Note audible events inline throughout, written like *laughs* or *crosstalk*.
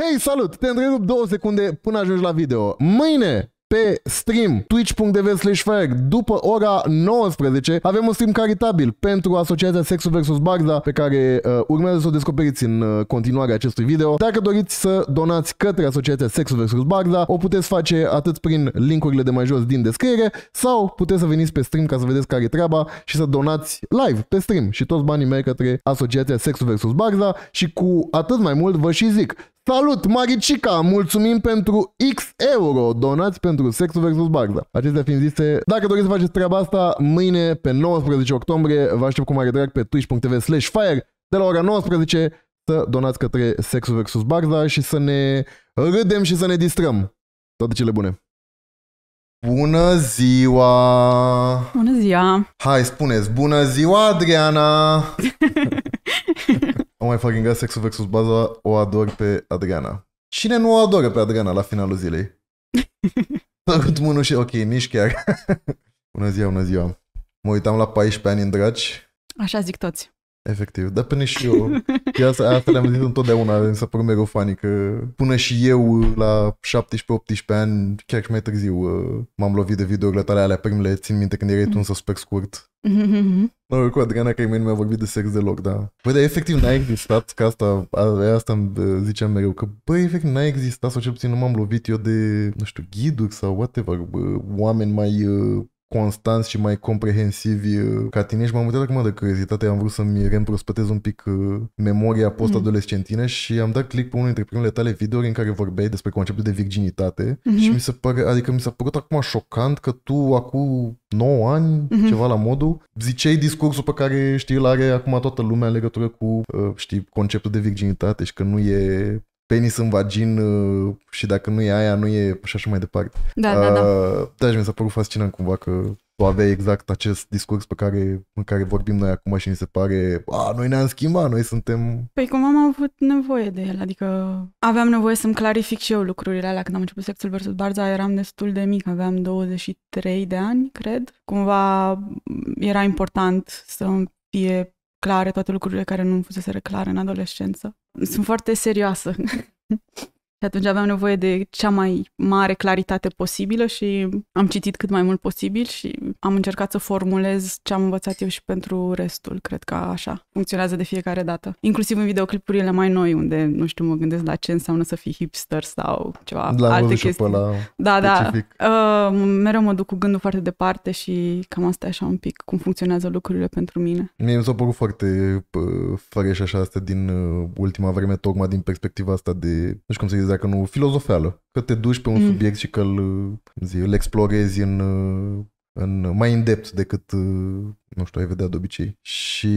Hei, salut! Te întrerup două secunde până ajungi la video. Mâine pe stream twitch.tv slash după ora 19 avem un stream caritabil pentru asociația Sexul vs. Barda pe care uh, urmează să o descoperiți în uh, continuarea acestui video. Dacă doriți să donați către asociația Sexul vs. Barda o puteți face atât prin linkurile de mai jos din descriere sau puteți să veniți pe stream ca să vedeți care e treaba și să donați live pe stream și toți banii merg către asociația Sexul vs. Barda și cu atât mai mult vă și zic Salut, Maricica! Mulțumim pentru X euro donați pentru Sexul vs. Barza. Acestea fiind zise, dacă doriți să faceți treaba asta, mâine, pe 19 octombrie, vă aștept cu mare drag pe twitch.tv slash fire de la ora 19 să donați către Sexul vs. Barza și să ne râdem și să ne distrăm. Toate cele bune! Bună ziua! Bună ziua! Hai, spuneți, bună ziua, Adriana! *laughs* O mai fac în sexul versus baza, o ador pe Adriana. Cine nu o adoră pe Adriana la finalul zilei? Sărut *laughs* mânul și ok, nici chiar. *laughs* bună ziua, bună ziua. Mă uitam la 14 ani în dragi. Așa zic toți. Efectiv, dar până și eu, eu asta, asta le-am zis întotdeauna, mi s-a părut mereu funny, că până și eu la 17-18 ani, chiar și mai târziu, uh, m-am lovit de videourile tale alea primele, țin minte când erai tu un mm-hmm. suspect scurt. Mm-hmm. Mă rog, cu Adriana că nu mi-a vorbit de sex deloc, da. Băi, dar efectiv n-a existat, că asta, a, asta îmi uh, ziceam mereu, că băi, efectiv n-a existat, sau cel puțin nu m-am lovit eu de, nu știu, ghiduri sau whatever, bă, oameni mai uh, constanți și mai comprehensivi uh, ca tine și m-am uitat acum de curiozitate, am vrut să-mi reîmprospătez un pic uh, memoria mm. post-adolescentină mm. și am dat click pe unul dintre primele tale videouri în care vorbeai despre conceptul de virginitate mm-hmm. și mi se pare, adică mi s-a părut acum șocant că tu acum 9 ani, mm-hmm. ceva la modul, ziceai discursul pe care știi, îl are acum toată lumea în legătură cu, uh, știi, conceptul de virginitate și că nu e penis în vagin uh, și dacă nu e aia, nu e și așa mai departe. Da, da, da. Uh, da, și mi s-a părut fascinant cumva că tu aveai exact acest discurs pe care, în care vorbim noi acum și mi se pare, a, noi ne-am schimbat, noi suntem... Păi cum am avut nevoie de el, adică aveam nevoie să-mi clarific și eu lucrurile alea. Când am început Sexul versus Barza eram destul de mic, aveam 23 de ani, cred. Cumva era important să fie clare toate lucrurile care nu fusese clare în adolescență. Sunt foarte serioasă *laughs* Și atunci aveam nevoie de cea mai mare claritate posibilă și am citit cât mai mult posibil și am încercat să formulez ce am învățat eu și pentru restul. Cred că așa funcționează de fiecare dată. Inclusiv în videoclipurile mai noi, unde, nu știu, mă gândesc la ce înseamnă să fii hipster sau ceva. La alte chestii. La da, da. specific. da. Uh, mereu mă duc cu gândul foarte departe și cam asta e așa un pic cum funcționează lucrurile pentru mine. Mie mi s-a părut foarte uh, și așa asta din uh, ultima vreme, tocmai din perspectiva asta de, nu știu cum să zic, dacă nu filozofeală. Că te duci pe un mm. subiect și că îl, zi, îl explorezi în, uh, în, uh, mai îndept decât, uh, nu știu, ai vedea de obicei. Și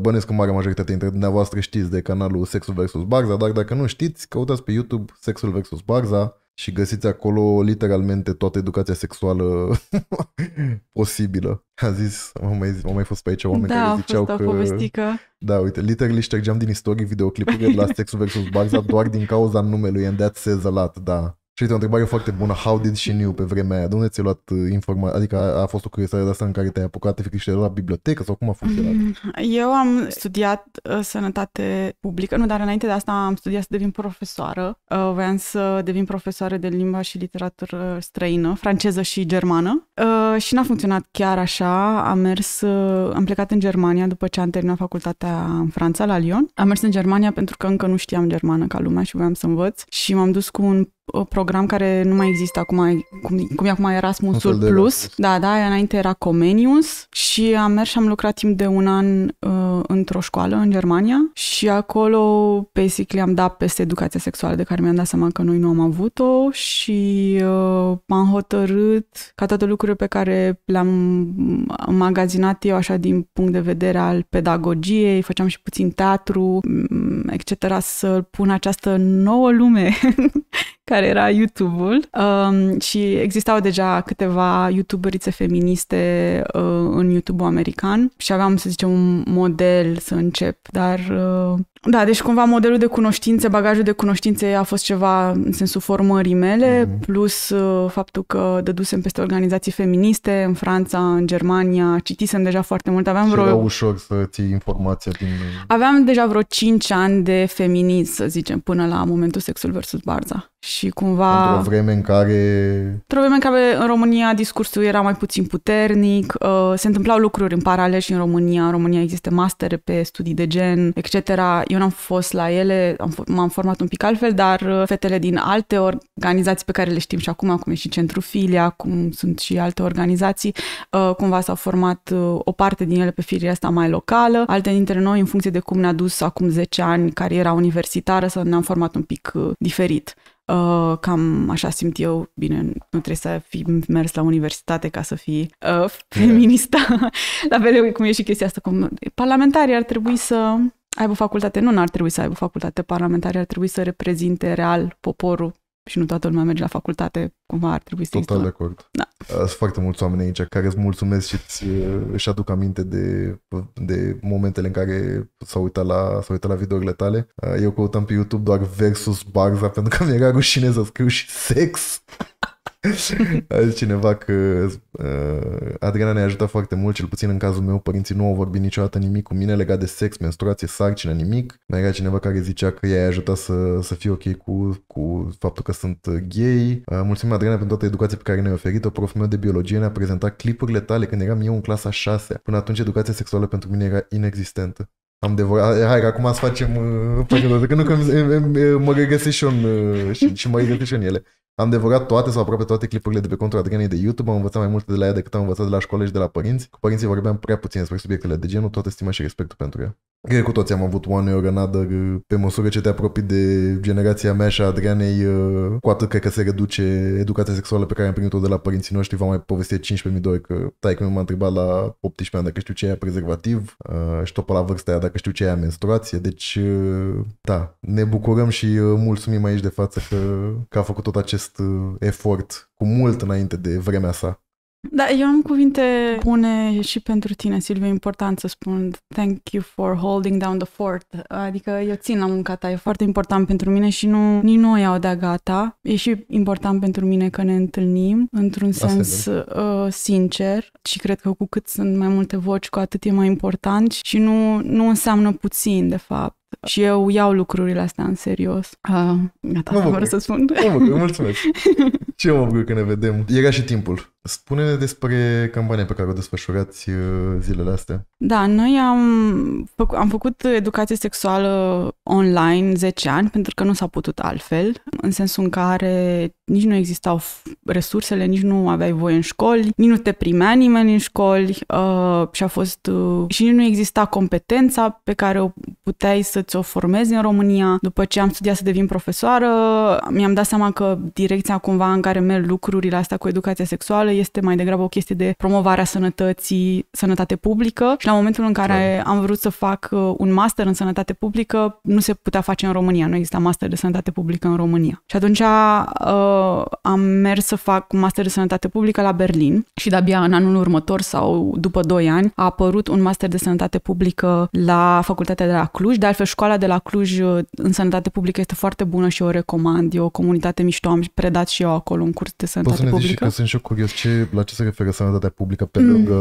bănesc că marea majoritate dintre dumneavoastră știți de canalul Sexul vs. Barza, dar dacă nu știți, căutați pe YouTube Sexul vs. Barza și găsiți acolo literalmente toată educația sexuală *laughs* posibilă. A zis, am mai, am mai fost pe aici oameni da, care ziceau că... Povestică. Da, uite, literally ștergeam din istorie videoclipurile de la Sex vs. Barza doar din cauza numelui and that says a lot, da. Și uite, o întrebare foarte bună, how did she knew pe vremea aia? De unde ți-ai luat uh, informații? Adică a, a fost o curiozitate de asta în care te-ai apucat fi și la bibliotecă sau cum a funcționat? Mm-hmm. Eu am studiat uh, sănătate publică, nu, dar înainte de asta am studiat să devin profesoară. Uh, voiam să devin profesoară de limba și literatură străină, franceză și germană. Uh, și n-a funcționat chiar așa. Am mers, am plecat în Germania după ce am terminat facultatea în Franța, la Lyon. Am mers în Germania pentru că încă nu știam germană ca lumea și voiam să învăț și m-am dus cu un program care nu mai există acum, cum, cum e acum Erasmusul Plus. Da, da, înainte era Comenius și am mers și am lucrat timp de un an uh, într-o școală în Germania și acolo, basically, am dat peste educația sexuală de care mi-am dat seama că noi nu am avut-o și uh, m-am hotărât ca toate lucrurile pe care le-am magazinat eu așa din punct de vedere al pedagogiei, făceam și puțin teatru, mm, etc., să pun această nouă lume *laughs* care era YouTube-ul um, și existau deja câteva youtuberițe feministe uh, în YouTube-ul american și aveam, să zicem, un model să încep, dar uh, da, deci cumva modelul de cunoștințe, bagajul de cunoștințe a fost ceva în sensul formării mele, mm-hmm. plus uh, faptul că dădusem peste organizații feministe în Franța, în Germania, citisem deja foarte mult. Aveam vreo... Era ușor să ții informația din... Aveam deja vreo 5 ani de feminism, să zicem, până la momentul Sexul versus Barza. Și cumva... Într-o vreme în care... Într-o vreme în care în România discursul era mai puțin puternic, uh, se întâmplau lucruri în paralel și în România. În România există mastere pe studii de gen, etc eu n-am fost la ele, am, m-am format un pic altfel, dar uh, fetele din alte organizații pe care le știm și acum, cum e și Centru Filia, cum sunt și alte organizații, uh, cumva s-au format uh, o parte din ele pe firia asta mai locală, alte dintre noi în funcție de cum ne-a dus acum 10 ani cariera universitară să ne-am format un pic diferit. Uh, cam așa simt eu, bine, nu trebuie să fi mers la universitate ca să fii uh, feministă, la *laughs* fel cum e și chestia asta, cum parlamentarii ar trebui să aibă facultate. Nu, n-ar trebui să aibă facultate parlamentară, ar trebui să reprezinte real poporul și nu toată lumea merge la facultate, cumva ar trebui să Total de acord. Da. da. Sunt foarte mulți oameni aici care îți mulțumesc și îți, uh, își aduc aminte de, de momentele în care s-au uitat, la, s-au uitat la videourile tale. Uh, eu căutam pe YouTube doar versus Barza *laughs* pentru că mi era rușine să scriu și sex. A zis *laughs* cineva că uh, Adriana ne-a ajutat foarte mult, cel puțin în cazul meu, părinții nu au vorbit niciodată nimic cu mine legat de sex, menstruație, sarcină, nimic. Mai era cineva care zicea că i-a ajutat să, să fie ok cu, cu faptul că sunt gay. Uh, mulțumim, Adriana, pentru toată educația pe care ne-ai oferit-o. Proful meu de biologie ne-a prezentat clipurile tale când eram eu în clasa 6. Până atunci educația sexuală pentru mine era inexistentă. Am devorat. Eh, hai că acum să facem uh, *laughs* că nu că mă regăsesc și eu uh, și, și mă regăsesc și în ele. Am devorat toate sau aproape toate clipurile de pe contul Adrianei de YouTube, am învățat mai multe de la ea decât am învățat de la școală și de la părinți. Cu părinții vorbeam prea puțin despre subiectele de genul, toată stima și respectul pentru ea. Cred că cu toți am avut one or another pe măsură ce te apropii de generația mea și a Adrianei, uh, cu atât cred că se reduce educația sexuală pe care am primit-o de la părinții noștri. V-am mai povestit 15.000 de ori că tai că m-a întrebat la 18 ani dacă știu ce e prezervativ uh, și tot pe la vârsta aia dacă știu ce e menstruație. Deci, uh, da, ne bucurăm și mulțumim aici de față că, că a făcut tot acest acest uh, efort cu mult înainte de vremea sa. Da, eu am cuvinte bune și pentru tine, Silviu, important să spun thank you for holding down the fort. Adică eu țin la munca ta, e foarte important pentru mine și nu, nici nu o iau de gata. E și important pentru mine că ne întâlnim într-un sens uh, sincer și cred că cu cât sunt mai multe voci, cu atât e mai important și nu, nu înseamnă puțin, de fapt. Și eu iau lucrurile astea în serios. Ah, gata, uh, vreau să spun. Mă bucur, *laughs* mulțumesc. și eu mă bucur că ne vedem. Era și timpul. Spune-ne despre campania pe care o desfășurați uh, zilele astea. Da, noi am, făc, am făcut educație sexuală online 10 ani pentru că nu s-a putut altfel, în sensul în care nici nu existau resursele, nici nu aveai voie în școli, nici nu te primea nimeni în școli uh, și a fost uh, și nici nu exista competența pe care o puteai să ți-o formezi în România. După ce am studiat să devin profesoară, mi-am dat seama că direcția cumva în care merg lucrurile astea cu educația sexuală este mai degrabă o chestie de promovarea sănătății, sănătate publică și la momentul în care am vrut să fac uh, un master în sănătate publică, nu se putea face în România, nu exista master de sănătate publică în România. Și atunci uh, am mers să fac un master de sănătate publică la Berlin și de-abia în anul următor sau după 2 ani a apărut un master de sănătate publică la facultatea de la Cluj. De altfel, școala de la Cluj uh, în sănătate publică este foarte bună și o recomand. E o comunitate mișto, am predat și eu acolo un curs de sănătate Poți să ne publică. Zici că sunt și eu curios ce, la ce se referă sănătatea publică pe mm. lângă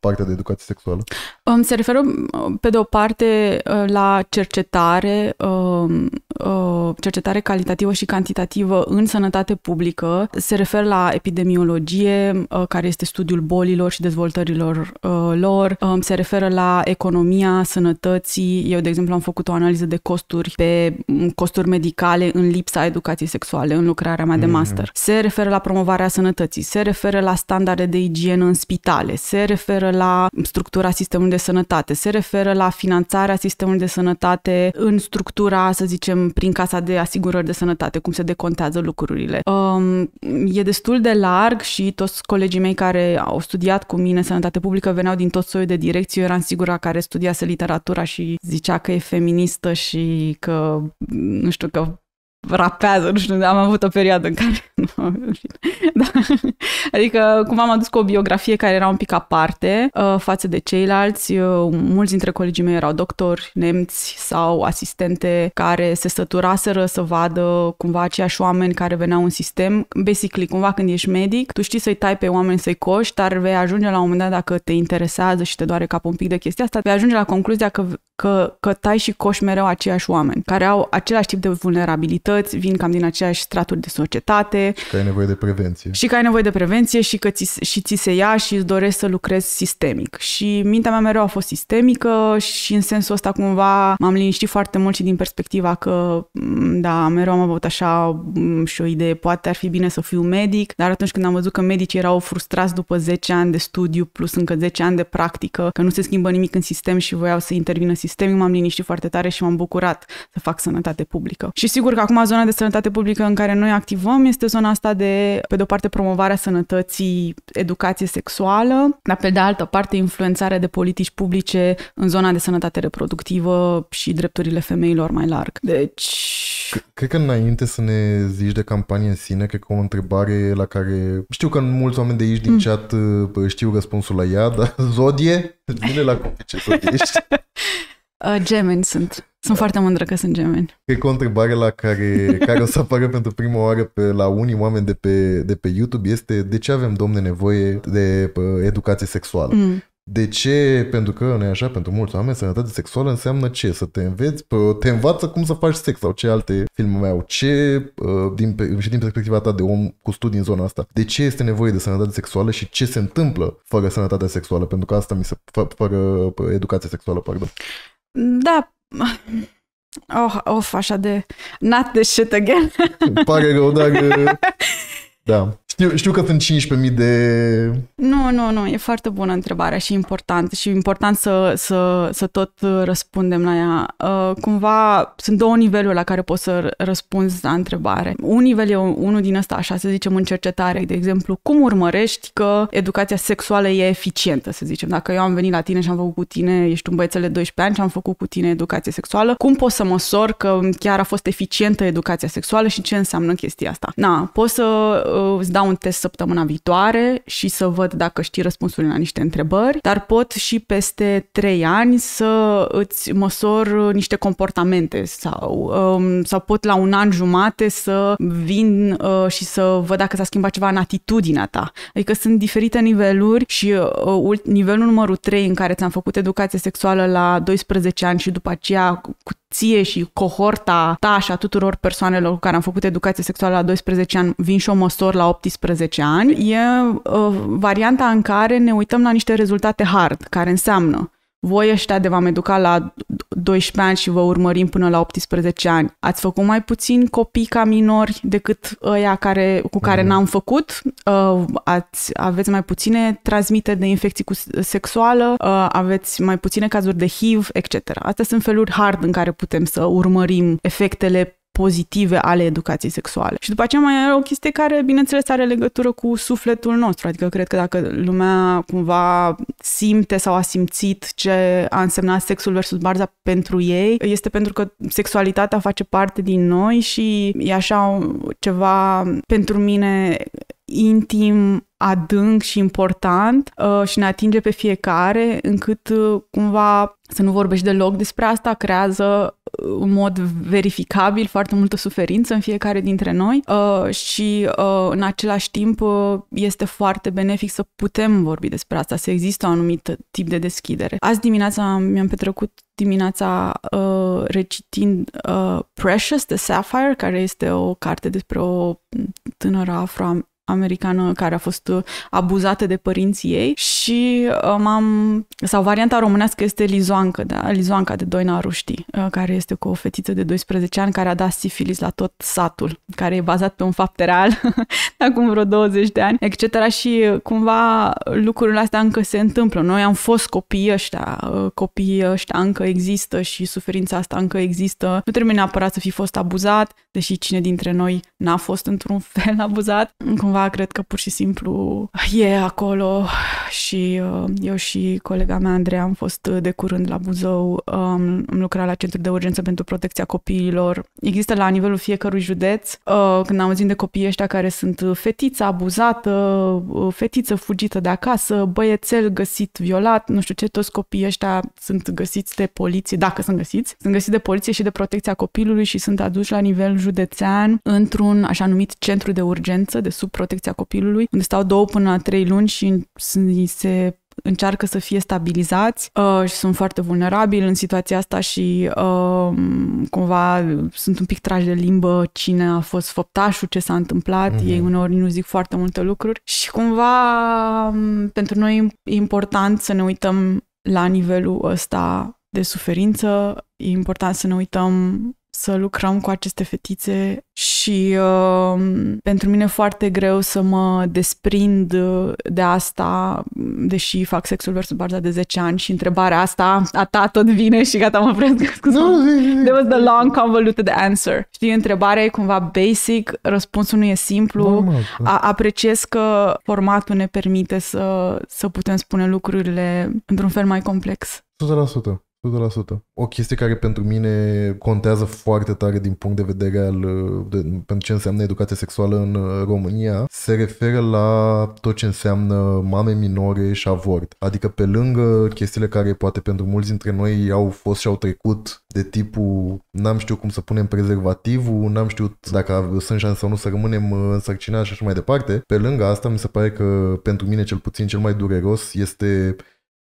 partea de educație sexuală? Um, se referă, uh, pe de o parte, uh, la cercetare, um, uh, cercetare calitativă și cantitativă în sănătate sănătate publică se referă la epidemiologie, uh, care este studiul bolilor și dezvoltărilor uh, lor, um, se referă la economia sănătății. Eu, de exemplu, am făcut o analiză de costuri pe mm, costuri medicale în lipsa educației sexuale în lucrarea mea de mhm. master. Se referă la promovarea sănătății, se referă la standarde de igienă în spitale, se referă la structura sistemului de sănătate, se referă la finanțarea sistemului de sănătate în structura, să zicem, prin casa de asigurări de sănătate, cum se decontează lucrurile lucrurile. Um, e destul de larg și toți colegii mei care au studiat cu mine sănătate publică veneau din tot soiul de direcții. Eu eram sigura care studiase literatura și zicea că e feministă și că, nu știu, că rapează, nu știu, am avut o perioadă în care... *laughs* da. Adică cumva am adus cu o biografie care era un pic aparte uh, față de ceilalți. Uh, mulți dintre colegii mei erau doctori, nemți sau asistente care se săturaseră să vadă cumva aceiași oameni care veneau în sistem. Basically, cumva când ești medic, tu știi să-i tai pe oameni să-i coști, dar vei ajunge la un moment dat dacă te interesează și te doare capul un pic de chestia asta, vei ajunge la concluzia că că, că tai și coși mereu aceiași oameni, care au același tip de vulnerabilități, vin cam din aceeași straturi de societate. Și că ai nevoie de prevenție. Și că ai nevoie de prevenție și că ți, și ți se ia și îți doresc să lucrezi sistemic. Și mintea mea mereu a fost sistemică și în sensul ăsta cumva m-am liniștit foarte mult și din perspectiva că, da, mereu am avut așa și o idee, poate ar fi bine să fiu medic, dar atunci când am văzut că medicii erau frustrați după 10 ani de studiu plus încă 10 ani de practică, că nu se schimbă nimic în sistem și voiau să intervină sistemic, m-am liniștit foarte tare și m-am bucurat să fac sănătate publică. Și sigur că acum zona de sănătate publică în care noi activăm este zona asta de, pe de o parte, promovarea sănătății, educație sexuală, dar pe de altă parte, influențarea de politici publice în zona de sănătate reproductivă și drepturile femeilor mai larg. Deci... Cred că înainte să ne zici de campanie în sine, cred că o întrebare la care știu că mulți oameni de aici din mm. chat uh, știu răspunsul la ea, dar Zodie, vine la cum ce să ești. *laughs* Uh, gemeni sunt. Sunt foarte mândră că sunt gemeni. Cred că o întrebare la care, care o să apară pentru prima oară pe, la unii oameni de pe, de pe YouTube este de ce avem, domne, nevoie de uh, educație sexuală? Mm. De ce? Pentru că, nu e așa, pentru mulți oameni, sănătatea sexuală înseamnă ce? Să te înveți, te învață cum să faci sex sau ce alte filme mai au. Ce, uh, din, și din perspectiva ta de om cu studii în zona asta, de ce este nevoie de sănătate sexuală și ce se întâmplă fără sănătatea sexuală? Pentru că asta mi se... fără educație sexuală, pardon. Da, oh, of, așa de not this shit again. Îmi pare rău, dar... *laughs* da. Știu, știu că sunt 15.000 de... Nu, nu, nu, e foarte bună întrebarea și important și important să, să, să tot răspundem la ea. Uh, cumva sunt două niveluri la care poți să răspunzi la întrebare. Un nivel e unul din ăsta, așa să zicem, în cercetare. De exemplu, cum urmărești că educația sexuală e eficientă, să zicem. Dacă eu am venit la tine și am făcut cu tine, ești un băiețel de 12 ani și am făcut cu tine educație sexuală, cum poți să măsori că chiar a fost eficientă educația sexuală și ce înseamnă chestia asta? Na, poți să uh, îți dau un test săptămâna viitoare și să văd dacă știi răspunsurile la niște întrebări, dar pot și peste 3 ani să îți măsor niște comportamente sau, um, sau pot la un an jumate să vin uh, și să văd dacă s-a schimbat ceva în atitudinea ta. Adică sunt diferite niveluri și uh, nivelul numărul 3 în care ți-am făcut educație sexuală la 12 ani și după aceea cu ție și cohorta ta și a tuturor persoanelor cu care am făcut educație sexuală la 12 ani, vin și o măsor la 18 ani, e uh, varianta în care ne uităm la niște rezultate hard, care înseamnă voi ăștia de v-am educat la 12 ani și vă urmărim până la 18 ani, ați făcut mai puțin copii ca minori decât ăia care, cu care mm. n-am făcut, uh, ați, aveți mai puține transmite de infecții cu sexuală, uh, aveți mai puține cazuri de HIV, etc. Astea sunt feluri hard în care putem să urmărim efectele pozitive ale educației sexuale. Și după aceea mai era o chestie care, bineînțeles, are legătură cu sufletul nostru. Adică cred că dacă lumea cumva simte sau a simțit ce a însemnat sexul versus barza pentru ei, este pentru că sexualitatea face parte din noi și e așa ceva pentru mine intim adânc și important uh, și ne atinge pe fiecare, încât uh, cumva să nu vorbești deloc despre asta, creează uh, în mod verificabil foarte multă suferință în fiecare dintre noi uh, și uh, în același timp uh, este foarte benefic să putem vorbi despre asta, să există un anumit tip de deschidere. Azi dimineața mi-am petrecut dimineața uh, recitind uh, Precious de Sapphire, care este o carte despre o tânără afro americană care a fost uh, abuzată de părinții ei și uh, m-am, sau varianta românească este Lizoanca, da? Lizoanca de Doina Ruști, uh, care este cu o fetiță de 12 ani care a dat sifilis la tot satul, care e bazat pe un fapt real, *laughs* acum vreo 20 de ani, etc. Și cumva lucrurile astea încă se întâmplă. Noi am fost copii ăștia, copiii ăștia încă există și suferința asta încă există. Nu trebuie neapărat să fi fost abuzat, deși cine dintre noi n-a fost într-un *laughs* fel abuzat, cumva cred că pur și simplu e acolo și uh, eu și colega mea Andreea am fost de curând la Buzău, um, am lucrat la Centrul de Urgență pentru Protecția Copiilor. Există la nivelul fiecărui județ, uh, când auzim de copii ăștia care sunt fetiță abuzată, uh, fetiță fugită de acasă, băiețel găsit violat, nu știu ce, toți copiii ăștia sunt găsiți de poliție, dacă sunt găsiți, sunt găsiți de poliție și de protecția copilului și sunt aduși la nivel județean într-un așa numit centru de urgență de sub protecția copilului, unde stau două până la trei luni și se încearcă să fie stabilizați uh, și sunt foarte vulnerabili în situația asta și uh, cumva sunt un pic trași de limbă cine a fost făptașul, ce s-a întâmplat, mm-hmm. ei uneori nu zic foarte multe lucruri și cumva um, pentru noi e important să ne uităm la nivelul ăsta de suferință, e important să ne uităm să lucrăm cu aceste fetițe și uh, pentru mine foarte greu să mă desprind de asta, deși fac sexul versus barza de 10 ani și întrebarea asta a ta tot vine și gata mă prind, *laughs* No, There was the long convoluted answer. Știi, întrebarea e cumva basic, răspunsul nu e simplu. Da. a- apreciez că formatul ne permite să, să putem spune lucrurile într-un fel mai complex. 100%. 100%. O chestie care pentru mine contează foarte tare din punct de vedere al de, pentru ce înseamnă educație sexuală în uh, România se referă la tot ce înseamnă mame minore și avort. Adică pe lângă chestiile care poate pentru mulți dintre noi au fost și au trecut de tipul n-am știut cum să punem prezervativul, n-am știut dacă sunt șanse sau nu să rămânem uh, însărcinați și așa mai departe. Pe lângă asta mi se pare că pentru mine cel puțin cel mai dureros este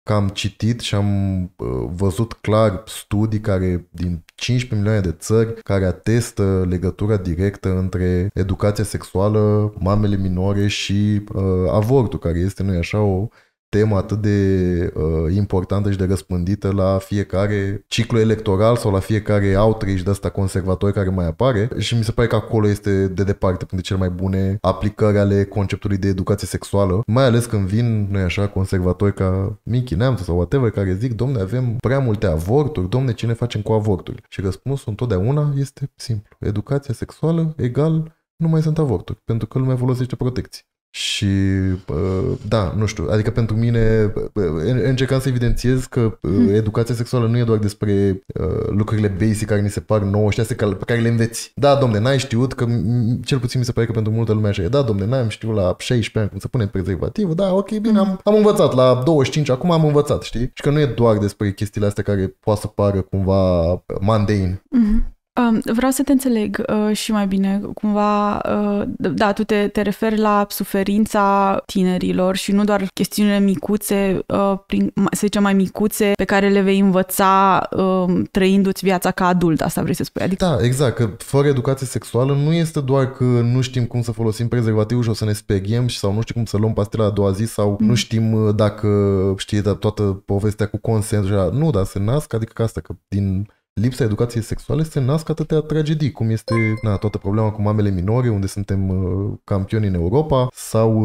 că am citit și am uh, văzut clar studii care din 15 milioane de țări care atestă legătura directă între educația sexuală, mamele minore și uh, avortul, care este, nu așa, o temă atât de uh, importantă și de răspândită la fiecare ciclu electoral sau la fiecare outreach de asta conservator care mai apare și mi se pare că acolo este de departe printre cele mai bune aplicări ale conceptului de educație sexuală, mai ales când vin, noi așa, conservatori ca Michi Neamță sau whatever care zic, domne, avem prea multe avorturi, domne, ce ne facem cu avorturi? Și răspunsul întotdeauna este simplu. Educația sexuală egal nu mai sunt avorturi, pentru că lumea folosește protecții. Și da, nu știu, adică pentru mine încercam să evidențiez că hmm. educația sexuală nu e doar despre lucrurile basic care ni se par nouă și astea pe care le înveți. Da, domne, n-ai știut că cel puțin mi se pare că pentru multă lume așa e. Da, domne, n-am știut la 16 ani cum să pune prezervativul. Da, ok, bine, hmm. am, am învățat la 25, acum am învățat, știi? Și că nu e doar despre chestiile astea care poate să pară cumva mundane. Mm-hmm. Vreau să te înțeleg uh, și mai bine, cumva, uh, da, tu te, te referi la suferința tinerilor și nu doar chestiunile micuțe, uh, prin, să zicem mai micuțe, pe care le vei învăța um, trăindu-ți viața ca adult, asta vrei să spui. Adică... Da, exact, că fără educație sexuală nu este doar că nu știm cum să folosim prezervativul și o să ne speriem și sau nu știm cum să luăm pastila a doua zi sau mm. nu știm dacă știi da, toată povestea cu consens. Nu, dar se nasc, adică asta, că din lipsa educației sexuale se nasc atâtea tragedii, cum este na, toată problema cu mamele minore, unde suntem uh, campioni în Europa, sau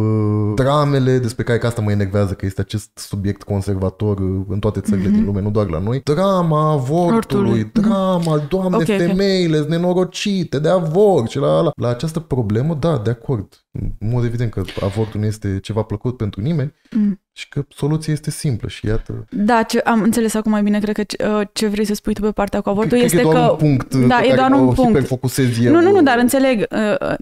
uh, dramele despre care, că asta mă enervează, că este acest subiect conservator uh, în toate țările mm-hmm. din lume, nu doar la noi. Drama avortului, Ortului. drama, mm-hmm. doamne, okay, femeile okay. nenorocite de avort și la, la, la această problemă, da, de acord. În mod evident că avortul nu este ceva plăcut pentru nimeni, mm. Și că soluția este simplă și iată... Da, ce, am înțeles acum mai bine, cred că ce, uh, ce vrei să spui tu pe partea cu avortul cred este că... e doar că, un punct da, e doar un punct. Nu, nu, nu, dar înțeleg. Uh, uh,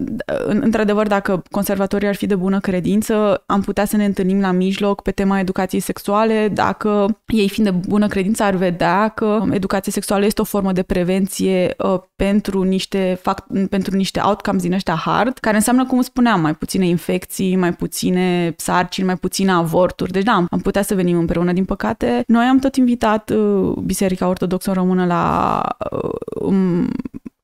într-adevăr, dacă conservatorii ar fi de bună credință, am putea să ne întâlnim la mijloc pe tema educației sexuale, dacă ei fiind de bună credință ar vedea că educația sexuală este o formă de prevenție pentru niște, fact, pentru niște outcomes din ăștia hard, care înseamnă, cum spuneam, mai puține infecții, mai puține sarcini, mai puține avort alături. Deci da, am putea să venim împreună, din păcate. Noi am tot invitat uh, Biserica Ortodoxă Română la uh, um,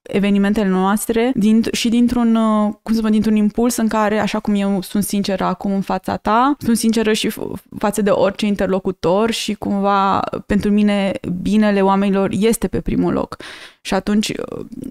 evenimentele noastre din, și dintr-un, uh, cum să spun, dintr-un impuls în care, așa cum eu sunt sinceră acum în fața ta, sunt sinceră și față de orice interlocutor și cumva pentru mine binele oamenilor este pe primul loc. Și atunci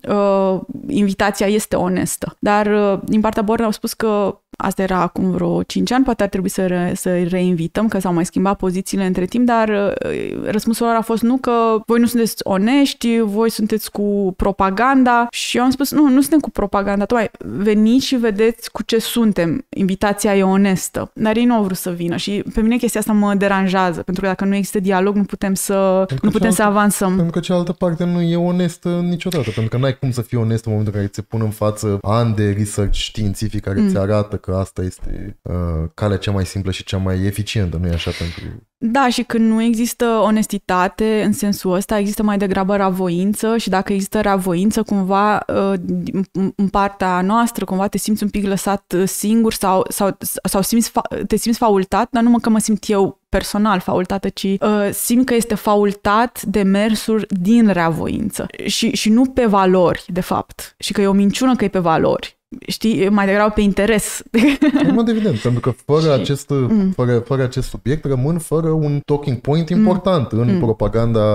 uh, invitația este onestă. Dar uh, din partea Borne au spus că Asta era acum vreo 5 ani, poate ar trebui să, re, să reinvităm, că s-au mai schimbat pozițiile între timp, dar uh, răspunsul lor a fost nu, că voi nu sunteți onești, voi sunteți cu propaganda și eu am spus, nu, nu suntem cu propaganda, tocmai veniți și vedeți cu ce suntem, invitația e onestă. Dar ei nu au vrut să vină și pe mine chestia asta mă deranjează, pentru că dacă nu există dialog, nu putem să, pentru nu putem să avansăm. Pentru că cealaltă parte nu e onestă niciodată, pentru că n-ai cum să fii onest în momentul în care ți se pun în față ani de research științific care mm. ți arată că asta este uh, calea cea mai simplă și cea mai eficientă, nu e așa pentru... Da, și când nu există onestitate în sensul ăsta, există mai degrabă ravoință și dacă există ravoință, cumva uh, în partea noastră, cumva te simți un pic lăsat uh, singur sau, sau, sau simți fa- te simți faultat, dar nu numai că mă simt eu personal faultată, ci uh, simt că este faultat de mersuri din reavoință și, și nu pe valori, de fapt. Și că e o minciună că e pe valori știi, mai degrabă pe interes. În mod evident, pentru că fără, și... acest, mm. fără, fără acest subiect rămân fără un talking point important mm. în mm. propaganda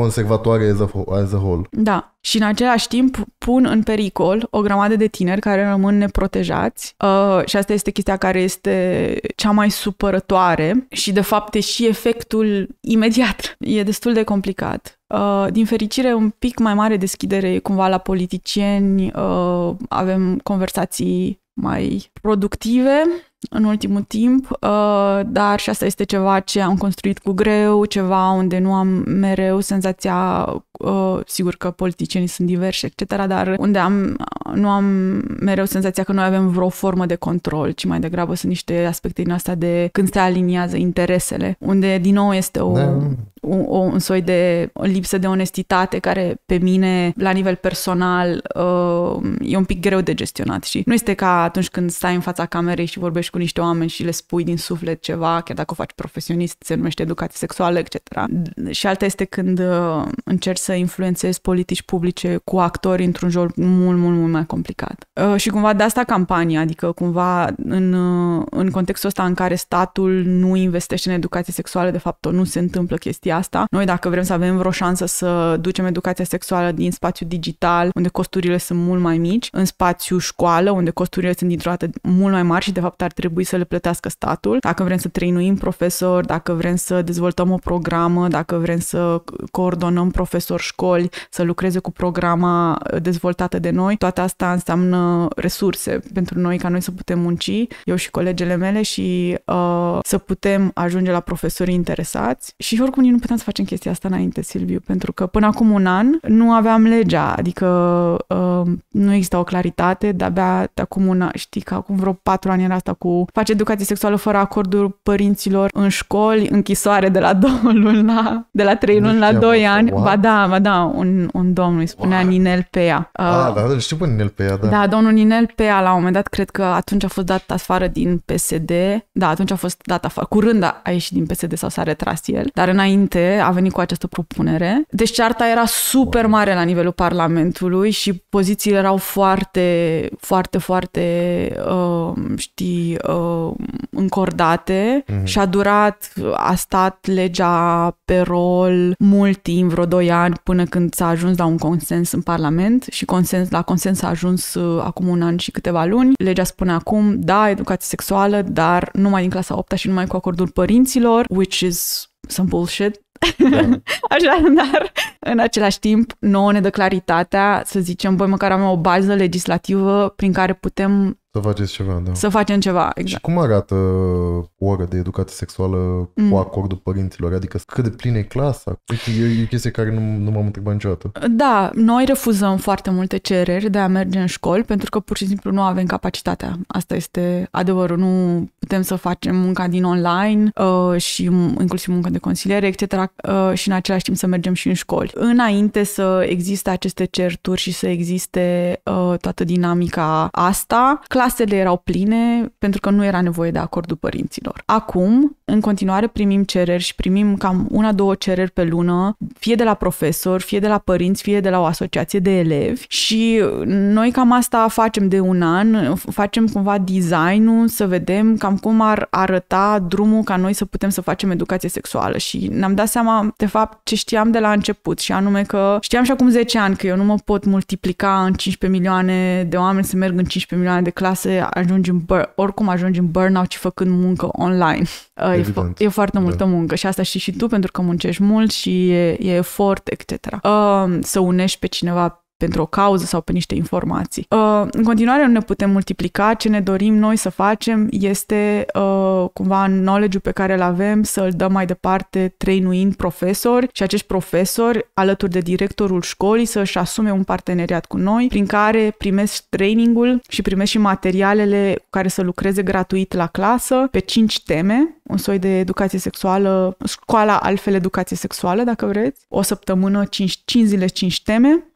conservatoare as a, as a whole. Da. Și în același timp pun în pericol o grămadă de tineri care rămân neprotejați uh, și asta este chestia care este cea mai supărătoare și de fapt e și efectul imediat. *laughs* E destul de complicat. Uh, din fericire, un pic mai mare deschidere cumva la politicieni, uh, avem conversații mai productive în ultimul timp, uh, dar și asta este ceva ce am construit cu greu, ceva unde nu am mereu senzația, uh, sigur că politicienii sunt diversi, etc., dar unde am, nu am mereu senzația că noi avem vreo formă de control, ci mai degrabă sunt niște aspecte din astea de când se aliniază interesele, unde din nou este o, da. un, o, un soi de o lipsă de onestitate care pe mine, la nivel personal, uh, e un pic greu de gestionat și nu este ca atunci când stai în fața camerei și vorbești cu niște oameni și le spui din suflet ceva, chiar dacă o faci profesionist, se numește educație sexuală, etc. Și alta este când uh, încerci să influențezi politici publice cu actori într-un joc mult, mult, mult mai complicat. Uh, și cumva de asta campania, adică cumva în, uh, în contextul ăsta în care statul nu investește în educație sexuală, de fapt nu se întâmplă chestia asta. Noi dacă vrem să avem vreo șansă să ducem educația sexuală din spațiu digital, unde costurile sunt mult mai mici, în spațiu școală, unde costurile sunt dintr-o dată mult mai mari și de fapt ar trebui să le plătească statul. Dacă vrem să trăinuim profesori, dacă vrem să dezvoltăm o programă, dacă vrem să coordonăm profesori școli, să lucreze cu programa dezvoltată de noi, toate asta înseamnă resurse pentru noi, ca noi să putem munci, eu și colegele mele, și uh, să putem ajunge la profesorii interesați. Și oricum noi nu puteam să facem chestia asta înainte, Silviu, pentru că până acum un an nu aveam legea, adică uh, nu exista o claritate, de-abia de acum un an, știi că acum vreo patru ani era asta cu face educație sexuală fără acordul părinților în școli, închisoare de la *laughs* două luni la, de la trei luni la doi ani. What? Ba da, ba da, un, un domn îi spunea What? Ninel Pea. Ah, uh, ah, da, știu pe Ninel Pea, da. Da, domnul Ninel Pea, la un moment dat, cred că atunci a fost dat afară din PSD. Da, atunci a fost dat afară. Curând a, a ieșit din PSD sau s-a retras el, dar înainte a venit cu această propunere. Deci cearta era super mare la nivelul Parlamentului și pozițiile erau foarte, foarte, foarte, uh, știi, uh, încordate mm-hmm. și a durat, a stat legea pe rol mult timp, vreo 2 ani, până când s-a ajuns la un consens în Parlament și consens, la consens s-a ajuns uh, acum un an și câteva luni. Legea spune acum, da, educație sexuală, dar numai din clasa 8 și numai cu acordul părinților, which is some bullshit. Da. *laughs* Așa, dar în același timp nouă ne dă claritatea, să zicem, voi măcar am o bază legislativă prin care putem să faceți ceva, da. Să facem ceva, exact. Și cum arată o oră de educație sexuală mm. cu acordul părinților? Adică cât de plină e clasa? Uite, e, o chestie care nu, nu m-am întrebat niciodată. Da, noi refuzăm foarte multe cereri de a merge în școli pentru că pur și simplu nu avem capacitatea. Asta este adevărul. Nu putem să facem munca din online uh, și inclusiv munca de consiliere, etc. Uh, și în același timp să mergem și în școli. Înainte să existe aceste certuri și să existe uh, toată dinamica asta, clasa Casele erau pline pentru că nu era nevoie de acordul părinților. Acum, în continuare, primim cereri și primim cam una-două cereri pe lună, fie de la profesori, fie de la părinți, fie de la o asociație de elevi și noi cam asta facem de un an, facem cumva designul să vedem cam cum ar arăta drumul ca noi să putem să facem educație sexuală și ne-am dat seama de fapt ce știam de la început și anume că știam și acum 10 ani că eu nu mă pot multiplica în 15 milioane de oameni să merg în 15 milioane de clase clase ajungi în bur- oricum ajungi în burnout și făcând muncă online. *laughs* Uh, Evident. E, fo- e foarte da. multă da. muncă și asta știi și tu pentru că muncești mult și e, e efort, etc. Uh, um, să unești pe cineva pentru o cauză sau pe niște informații. Uh, în continuare nu ne putem multiplica, ce ne dorim noi să facem este uh, cumva knowledge-ul pe care îl avem să îl dăm mai departe trainuind profesori și acești profesori alături de directorul școlii să își asume un parteneriat cu noi prin care primesc trainingul și primesc și materialele cu care să lucreze gratuit la clasă pe cinci teme, un soi de educație sexuală, școala altfel educație sexuală dacă vreți, o săptămână 5 zile 5 teme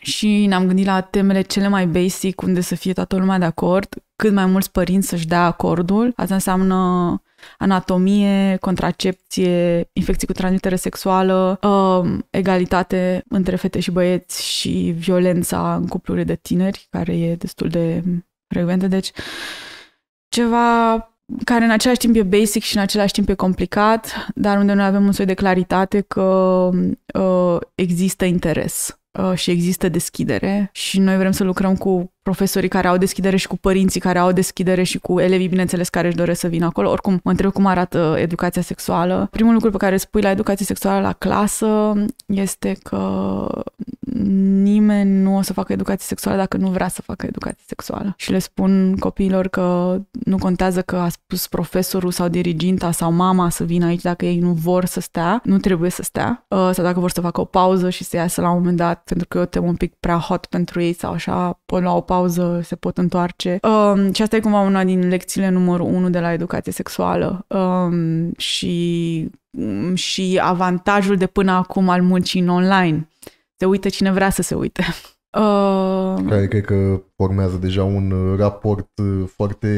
și ne-am gândit la temele cele mai basic, unde să fie toată lumea de acord, cât mai mulți părinți să-și dea acordul. Asta înseamnă anatomie, contracepție, infecții cu transmitere sexuală, um, egalitate între fete și băieți și violența în cuplurile de tineri, care e destul de frecventă. Deci, ceva care în același timp e basic și în același timp e complicat, dar unde noi avem un soi de claritate că uh, există interes Uh, și există deschidere și noi vrem să lucrăm cu profesorii care au deschidere și cu părinții care au deschidere și cu elevii, bineînțeles, care își doresc să vină acolo. Oricum, mă întreb cum arată educația sexuală. Primul lucru pe care îl spui la educație sexuală la clasă este că nimeni nu o să facă educație sexuală dacă nu vrea să facă educație sexuală. Și le spun copiilor că nu contează că a spus profesorul sau diriginta sau mama să vină aici dacă ei nu vor să stea, nu trebuie să stea, ă, sau dacă vor să facă o pauză și să iasă la un moment dat pentru că eu te un pic prea hot pentru ei sau așa, până la o pauză pauză se pot întoarce. Um, și asta e cumva una din lecțiile numărul unu de la educație sexuală um, și, mm, și avantajul de până acum al muncii în online. Se uită cine vrea să se uite. *laughs* Uh, care cred că formează deja un uh, raport uh, foarte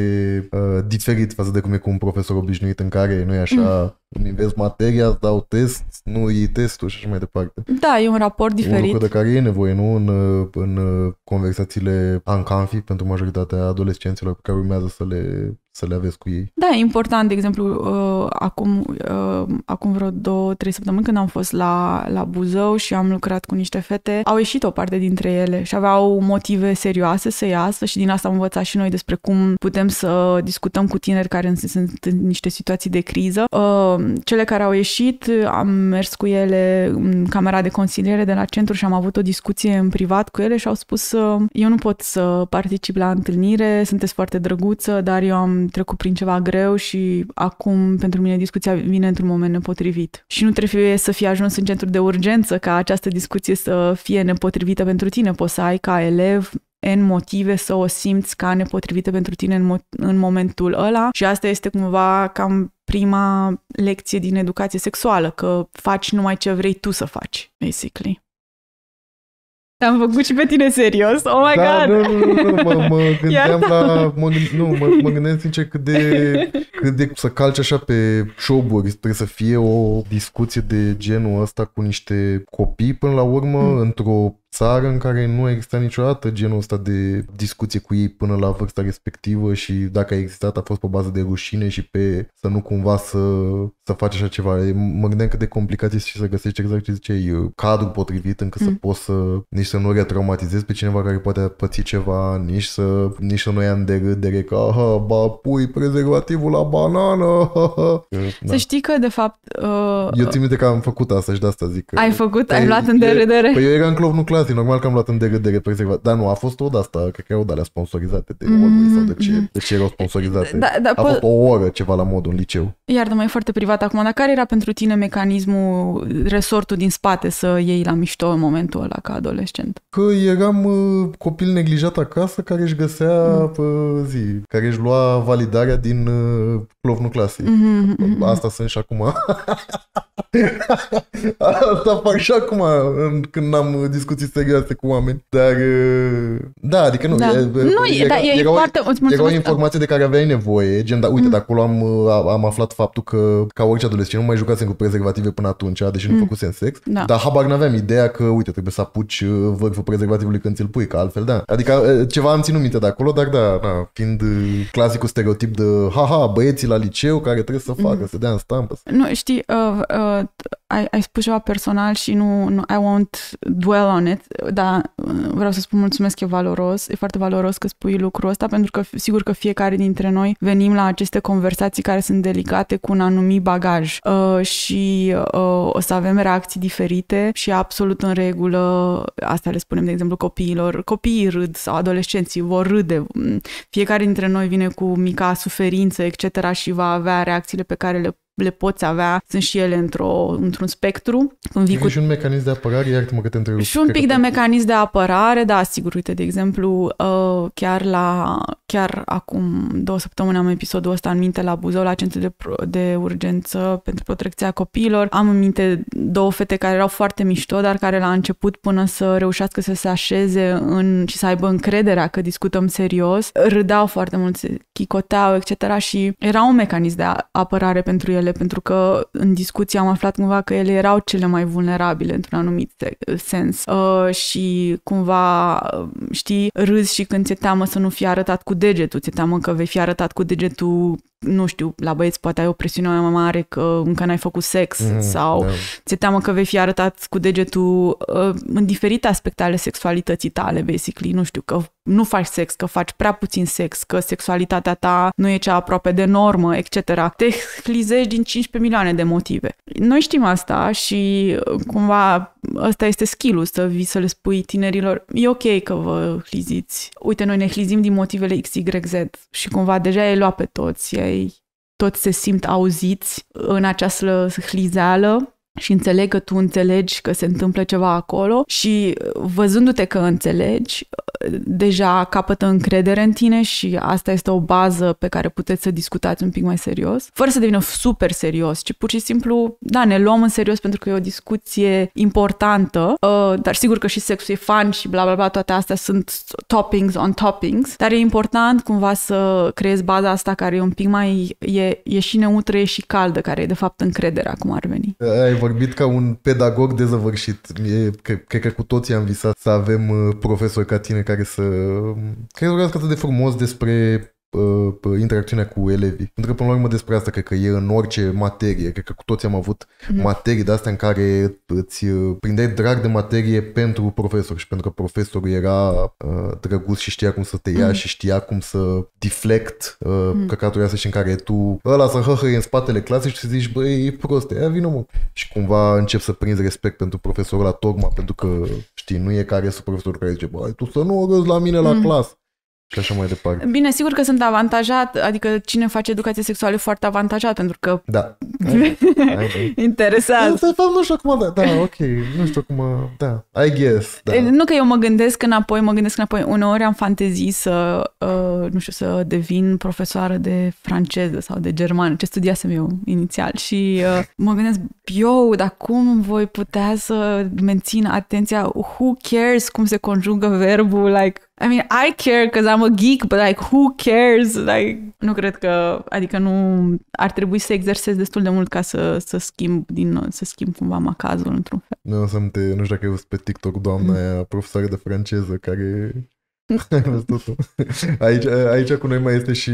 uh, diferit față de cum e cu un profesor obișnuit în care nu e așa, mm. îmi vezi materia, îți dau test, nu e testul și așa mai departe. Da, e un raport diferit. Un lucru de care e nevoie, nu? În, în conversațiile ancanfi pentru majoritatea adolescenților pe care urmează să le să le aveți cu ei? Da, e important, de exemplu, uh, acum, uh, acum vreo două, trei săptămâni când am fost la, la Buzău și am lucrat cu niște fete, au ieșit o parte dintre ele și aveau motive serioase să iasă și din asta am învățat și noi despre cum putem să discutăm cu tineri care sunt în niște situații de criză. Uh, cele care au ieșit, am mers cu ele în camera de consiliere de la centru și am avut o discuție în privat cu ele și au spus eu nu pot să particip la întâlnire, sunteți foarte drăguță, dar eu am trecut prin ceva greu și acum pentru mine discuția vine într-un moment nepotrivit. Și nu trebuie să fie ajuns în centru de urgență ca această discuție să fie nepotrivită pentru tine. Poți să ai ca elev în motive să o simți ca nepotrivită pentru tine în, mo- în momentul ăla și asta este cumva cam prima lecție din educație sexuală, că faci numai ce vrei tu să faci, basically. Te-am făcut și pe tine serios? Oh my da, god! Nu, nu, nu, nu, mă, mă *laughs* gândeam la... Mă, nu, mă, mă gândeam sincer cât de, cât de să calci așa pe șoburi. Trebuie să fie o discuție de genul ăsta cu niște copii până la urmă mm. într-o țară în care nu a existat niciodată genul ăsta de discuție cu ei până la vârsta respectivă și dacă a existat a fost pe bază de rușine și pe să nu cumva să, să faci așa ceva. Mă gândeam cât de complicat este și să găsești exact ce ziceai, cadrul potrivit încât mm. să poți să nici să nu retraumatizezi pe cineva care poate a păți ceva, nici să, nici să nu ia în derâdere că aha, ba, pui prezervativul la banană. *laughs* Mm. Da. Să știi că de fapt... Uh, eu țin minte că am făcut asta și de asta zic. Ai făcut? Ai luat în derâdere? Păi eu eram clov nuclear asta e normal că am luat în de râdere prezervat. Dar nu, a fost o asta, cred că o de alea sponsorizate de mm, Walmart sau de mm-hmm. ce, de ce erau sponsorizate. Da, da, a fost o oră ceva la mod în liceu. Iar de mai foarte privat acum, dar care era pentru tine mecanismul, resortul din spate să iei la mișto în momentul ăla ca adolescent? Că eram uh, copil neglijat acasă care își găsea mm. Uh, zi, care își lua validarea din uh, clovnul clasic. Mm-hmm, mm-hmm, mm-hmm. Asta sunt și acum. *laughs* asta fac și acum când am uh, discuții serioase cu oameni, dar uh, da, adică nu, da. E, nu e, era, e era, foarte, era o informație de care aveai nevoie, gen, da, uite, mm. de acolo am, uh, am aflat faptul că ca orice adolescent nu mai jucasem cu prezervative până atunci, deși mm. nu făcusem sex, da. dar habar n-aveam ideea că, uite, trebuie să apuci uh, vârful prezervativului când ți-l pui, că altfel, da. Adică ceva am ținut minte de acolo, dar da, da fiind clasicul stereotip de, haha, băieții la liceu care trebuie să mm. facă, mm. să dea în stampă. Nu, știi, uh, uh, ai, ai spus ceva personal și nu, nu I won't dwell on it, net, dar vreau să spun mulțumesc, e valoros, e foarte valoros că spui lucrul ăsta, pentru că sigur că fiecare dintre noi venim la aceste conversații care sunt delicate cu un anumit bagaj uh, și uh, o să avem reacții diferite și absolut în regulă, asta le spunem, de exemplu, copiilor, copiii râd sau adolescenții vor râde, mm, fiecare dintre noi vine cu mica suferință, etc. și va avea reacțiile pe care le le poți avea, sunt și ele într-o, într-un spectru. Când vii cu... Și un mecanism de apărare, iar mă că te întreb. Și un pic de mecanism de apărare, da, sigur, uite, de exemplu, uh, chiar la chiar acum două săptămâni am episodul ăsta în minte la Buzău, la centru de, de urgență pentru protecția copiilor. Am în minte două fete care erau foarte mișto, dar care la început până să reușească să se așeze în, și să aibă încrederea că discutăm serios, râdeau foarte mult, se chicoteau, etc. și era un mecanism de apărare pentru ele ele, pentru că în discuție am aflat cumva că ele erau cele mai vulnerabile într-un anumit eh, sens uh, și cumva, eh, știi, râzi și când ți-e teamă să nu fii arătat cu degetul, ți-e teamă că vei fi arătat cu degetul nu știu, la băieți poate ai o presiune mai mare că încă n-ai făcut sex mm, sau da. ți-e teamă că vei fi arătat cu degetul uh, în diferite aspecte ale sexualității tale, basically, nu știu, că nu faci sex, că faci prea puțin sex, că sexualitatea ta nu e cea aproape de normă, etc. Te hlizești din 15 milioane de motive. Noi știm asta și uh, cumva ăsta este skill să vii să le spui tinerilor, e ok că vă hliziți. Uite, noi ne hlizim din motivele XYZ și cumva deja e luat pe toți, e ei toți se simt auziți în această hlizeală și înțeleg că tu înțelegi că se întâmplă ceva acolo și văzându-te că înțelegi, deja capătă încredere în tine și asta este o bază pe care puteți să discutați un pic mai serios, fără să devină super serios, ci pur și simplu, da, ne luăm în serios pentru că e o discuție importantă, uh, dar sigur că și sexul e fan și bla bla bla, toate astea sunt toppings on toppings, dar e important cumva să creezi baza asta care e un pic mai, e, e și neutră, e și caldă, care e de fapt încrederea, cum ar veni. Ai vorbit ca un pedagog dezăvârșit. E, cred, cred că cu toții am visat să avem uh, profesori ca tine care să... care vorbească atât de frumos despre uh, uh interacțiunea cu elevii. Pentru că, până la urmă, despre asta cred că e în orice materie. Cred că cu toți am avut mm-hmm. materii de astea în care îți uh, prindeai drag de materie pentru profesor și pentru că profesorul era uh, drăguț și știa cum să te ia mm-hmm. și știa cum să deflect uh, mm-hmm. căcaturile astea și în care tu ăla să hăhăi în spatele clasei și să zici, băi, e prost, ia vină mă. Și cumva încep să prinzi respect pentru profesorul la tocmai pentru că, știi, nu e care sunt profesorul care zice, băi, tu să nu râzi la mine mm-hmm. la mhm. clasă și așa mai departe. Bine, sigur că sunt avantajat, adică cine face educație sexuală e foarte avantajat, pentru că... Da. interesant Interesat. Da, nu știu acum, da, da, ok, nu știu cum da, I guess. Da. Nu că eu mă gândesc înapoi, mă gândesc înapoi, uneori am fantezii să, uh, nu știu, să devin profesoară de franceză sau de germană, ce studiasem eu inițial și uh, mă gândesc, yo, dar cum voi putea să mențin atenția, who cares cum se conjugă verbul, like, I mean, I care because I'm a geek, but like, who cares? Like, nu cred că, adică nu ar trebui să exersez destul de mult ca să, să schimb din, să schimb cumva macazul într-un fel. Nu, să te, nu știu dacă ai văzut pe TikTok doamna mm. aia, profesoară de franceză, care *laughs* aici, aici cu noi mai este și,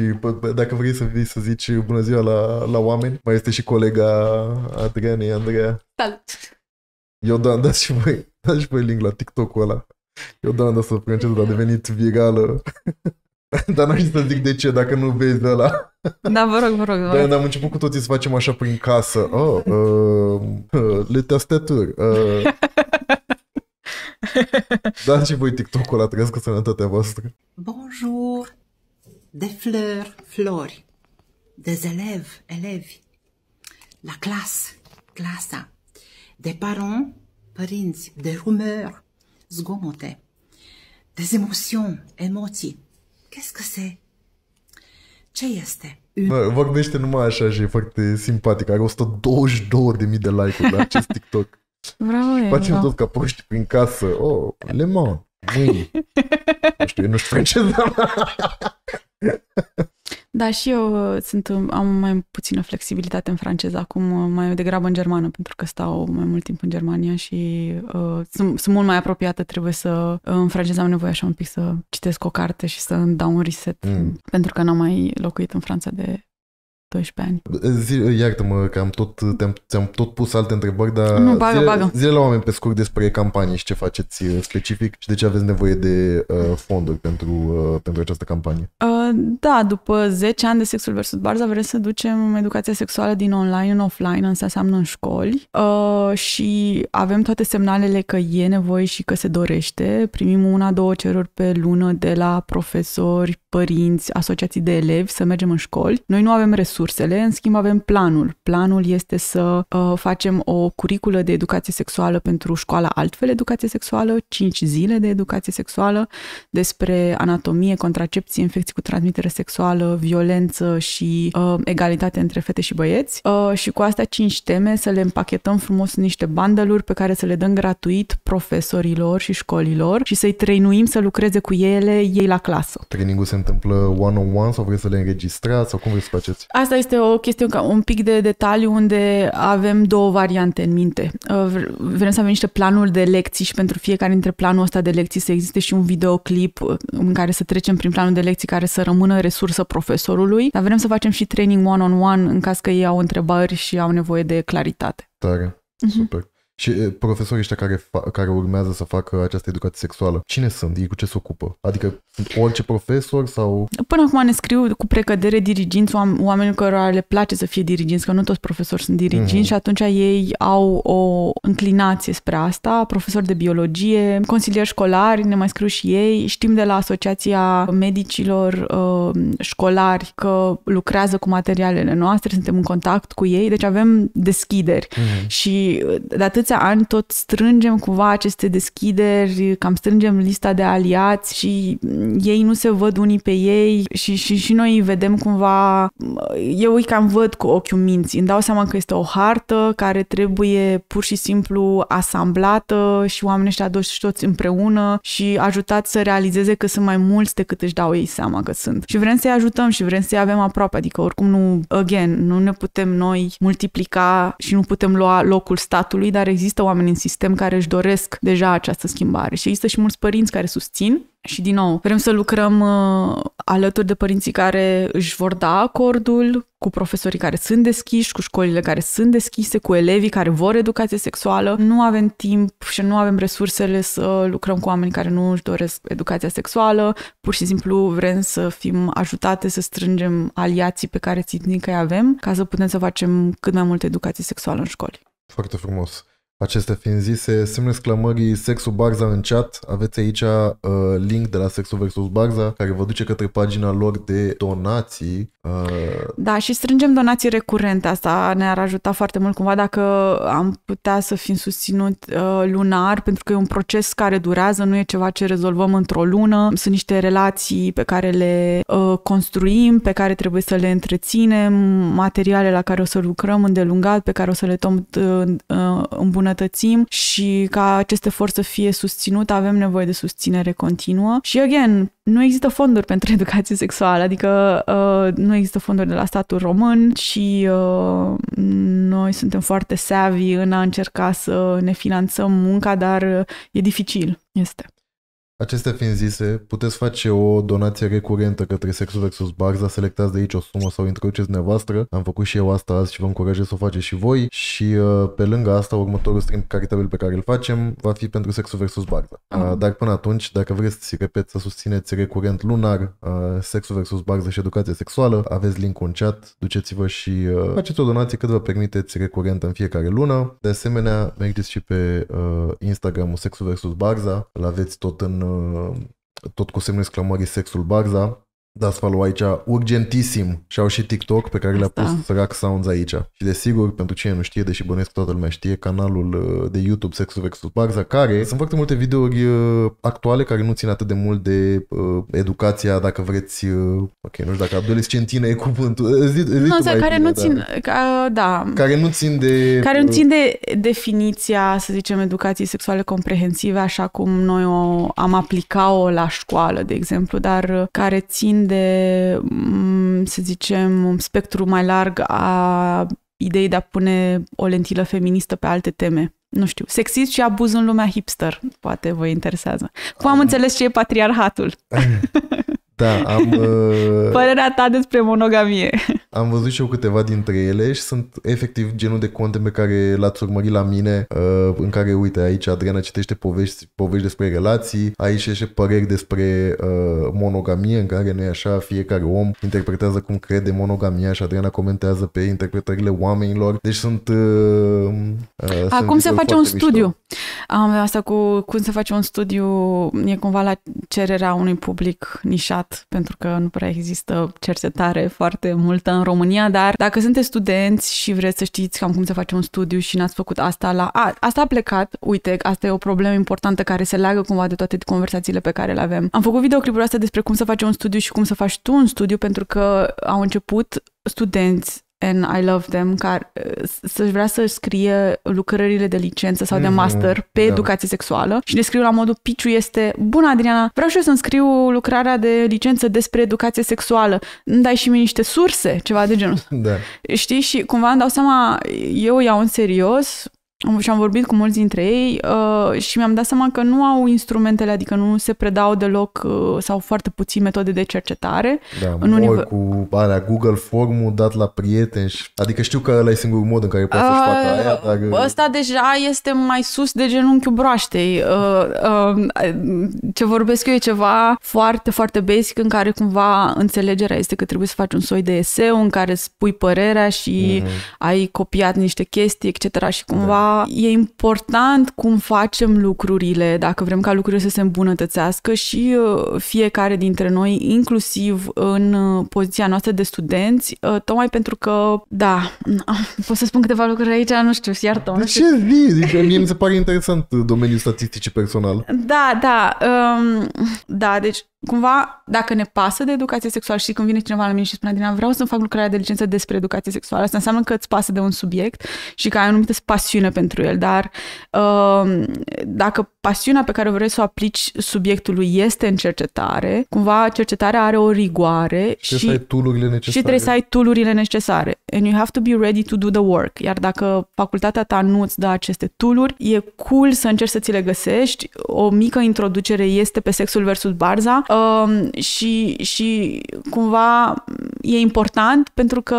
dacă vrei să vii să zici bună ziua la, la oameni, mai este și colega Adrianei, Andreea. Salut! Eu, da, dați și voi, dați și voi link la TikTok-ul ăla. E o doamnă să franceză, a devenit virală. *laughs* Dar n-aș să zic de ce, dacă nu vezi de la. Da, vă rog, vă rog. Vă rog. Da, am început cu toții să facem așa prin casă. Oh, uh, uh, le tastaturi. Uh. *laughs* da, și voi TikTok-ul la trăiesc sănătatea voastră. Bonjour, de fleurs, flori, des élèves, elevi, la classe, clasa, de parents, părinți, de rumeur, zgomote, des emoțiuni, emoții. Qu'est-ce que c'est? Ce este? Bă, vorbește numai așa și e foarte simpatic. Are 122.000 de like-uri la acest *laughs* TikTok. Bravo, și facem tot ca poști prin casă. Oh, le mans. *laughs* nu știu, eu nu știu franceză. *laughs* Da, și eu uh, sunt, um, am mai puțină flexibilitate în franceză acum, uh, mai degrabă în germană, pentru că stau mai mult timp în Germania și uh, sunt, sunt mult mai apropiată, trebuie să... Uh, în franceză am nevoie așa un pic să citesc o carte și să îmi dau un reset, mm. pentru că n-am mai locuit în Franța de 12 ani. Zi, iartă-mă că am tot, te-am, ți-am tot pus alte întrebări, dar nu, bagă, zile, bagă. zile la oameni pe scurt despre campanii și ce faceți uh, specific și de ce aveți nevoie de uh, fonduri pentru, uh, pentru această campanie. Uh, da, după 10 ani de Sexul vs. Barza vrem să ducem educația sexuală din online în offline, însă înseamnă în școli uh, și avem toate semnalele că e nevoie și că se dorește. Primim una, două cereri pe lună de la profesori, părinți, asociații de elevi, să mergem în școli. Noi nu avem resursele, în schimb avem planul. Planul este să uh, facem o curiculă de educație sexuală pentru școala altfel educație sexuală, 5 zile de educație sexuală despre anatomie, contracepție, infecții cu transmitere sexuală, violență și uh, egalitate între fete și băieți. Uh, și cu astea 5 teme să le împachetăm frumos în niște bandeluri pe care să le dăm gratuit profesorilor și școlilor și să-i trăinuim să lucreze cu ele ei la clasă. Trainingul se întâmplă one-on-one sau vreți să le înregistrați sau cum vreți să faceți? Asta este o chestie, un pic de detaliu unde avem două variante în minte. Uh, vrem să avem niște planuri de lecții și pentru fiecare dintre planul ăsta de lecții să existe și un videoclip uh, în care să trecem prin planul de lecții care să rămână resursă profesorului, dar vrem să facem și training one-on-one în caz că ei au întrebări și au nevoie de claritate. Tare, mm super ce profesorii ăștia care, fa- care urmează să facă această educație sexuală, cine sunt? Ei cu ce se ocupă? Adică sunt orice profesor sau... Până acum ne scriu cu precădere diriginți, oameni care le place să fie diriginți, că nu toți profesori sunt diriginți mm-hmm. și atunci ei au o înclinație spre asta, profesori de biologie, consilieri școlari, ne mai scriu și ei, știm de la Asociația Medicilor uh, Școlari că lucrează cu materialele noastre, suntem în contact cu ei, deci avem deschideri mm-hmm. și uh, de atât atâția ani tot strângem cumva aceste deschideri, cam strângem lista de aliați și ei nu se văd unii pe ei și, și, și noi îi vedem cumva, eu îi cam văd cu ochiul minții, îmi dau seama că este o hartă care trebuie pur și simplu asamblată și oamenii ăștia aduși toți împreună și ajutați să realizeze că sunt mai mulți decât își dau ei seama că sunt. Și vrem să-i ajutăm și vrem să-i avem aproape, adică oricum nu, again, nu ne putem noi multiplica și nu putem lua locul statului, dar există există oameni în sistem care își doresc deja această schimbare și există și mulți părinți care susțin și din nou, vrem să lucrăm uh, alături de părinții care își vor da acordul, cu profesorii care sunt deschiși, cu școlile care sunt deschise, cu elevii care vor educație sexuală. Nu avem timp și nu avem resursele să lucrăm cu oameni care nu își doresc educația sexuală. Pur și simplu vrem să fim ajutate să strângem aliații pe care țin că avem ca să putem să facem cât mai multă educație sexuală în școli. Foarte frumos. Acestea fiind zise, semnul exclamării Sexul Barza în chat, aveți aici uh, link de la Sexul versus Barza care vă duce către pagina lor de donații. Uh... Da, și strângem donații recurente, asta ne-ar ajuta foarte mult cumva dacă am putea să fim susținut uh, lunar, pentru că e un proces care durează, nu e ceva ce rezolvăm într-o lună, sunt niște relații pe care le uh, construim, pe care trebuie să le întreținem, materiale la care o să lucrăm îndelungat, pe care o să le tom uh, uh bună îmbunătățim și ca acest efort să fie susținut, avem nevoie de susținere continuă. Și, again, nu există fonduri pentru *laughs* educație sexuală, adică uh, nu există fonduri de la statul român și uh, noi suntem foarte savvy în a încerca să ne finanțăm munca, dar uh, e dificil. Este. Acestea fiind zise, puteți face o donație recurentă către Sex vs. Barza, selectați de aici o sumă sau introduceți nevastră. Am făcut și eu asta azi și vă încurajez să o faceți și voi și uh, pe lângă asta, următorul stream caritabil pe care îl facem va fi pentru Sex vs. Barza. Uh, huh mhm. Dar până atunci, dacă vreți, să repet, să susțineți recurent lunar uh, Sex vs. Barza și educația sexuală, aveți link în chat, duceți-vă și uh, faceți o donație cât vă permiteți recurent în fiecare lună. De asemenea, mergeți și pe Instagram Sex vs. Barza, îl aveți tot în tot cu semnul exclamării sexul Barza, da, follow aici urgentisim și au și TikTok pe care Asta. le-a pus Sărac Sounds aici. Și desigur, pentru cine nu știe, deși bănuiesc toată lumea știe, canalul uh, de YouTube Sexul vs. Barza, care sunt foarte multe videouri uh, actuale care nu țin atât de mult de uh, educația, dacă vreți, uh, ok, nu știu dacă adolescentină e *laughs* cuvântul. Zi, zi nu, care bine, nu țin, da. Ca, da. Care nu țin de... Care nu uh, țin de definiția, să zicem, educației sexuale comprehensive, așa cum noi o, am aplicat-o la școală, de exemplu, dar care țin prinde, mm, să zicem, un spectru mai larg a ideii de a pune o lentilă feministă pe alte teme. Nu știu, Sexist și abuz în lumea hipster, poate vă interesează. Cum am, am ah. înțeles ce e patriarhatul? *laughs* Da, am... *laughs* Uh... Părerea ta despre monogamie. Am văzut și eu câteva dintre ele și sunt efectiv genul de conte pe care l-ați urmărit la mine, uh, în care, uite, aici Adriana citește povești, povești despre relații, aici este păreri despre uh, monogamie, în care nu așa, fiecare om interpretează cum crede monogamia și Adriana comentează pe interpretările oamenilor. Deci sunt... Uh, Acum se face un studiu. Am Asta cu cum se face un studiu e cumva la cererea unui public nișat, pentru că nu prea există cercetare foarte multă în România, dar dacă sunteți studenți și vreți să știți cam cum să face un studiu și n-ați făcut asta la... A, asta a plecat, uite, asta e o problemă importantă care se leagă cumva de toate conversațiile pe care le avem. Am făcut videoclipul asta despre cum să faci un studiu și cum să faci tu un studiu pentru că au început studenți and I love them, care uh, să vrea să scrie lucrările de licență sau mm-hmm. de mhm. master pe da. educație sexuală și ne scriu la modul piciu este, bună Adriana, vreau și eu să-mi scriu lucrarea de licență despre educație sexuală, îmi dai și mie niște surse, ceva de genul. Da. Știi? Și cumva îmi dau seama, eu iau în serios, și am vorbit cu mulți dintre ei uh, și mi-am dat seama că nu au instrumentele, adică nu se predau deloc uh, sau foarte puțin metode de cercetare. Da, în univ- cu alea Google Formul dat la prieteni, și... adică știu că ăla e singurul mod în care poți uh, să-și facă uh, aia, dar... Ăsta deja este mai sus de genunchiul broaștei. Uh, uh, ce vorbesc eu e ceva foarte, foarte basic în care cumva înțelegerea este că trebuie să faci un soi de eseu în care spui părerea și mm-hmm. ai copiat niște chestii, etc. și cumva da e important cum facem lucrurile, dacă vrem ca lucrurile să se îmbunătățească și uh, fiecare dintre noi, inclusiv în uh, poziția noastră de studenți, uh, tocmai pentru că, da, *laughs* pot să spun câteva lucruri aici, nu știu, iartă De ce zici? Adică mie mi se pare interesant domeniul statisticii personal. Da, da, um, da, deci cumva, dacă ne pasă de educație sexuală și când vine cineva la mine și spune, Adina, vreau să-mi fac lucrarea de licență despre educație sexuală, asta înseamnă că îți pasă de un subiect și că ai o anumită pasiune pentru el, dar uh, dacă pasiunea pe care vrei să o aplici subiectului este în cercetare, cumva cercetarea are o rigoare și, și, trebuie și trebuie să ai tool necesare. And you have to be ready to do the work. Iar dacă facultatea ta nu îți dă aceste tool e cool să încerci să ți le găsești. O mică introducere este pe sexul versus barza um, și, și cumva e important pentru că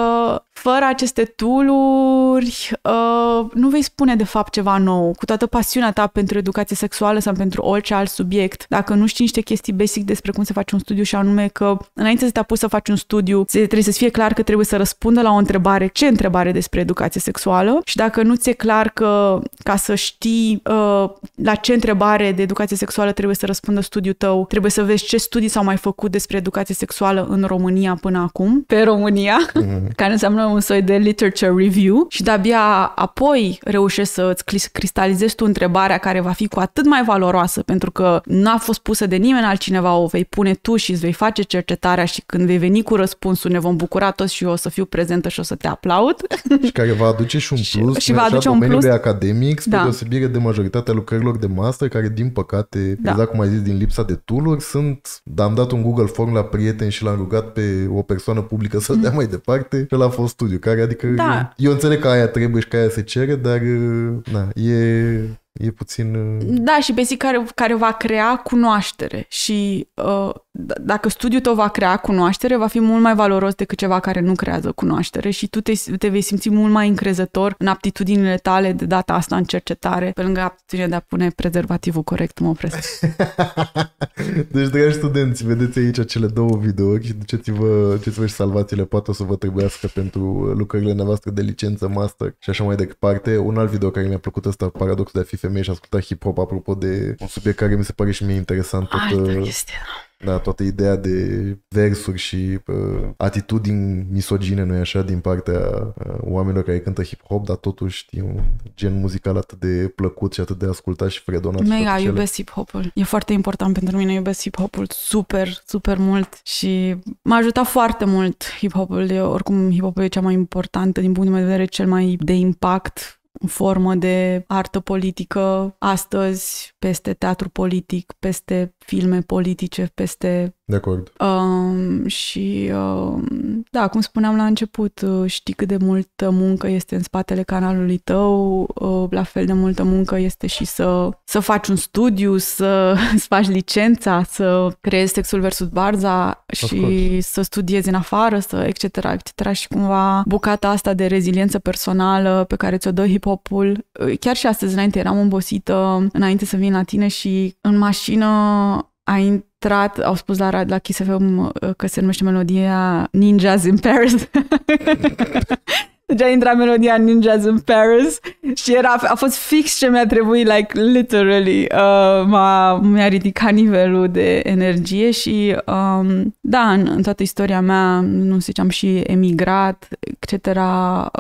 fără aceste tooluri uh, nu vei spune de fapt ceva nou. Cu toată pasiunea ta pentru educație sexuală sau pentru orice alt subiect, dacă nu știi niște chestii basic despre cum se face un studiu și anume că înainte să te apuci să faci un studiu, trebuie să fie clar că trebuie să răspundă la o întrebare, ce întrebare despre educație sexuală și dacă nu ți-e clar că ca să știi uh, la ce întrebare de educație sexuală trebuie să răspundă studiul tău, trebuie să vezi ce studii s-au mai făcut despre educație sexuală în România până acum, pe România, mm-hmm. *laughs* care înseamnă anume un soi de literature review și de-abia apoi reușești să îți cristalizezi tu întrebarea care va fi cu atât mai valoroasă pentru că nu a fost pusă de nimeni altcineva, o vei pune tu și îți vei face cercetarea și când vei veni cu răspunsul ne vom bucura toți și eu o să fiu prezentă și o să te aplaud. Și care va aduce și un *laughs* plus și, și va aduce un plus. academic spre da. deosebire de majoritatea lucrărilor de master care din păcate, da. exact cum ai zis, din lipsa de tooluri sunt, dar am dat un Google Form la prieteni și l-am rugat pe o persoană publică să-l dea mm. mai departe și a fost studiu, care, adică, da. eu înțeleg că aia trebuie și că aia se cere, dar, na, e e puțin... Uh, da, și basic care, care va crea cunoaștere și uh, dacă studiul tău va crea cunoaștere, va fi mult mai valoros decât ceva care nu creează cunoaștere și tu te, te vei simți mult mai încrezător în aptitudinile tale de data asta în cercetare, pe lângă aptitudinea de a pune prezervativul corect, mă opresc. *laughs* deci, dragi studenți, vedeți aici cele două video și duceți-vă, duceți-vă și salvați-le, poate o să vă trebuiască pentru lucrările noastre de licență, master și așa mai departe. Un alt video care mi-a plăcut ăsta, paradoxul de a fi femei și asculta hip-hop, apropo de un subiect care mi se pare și mie interesant. Toată, chestie, da. da, toată ideea de versuri și uh, atitudini misogine, nu așa, din partea uh, oamenilor care cântă hip-hop, dar totuși e un gen muzical atât de plăcut și atât de ascultat și fredonat. Mega, iubesc hip-hop-ul. E foarte important pentru mine, iubesc hip-hop-ul super, super mult și m-a ajutat foarte mult hip-hop-ul. E, oricum, hip-hop-ul e cea mai importantă din punct de vedere cel mai de impact formă de artă politică astăzi, peste teatru politic, peste filme politice, peste de acord. Uh, și, uh, da, cum spuneam la început, uh, știi cât de multă muncă este în spatele canalului tău, uh, la fel de multă muncă este și să, să faci un studiu, să *laughs* îți faci licența, să creezi Sexul versus Barza și să studiezi în afară, să etc., etc. Și cumva bucata asta de reziliență personală pe care ți-o dă hip-hopul. Uh, chiar și astăzi înainte eram obosită, înainte să vin la tine și în mașină ai intrat, au spus la, la Kiss FM uh, că se numește melodia Ninjas in Paris. *laughs* Deja intra melodia Ninjas in Paris și era, a fost fix ce mi-a trebuit, like, literally, uh, m-a, mi-a ridicat nivelul de energie și, um, da, în, în toată istoria mea, nu știu, am și emigrat, etc.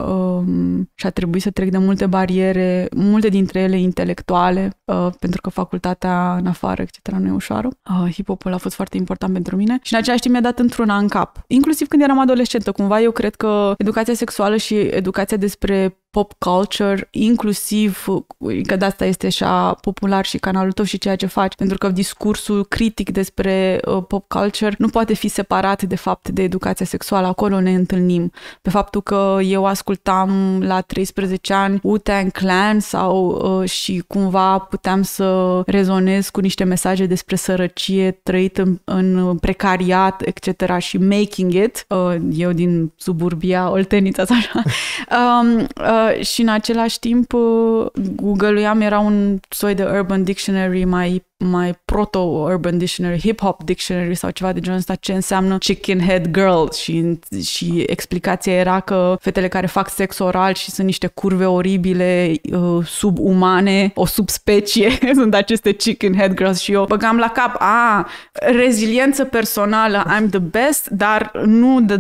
Um, și a trebuit să trec de multe bariere, multe dintre ele intelectuale, uh, pentru că facultatea în afară, etc. nu e ușoară. Uh, hip-hopul a fost foarte important pentru mine și în același timp mi-a dat într-una în cap. Inclusiv când eram adolescentă, cumva eu cred că educația sexuală și și educația despre pop culture, inclusiv că de asta este și popular și canalul tău și ceea ce faci, pentru că discursul critic despre uh, pop culture nu poate fi separat de fapt de educația sexuală, acolo ne întâlnim. Pe faptul că eu ascultam la 13 ani Wu-Tang Clan sau uh, și cumva puteam să rezonez cu niște mesaje despre sărăcie, trăit în, în precariat, etc. și making it, uh, eu din suburbia Oltenița, *laughs* așa, um, uh, și în același timp uh, google ul era un soi de Urban Dictionary mai mai proto-urban dictionary, hip-hop dictionary sau ceva de genul ăsta, ce înseamnă head girl și, și explicația era că fetele care fac sex oral și sunt niște curve oribile, uh, subumane, o subspecie, *laughs* sunt aceste chicken head girls și eu băgam la cap, a, reziliență personală, I'm the best, dar nu the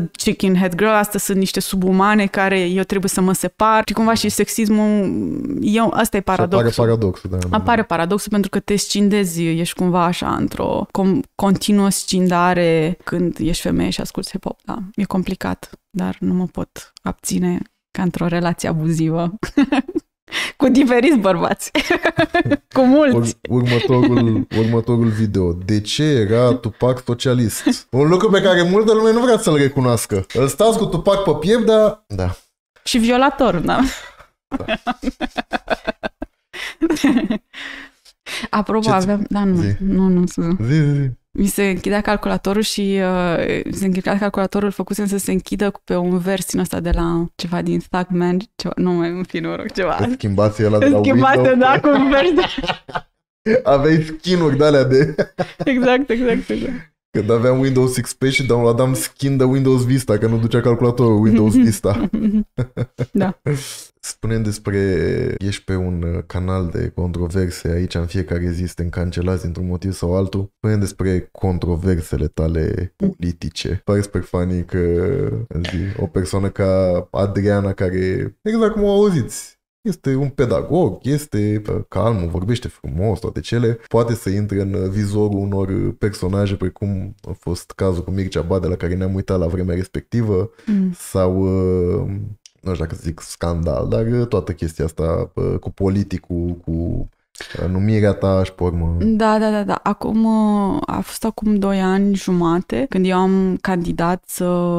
head girl, asta sunt niște subumane care eu trebuie să mă separ și cumva și sexismul, eu, asta e paradoxul. Apare paradoxul, da, da, da. Apare paradoxul pentru că te scindezi vezi, ești cumva așa într-o com- continuă scindare când ești femeie și asculti hip-hop. Da, e complicat, dar nu mă pot abține ca într-o relație abuzivă. *laughs* Cu diferiți bărbați. *laughs* Cu mulți. Ur- următorul, următorul video. De ce era Tupac socialist? Un lucru pe care multă lume nu vrea să-l recunoască. Îl stați cu Tupac pe piept, dar... Da. Și violator, da. da. *laughs* Apropo, Ce aveam... Da, nu, zi. nu, nu. nu. Zi, zi, zi. Mi se închidea calculatorul și uh, se închidea calculatorul făcusem să se închidă pe un vers din ăsta de la ceva din Thugman, ceva, nu mai în fine, mă ceva. Că schimbați ăla de la Schimbați, da, cu un vers de... *laughs* Aveai skin-uri de alea de... *laughs* exact, exact, exact. Când aveam Windows XP și downloadam skin de Windows Vista, că nu ducea calculatorul Windows Vista. *laughs* da. Spunem despre, ești pe un uh, canal de controverse aici în fiecare zi suntem cancelați într-un motiv sau altul. Spunem despre controversele tale politice. Pare super funny că zi, o persoană ca Adriana care, exact cum o auziți, este un pedagog, este uh, calm, vorbește frumos, toate cele. Poate să intre în uh, vizorul unor personaje, precum a fost cazul cu Mircea Badea, la care ne-am uitat la vremea respectivă, mm. sau uh, nu știu dacă să zic scandal, dar uh, toată chestia asta uh, cu politicul, cu uh, numirea ta și pormă. Da, da, da, da. Acum a fost acum doi ani jumate când eu am candidat să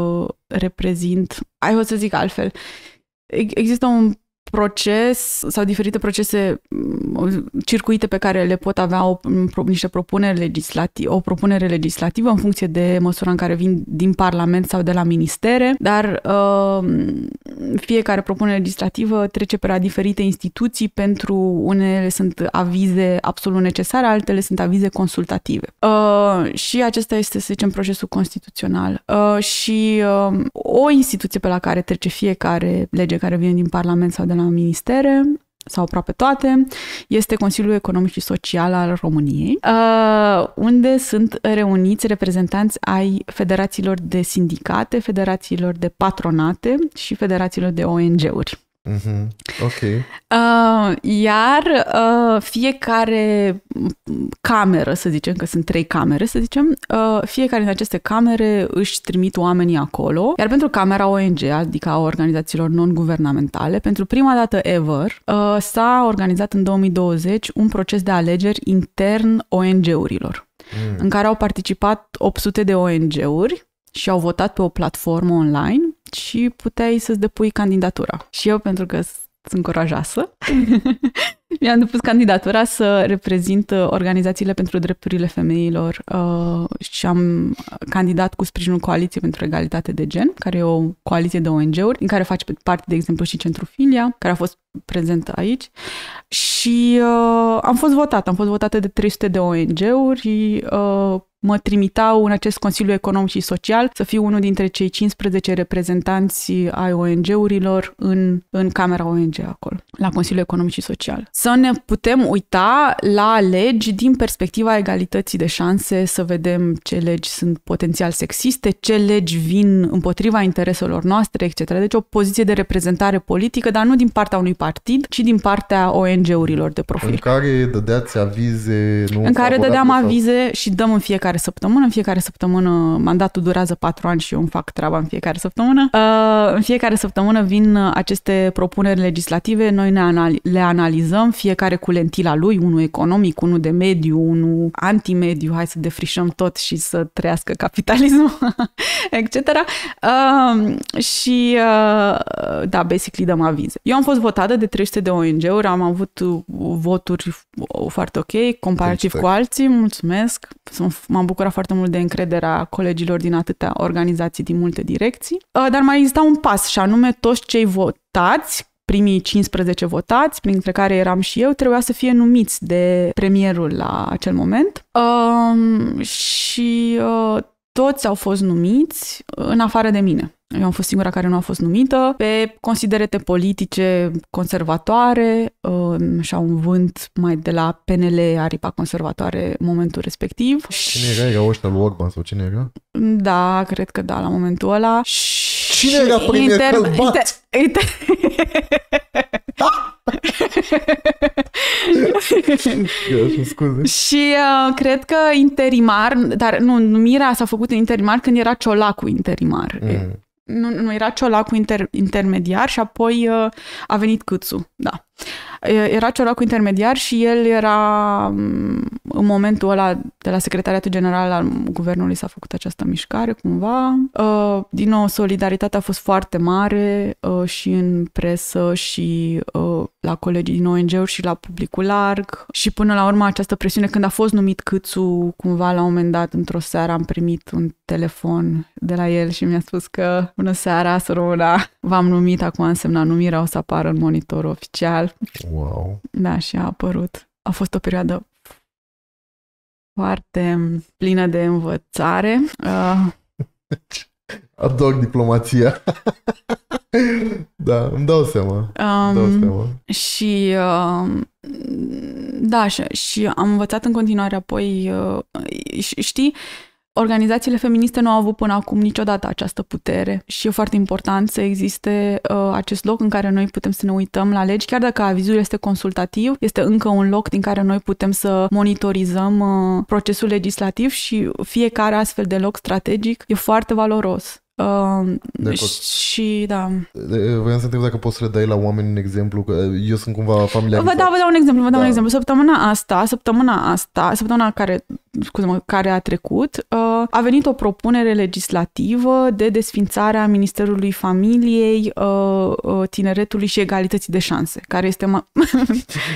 reprezint, ai o să zic altfel, există un proces sau diferite procese, mm, circuite pe care le pot avea o, mm, niște propuneri legislative, o propunere legislativă în funcție de măsura în care vin din Parlament sau de la ministere, dar uh, fiecare propunere legislativă trece pe la diferite instituții pentru unele sunt avize absolut necesare, altele sunt avize consultative. Uh, și acesta este, să zicem, procesul constituțional. Uh, și uh, o instituție pe la care trece fiecare lege care vine din Parlament sau de la ministere sau aproape toate, este Consiliul Economic și Social al României, uh, unde sunt reuniți reprezentanți ai federațiilor de sindicate, federațiilor de patronate și federațiilor de ONG-uri. Mm-hmm. Ok. Uh, iar uh, fiecare cameră, să zicem că sunt trei camere, să zicem, uh, fiecare din aceste camere își trimit oamenii acolo, iar pentru camera ONG, adică a organizațiilor non-guvernamentale, pentru prima dată ever, uh, s-a organizat în 2020 un proces de alegeri intern ONG-urilor. Mm. în care au participat 800 de ONG-uri și au votat pe o platformă online și puteai să-ți depui candidatura. Și eu, pentru că sunt corajoasă, *laughs* mi-am depus candidatura să reprezint uh, organizațiile pentru drepturile femeilor uh, și am candidat cu sprijinul Coaliției pentru Egalitate de Gen, care e o coaliție de ONG-uri, în care face parte, de exemplu, și Centrul Filia, care a fost prezent aici. Și uh, am fost votată, am fost votată de 300 de ONG-uri uh, mă trimitau în acest Consiliu Economic și Social să fiu unul dintre cei 15 reprezentanți ai ONG-urilor în, în Camera ONG acolo, la Consiliul Economic și Social. Să ne putem uita la legi din perspectiva egalității de șanse, să vedem ce legi sunt potențial sexiste, ce legi vin împotriva intereselor noastre, etc. Deci o poziție de reprezentare politică, dar nu din partea unui partid, ci din partea ONG-urilor de profil. În care dădeați avize... Nu în care dădeam avize și dăm în fiecare fiecare săptămână. În fiecare săptămână, mandatul durează patru ani și eu îmi fac treaba în fiecare săptămână. Uh, în fiecare săptămână vin uh, aceste propuneri legislative, noi ne anal- le analizăm, fiecare cu lentila lui, unul economic, unul de mediu, unul antimediu, hai să defrișăm tot și să trăiască *laughs* capitalismul, *laughs* etc. Uh, um, și, uh, da, basically dăm avize. Eu am fost votată de 300 de ONG-uri, am avut voturi foarte ok, comparativ cu alții, mulțumesc, m-am m-am bucurat foarte mult de încrederea colegilor din atâtea organizații din multe direcții. Uh, dar mai exista un pas și anume toți cei votați primii 15 votați, printre care eram și eu, trebuia să fie numiți de premierul la acel moment. Um, și uh, toți au fost numiți în afară de mine. Eu am fost singura care nu a fost numită, pe considerete politice conservatoare uh, și au un vânt mai de la PNL, aripa conservatoare în momentul respectiv. Cine era? Era ăștia lui Orban sau cine era? Da, cred că da, la momentul ăla. Cine era primul inter... călbat? Inter... scuze. și uh, cred că interimar, dar nu, numirea s-a făcut în interimar când era Ciolacu interimar. Mm nu, nu era Ciolacu inter, intermediar și apoi uh, a venit Câțu, da. Era cu intermediar și el era mm, în momentul ăla de la Secretariatul General al Guvernului s-a făcut această mișcare cumva. Din nou, solidaritatea a fost foarte mare și în presă și la colegii din ONG-uri și la publicul larg și până la urmă această presiune când a fost numit Câțu cumva la un moment dat într-o seară am primit un telefon de la el și mi-a spus că bună seara, sorona, v-am numit, acum însemna numirea o să apară în monitor oficial serial. Wow. Da, și a apărut. A fost o perioadă foarte plină de învățare. Ah. Uh... *laughs* Adog diplomația. *laughs* da, îmi dau seama. Um, dau seama. Și uh, da, și, și am învățat în continuare apoi, uh, știi, uh, organizațiile feministe nu au avut până acum niciodată această putere și e foarte important să existe uh, acest loc în care noi putem să ne uităm la legi, chiar dacă avizul este consultativ, este încă un loc din care noi putem să monitorizăm uh, procesul legislativ și fiecare astfel de loc strategic e foarte valoros. Uh, de și da. Eh, voiam să întreb dacă poți să le dai la oameni un exemplu, că eu sunt cumva familiar. Vă dau, vă dau un exemplu, vă dau da. un exemplu. Săptămâna asta, săptămâna asta, săptămâna care scuze care a trecut, uh, a venit o propunere legislativă de a Ministerului Familiei, uh, uh, Tineretului și Egalității de Șanse, care este... Ma-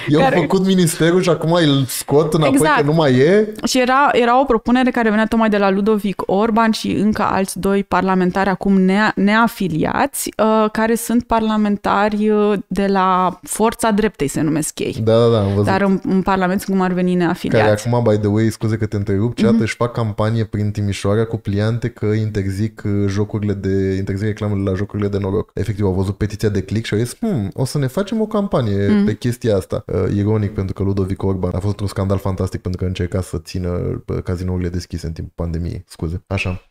Eu *laughs* care... am făcut ministerul și acum îl scot înapoi exact. că nu mai e? Și era, era o propunere care venea tocmai de la Ludovic Orban și încă alți doi parlamentari acum nea- neafiliați, care sunt parlamentari de la Forța Dreptei, se numesc ei. Da, da, da, am văzut. Dar în, în Parlament cum ar veni neafiliați. Care acum, by the way, scuze că te întrerup, ce mm-hmm. își fac campanie prin Timișoara cu pliante că interzic uh, jocurile de, interzic reclamele la jocurile de noroc. Efectiv, au văzut petiția de click și au zis, hm, o să ne facem o campanie mm. pe chestia asta. Uh, ironic, pentru că Ludovic Orban a fost un scandal fantastic pentru că încerca să țină uh, cazinourile deschise în timpul pandemiei. Scuze. Așa.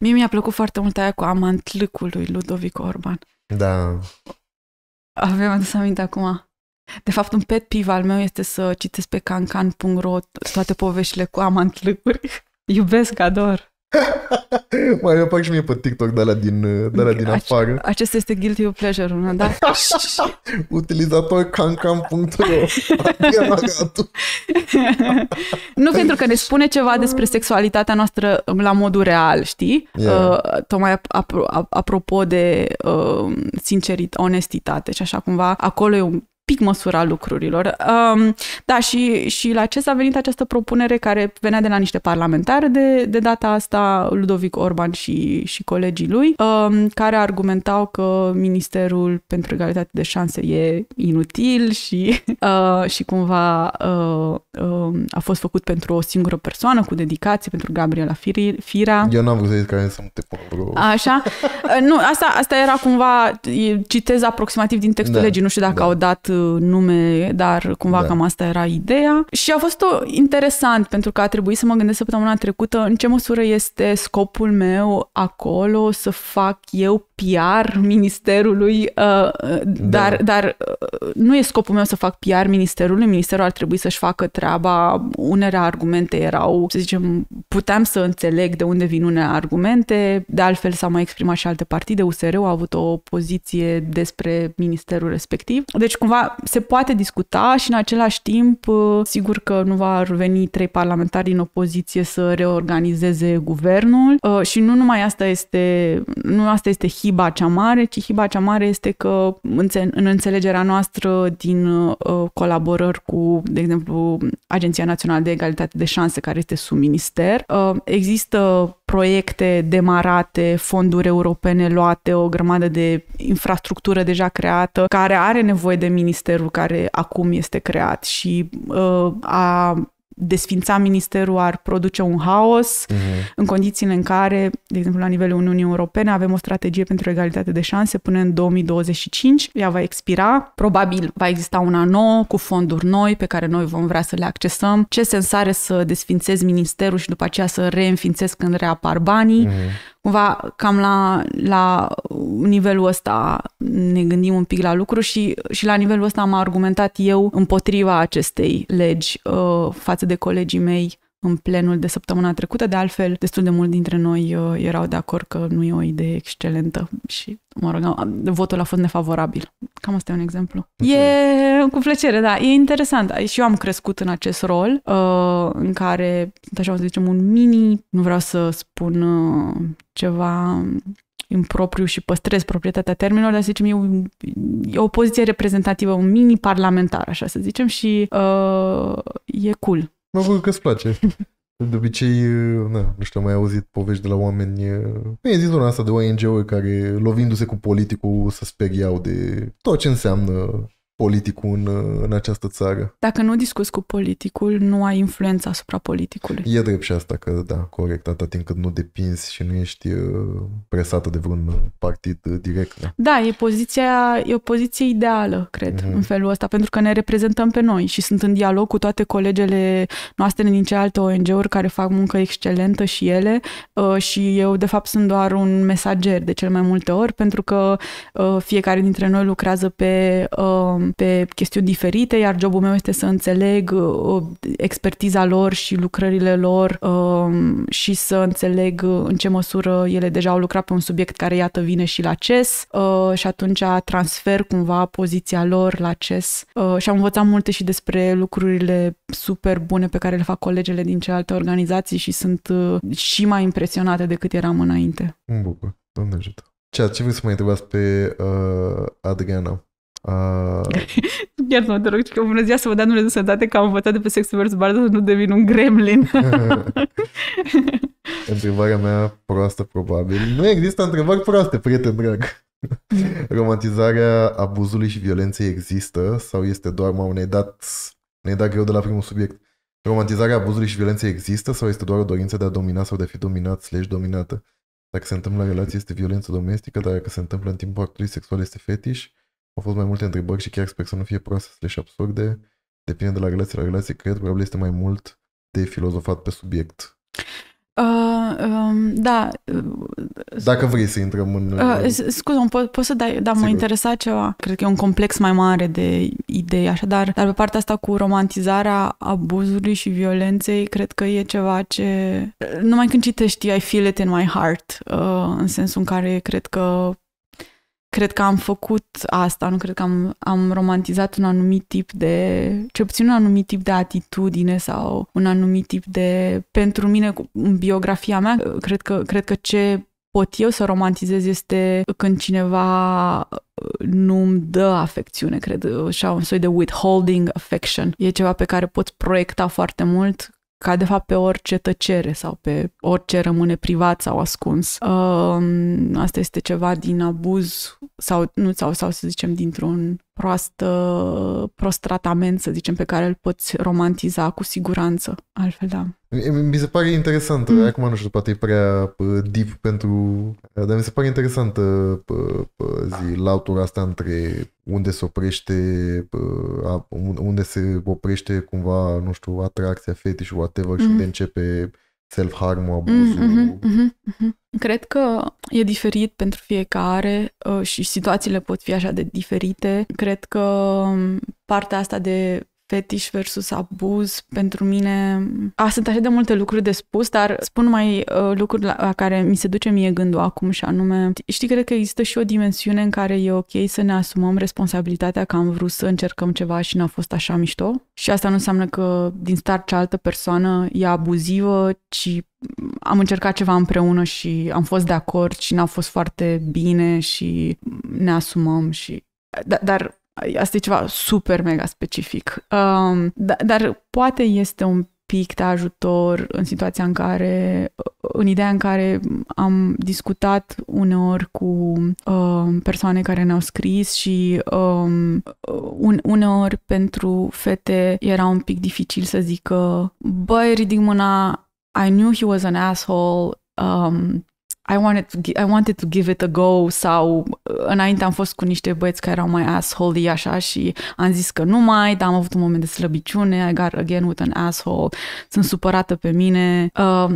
Mie mi-a plăcut foarte mult aia cu amantlicul lui Ludovic Orban. Da. Avem adus aminte acum. De fapt, un pet piv al meu este să citesc pe cancan.ro toate poveștile cu amantlâcuri. *laughs* Iubesc, ador. *laughs* Mai eu fac și mie pe TikTok de la din, de la din afară. Acesta este guilty pleasure-ul meu, da? *laughs* Utilizator cancan.ro Nu pentru că ne spune ceva despre sexualitatea noastră la modul real, știi? Yeah. Uh, tocmai apropo de uh, sincerit, onestitate și așa cumva, acolo e un pic măsura lucrurilor. Um, da, și, și la ce s-a venit această propunere care venea de la niște parlamentari de, de data asta, Ludovic Orban și, și colegii lui, um, care argumentau că Ministerul pentru Egalitate de Șanse e inutil și, *laughs* uh, și cumva uh, uh, a fost făcut pentru o singură persoană cu dedicație, pentru Gabriela Fira. Eu n-am văzut că zic să nu te Așa? Uh, nu, asta, asta era cumva, citez aproximativ din textul da. legii, nu știu dacă da. au dat nume, dar cumva da. cam asta era ideea. Și a fost o, interesant, pentru că a trebuit să mă gândesc săptămâna trecută în ce măsură este scopul meu acolo să fac eu PR ministerului, uh, dar, da. dar uh, nu e scopul meu să fac PR ministerului. Ministerul ar trebui să-și facă treaba. Unele argumente erau, să zicem, puteam să înțeleg de unde vin unele argumente. De altfel s-au mai exprimat și alte partide. USR-ul a avut o poziție despre ministerul respectiv. Deci, cumva, se poate discuta și în același timp, uh, sigur că nu va veni trei parlamentari din opoziție să reorganizeze guvernul uh, și nu numai asta este, nu asta este hib hiba cea mare, ci hiba cea mare este că în înțelegerea noastră din uh, colaborări cu, de exemplu, Agenția Națională de Egalitate de Șanse, care este sub minister, uh, există proiecte demarate, fonduri europene luate, o grămadă de infrastructură deja creată, care are nevoie de ministerul care acum este creat și uh, a desfința ministerul ar produce un haos uh-huh. în condițiile în care, de exemplu, la nivelul Uniunii Europene avem o strategie pentru egalitate de șanse până în 2025, ea va expira, probabil va exista una nouă cu fonduri noi pe care noi vom vrea să le accesăm. Ce sens are să desfințez ministerul și după aceea să reînființez când reapar banii? Uh-huh cumva cam la, la nivelul ăsta ne gândim un pic la lucru și, și la nivelul ăsta am argumentat eu împotriva acestei legi uh, față de colegii mei în plenul de săptămâna trecută. De altfel, destul de mult dintre noi uh, erau de acord că nu e o idee excelentă și, mă rog, votul a fost nefavorabil. Cam asta e un exemplu. Okay. E cu plăcere, da. E interesant. Și eu am crescut în acest rol uh, în care, așa să zicem, un mini, nu vreau să spun uh, ceva impropriu și păstrez proprietatea termenilor, dar să zicem, e o, e o poziție reprezentativă, un mini-parlamentar, așa să zicem, și uh, e cool Mă bucur că-ți place. De obicei, na, nu știu, mai auzit povești de la oameni. Mi-a zis una asta de ONG-uri care, lovindu-se cu politicul, să speriau de tot ce înseamnă politicul în, în această țară. Dacă nu discuți cu politicul, nu ai influența asupra politicului. E drept și asta că, da, corect, atâta timp cât nu depinzi și nu ești uh, presată de vreun partid uh, direct. Da, da e, poziția, e o poziție ideală, cred, mm-hmm. în felul ăsta, pentru că ne reprezentăm pe noi și sunt în dialog cu toate colegele noastre din cealaltă ONG-uri care fac muncă excelentă și ele uh, și eu, de fapt, sunt doar un mesager de cel mai multe ori, pentru că fiecare dintre noi lucrează pe um, pe chestiuni diferite, iar jobul meu este să înțeleg uh, uh, expertiza lor și lucrările lor um, și să înțeleg uh, în ce măsură ele deja au lucrat pe un subiect care, iată, vine și la CES și atunci transfer cumva poziția lor la CES și am învățat multe și despre lucrurile super bune pe care le fac colegele din celelalte organizații și sunt și mai impresionate decât eram înainte. Mă bucur, Doamne ajută. Ceea ce vreau să mai întrebați pe uh, Adriana. Uh... Iar mă te rog, că bună ziua să vă dea Dumnezeu de sănătate că am învățat de pe sexul vs. barda să nu devin un gremlin. *laughs* Întrebarea mea proastă probabil. Nu există întrebări proaste, prieten drag. *laughs* Romantizarea abuzului și violenței există sau este doar, mă, ne-ai dat, ne dat greu de la primul subiect. Romantizarea abuzului și violenței există sau este doar o dorință de a domina sau de a fi dominat slash dominată? Dacă se întâmplă la relație este violență domestică, dar dacă se întâmplă în timpul actului sexual este fetiș. Au fost mai multe întrebări și chiar sper să nu fie proaste slash absurde. Depinde de la relație la relație, cred, probabil este mai mult de filozofat pe subiect. Uh, um, da. Uh, Dacă vrei să intrăm în... Uh, scuze, pot, pot să dai, da, mă interesa ceva. Cred că e un complex mai mare de idei, așadar, dar pe partea asta cu romantizarea abuzului și violenței, cred că e ceva ce... Uh, numai când citești I feel it in my heart, uh, în sensul în care cred că cred că am făcut asta, nu cred că am, am romantizat un anumit tip de, ce puțin un anumit tip de atitudine sau un anumit tip de, pentru mine, în biografia mea, cred că, cred că ce pot eu să romantizez este când cineva uh, nu îmi dă afecțiune, cred, așa un soi de withholding affection. E ceva pe care poți proiecta foarte mult ca de fapt pe orice tăcere sau pe orice rămâne privat sau ascuns. Um, asta este ceva din abuz sau, nu, sau, sau să zicem dintr-un proast, prost tratament, să zicem, pe care îl poți romantiza cu siguranță, altfel da. Mi se pare interesant, mm. acum nu știu, poate e prea deep pentru... Dar mi se pare interesantă zi, lautura asta între unde se oprește, unde se oprește cumva, nu știu, atracția, fetiș, whatever, mm. și unde începe self-harm mhm, abuzul. Mm-hmm, mm-hmm, mm-hmm. Cred că e diferit pentru fiecare uh, și situațiile pot fi așa de diferite. Cred că um, partea asta de fetiș versus abuz, pentru mine... A, sunt așa de multe lucruri de spus, dar spun mai uh, lucruri la, la care mi se duce mie gândul acum și anume... Știi, cred că există și o dimensiune în care e ok să ne asumăm responsabilitatea că am vrut să încercăm ceva și n-a fost așa mișto. Și asta nu înseamnă că din start cealaltă persoană e abuzivă, ci am încercat ceva împreună și am fost de acord și n-a fost foarte bine și ne asumăm și... Da, dar, dar Asta e ceva super mega specific. Um, dar, dar poate este un pic de ajutor în situația în care, în ideea în care am discutat uneori cu uh, persoane care ne-au scris și um, un, uneori pentru fete era un pic dificil să zică băi, ridic mâna, I knew he was an asshole, um, I wanted, to, I wanted to give it a go sau uh, înainte am fost cu niște băieți care erau mai asshole așa și am zis că nu mai, dar am avut un moment de slăbiciune, I got again with an asshole, sunt supărată pe mine. Uh,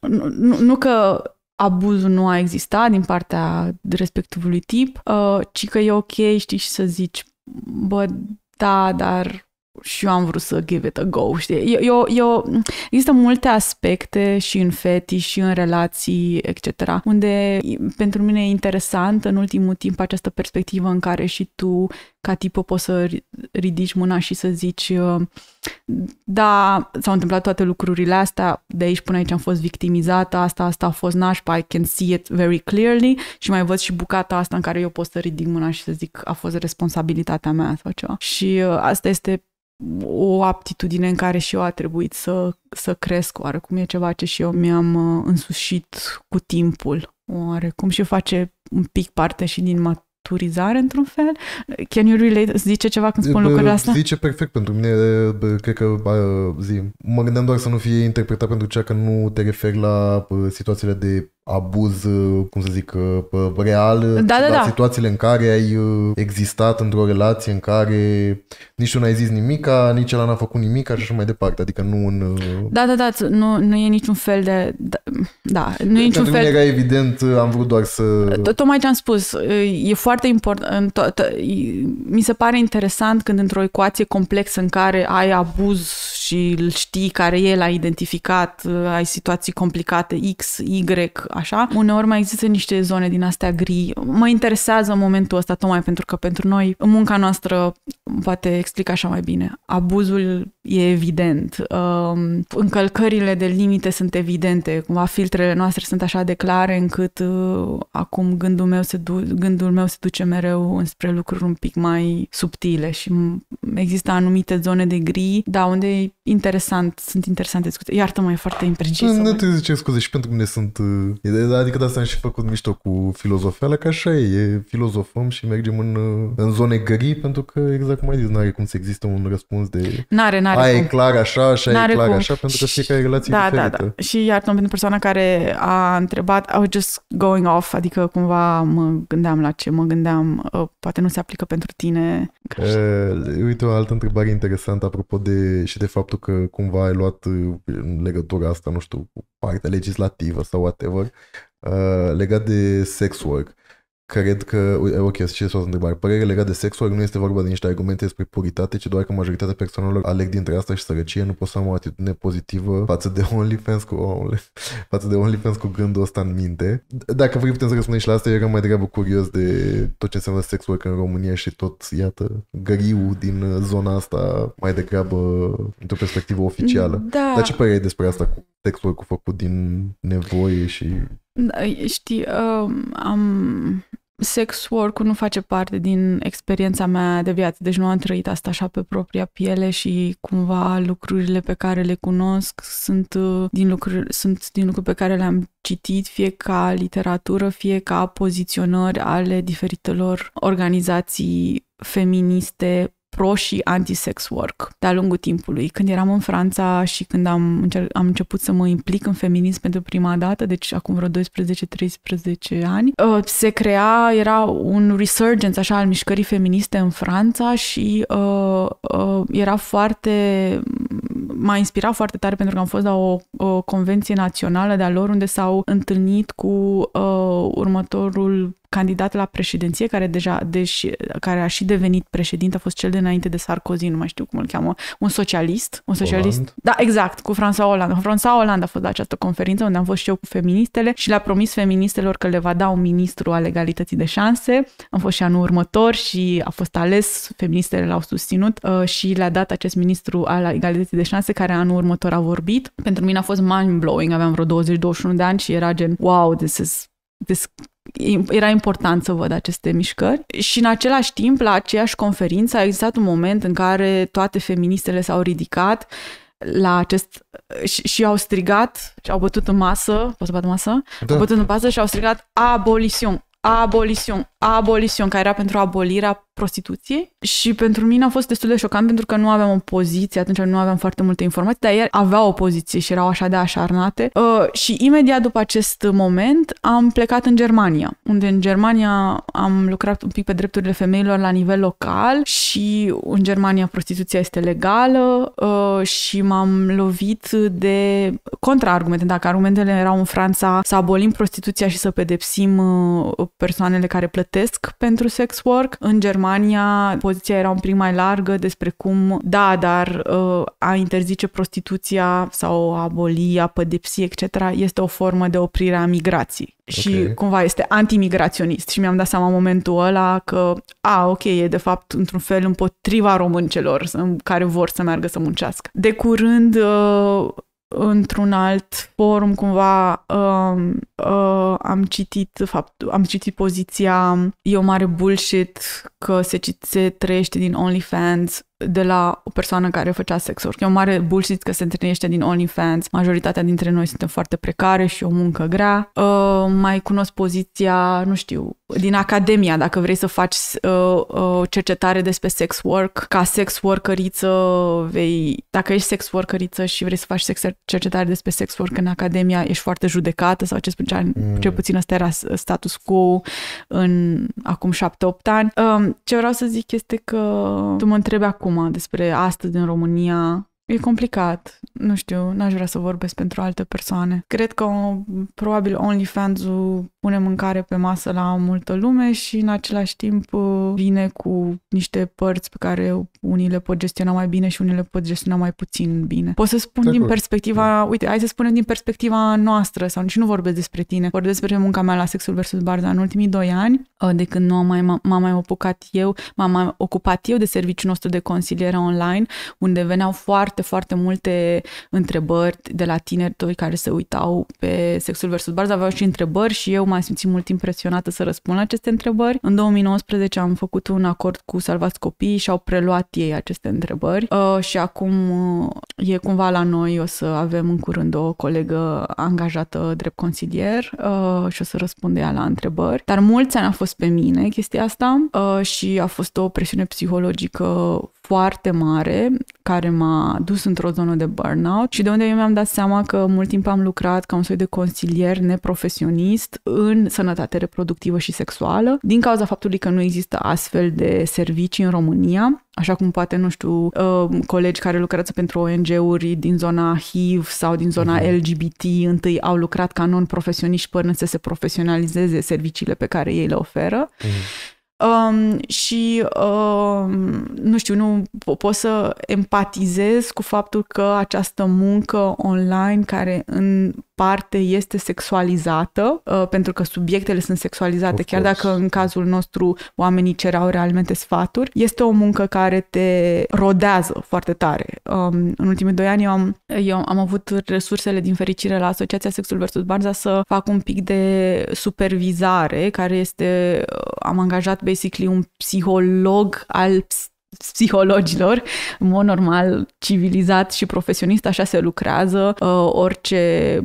nu, nu că abuzul nu a existat din partea respectivului tip, uh, ci că e ok, știi, și să zici, bă, da, dar și eu am vrut să give it a go, știi? Eu, eu, există multe aspecte și în feti și în relații, etc., unde pentru mine e interesant în ultimul timp această perspectivă în care și tu, ca tipă, poți să ridici mâna și să zici uh, da, s-au întâmplat toate lucrurile astea, de aici până aici am fost victimizată, asta, asta a fost nașpa, I can see it very clearly și mai văd și bucata asta în care eu pot să ridic mâna și să zic a fost responsabilitatea mea sau ceva. Și uh, asta este o aptitudine în care și eu a trebuit să, să cresc oarecum. E ceva ce și eu mi-am uh, însușit cu timpul oarecum și face un pic parte și din maturizare într-un fel. Can you relate? Îți zice ceva când spun lucrurile astea? Zice perfect pentru mine, cred că zi. Mă gândeam doar să nu fie interpretat pentru ceea că nu te referi la situațiile de abuz, uh, cum să zic, uh, real, da, da, da. situațiile în care ai uh, existat într-o relație în care nici tu n-ai zis nimica, nici el n-a făcut așa și așa mai departe. Adică nu un... Da, da, da, nu, nu e niciun fel de... Da, da nu de e niciun fel... era evident, am vrut doar să... Tocmai ce am spus, e foarte important, mi se pare interesant când într-o ecuație complexă în care ai abuz și îl știi care el a identificat, ai situații complicate X, Y, așa. Uneori mai există niște zone din astea gri. Mă interesează momentul ăsta tocmai pentru că pentru noi munca noastră poate explica așa mai bine. Abuzul e evident. Um, încălcările de limite sunt evidente, cumva filtrele noastre sunt așa de clare încât uh, acum gândul meu se, du- gândul meu se duce mereu înspre lucruri un pic mai subtile și există anumite zone de gri, da, unde e interesant, sunt interesante scuze. Iartă-mă, e foarte imprecis. Nu, nu te zice scuze și pentru mine sunt... Uh, adică de asta am și făcut mișto cu filozofială, că așa e, e filozofăm și mergem în, uh, în zone gri pentru că, exact cum ai zis, n-are cum să existe un răspuns de... N-are, n-are aia cum. e clar așa și aia e clar cum. așa, pentru că fiecare relație da, da, da, diferită. Da, da. Și iartă pentru persoana care a întrebat, I oh, was just going off, adică cumva mă gândeam la ce mă gândeam, oh, poate nu se aplică pentru tine. E, uite o altă întrebare interesantă apropo de și de faptul că cumva ai luat uh, legătura asta, nu știu, cu partea legislativă sau whatever, uh, legat de sex work. Uh, Cred că, ok, ce știți o întrebare. Părerea legată de sexul nu este vorba de niște argumente despre puritate, ci doar că majoritatea persoanelor aleg dintre asta și sărăcie. Nu pot să am o atitudine pozitivă față de OnlyFans cu, oh, *laughs* față de OnlyFans cu gândul ăsta în minte. Dacă vrei putem să răspundem și la asta, eu eram mai degrabă curios de tot ce înseamnă sex work în România și tot, iată, găriu din zona asta mai degrabă într-o perspectivă oficială. Da. Dar ce părere ai despre asta cu sex work făcut din nevoie și da, știi, uh, am, sex work nu face parte din experiența mea de viață, deci nu am trăit asta așa pe propria piele și cumva lucrurile pe care le cunosc sunt uh, din lucruri, sunt din lucruri pe care le-am citit, fie ca literatură, fie ca poziționări ale diferitelor organizații feministe pro și anti-sex work de-a lungul timpului. Când eram în Franța și când am, încer- am început să mă implic în feminism pentru prima dată, deci acum vreo 12-13 ani, uh, se crea, era un resurgence așa al mișcării feministe în Franța și uh, uh, era foarte, m-a inspirat foarte tare pentru că am fost la o, o convenție națională de-a lor unde s-au întâlnit cu uh, următorul candidat la președinție, care deja, deși, care a și devenit președinte, a fost cel de înainte de Sarkozy, nu mai știu cum îl cheamă, un socialist. Un socialist. Holland. Da, exact, cu François Hollande. François Hollande a fost la această conferință unde am fost și eu cu feministele și le-a promis feministelor că le va da un ministru al egalității de șanse. Am fost și anul următor și a fost ales, feministele l-au susținut uh, și le-a dat acest ministru al egalității de șanse care anul următor a vorbit. Pentru mine a fost mind-blowing, aveam vreo 20-21 de ani și era gen, wow, this is this era important să văd aceste mișcări. Și în același timp, la aceeași conferință, a existat un moment în care toate feministele s-au ridicat la acest și, și au strigat și au bătut în masă, poți să bat în masă? Da. Au bătut în masă și au strigat abolițion abolițion abolițion care era pentru abolirea prostituție și pentru mine a fost destul de șocant pentru că nu aveam o poziție, atunci nu aveam foarte multe informații, dar ei aveau o poziție și erau așa de așarnate. Uh, și imediat după acest moment am plecat în Germania, unde în Germania am lucrat un pic pe drepturile femeilor la nivel local și în Germania prostituția este legală uh, și m-am lovit de contraargumente. Dacă argumentele erau în Franța să abolim prostituția și să pedepsim uh, persoanele care plătesc pentru sex work, în Germania Germania poziția era un pic mai largă despre cum, da, dar uh, a interzice prostituția sau a aboli, a pedepsi, etc., este o formă de oprire a migrației. Și cumva este antimigraționist și mi-am dat seama în momentul ăla că, a, ok, e de fapt într-un fel împotriva româncelor care vor să meargă să muncească. De curând uh, într-un alt forum cumva uh, uh, am citit fapt, am citit poziția e o mare bullshit că se, se trăiește din OnlyFans de la o persoană care făcea sex work. E o mare bullshit că se întâlnește din OnlyFans. Majoritatea dintre noi suntem foarte precare și o muncă grea. Uh, mai cunosc poziția, nu știu, din academia, dacă vrei să faci uh, uh, cercetare despre sex work, ca sex workeriță vei, dacă ești sex workeriță și vrei să faci sex, cercetare despre sex work în academia, ești foarte judecată sau ce spunea, mm. ce puțin ăsta era status quo în acum 7-8 ani. Uh, ce vreau să zic este că tu mă întrebi acum acum despre astăzi în România, E complicat, nu știu, n-aș vrea să vorbesc pentru alte persoane. Cred că probabil OnlyFans-ul pune mâncare pe masă la multă lume și în același timp uh, vine cu niște părți pe care unii le pot gestiona mai bine și unii le pot gestiona mai puțin bine. Pot să spun de din perspectiva, da. uite, hai să spunem din perspectiva noastră, sau nici nu vorbesc despre tine, vorbesc despre munca mea la Sexul versus Barza în ultimii doi ani, uh, de când nu am mai, m-am mai ocupat eu, m-am mai ocupat eu de serviciul nostru de consiliere online, unde veneau foarte, foarte multe întrebări de la tineri doi care se uitau pe Sexul versus Barza, aveau și întrebări și eu m m-am simțit mult impresionată să răspund la aceste întrebări. În 2019 am făcut un acord cu Salvați Copii și au preluat ei aceste întrebări uh, și acum uh, e cumva la noi, o să avem în curând o colegă angajată drept consilier uh, și o să răspunde ea la întrebări. Dar mulți ani a fost pe mine chestia asta uh, și a fost o presiune psihologică foarte mare care m-a dus într-o zonă de burnout și de unde eu mi-am dat seama că mult timp am lucrat ca un soi de consilier neprofesionist în sănătate reproductivă și sexuală din cauza faptului că nu există astfel de servicii în România așa cum poate, nu știu, uh, colegi care lucrează pentru ONG-uri din zona HIV sau din zona mhm. LGBT întâi au lucrat ca non-profesioniști până să se profesionalizeze serviciile pe care ei le oferă. mm Um, și um, nu știu, nu pot să empatizez cu faptul că această muncă online care în parte este sexualizată, uh, pentru că subiectele sunt sexualizate, of chiar course. dacă în cazul nostru oamenii cerau realmente sfaturi. Este o muncă care te rodează foarte tare. Um, în ultimii doi ani eu am, eu am avut resursele din fericire la Asociația Sexul vs. Barza să fac un pic de supervizare, care este, uh, am angajat basically un psiholog al psihologilor, în mod normal, civilizat și profesionist, așa se lucrează. Uh, orice,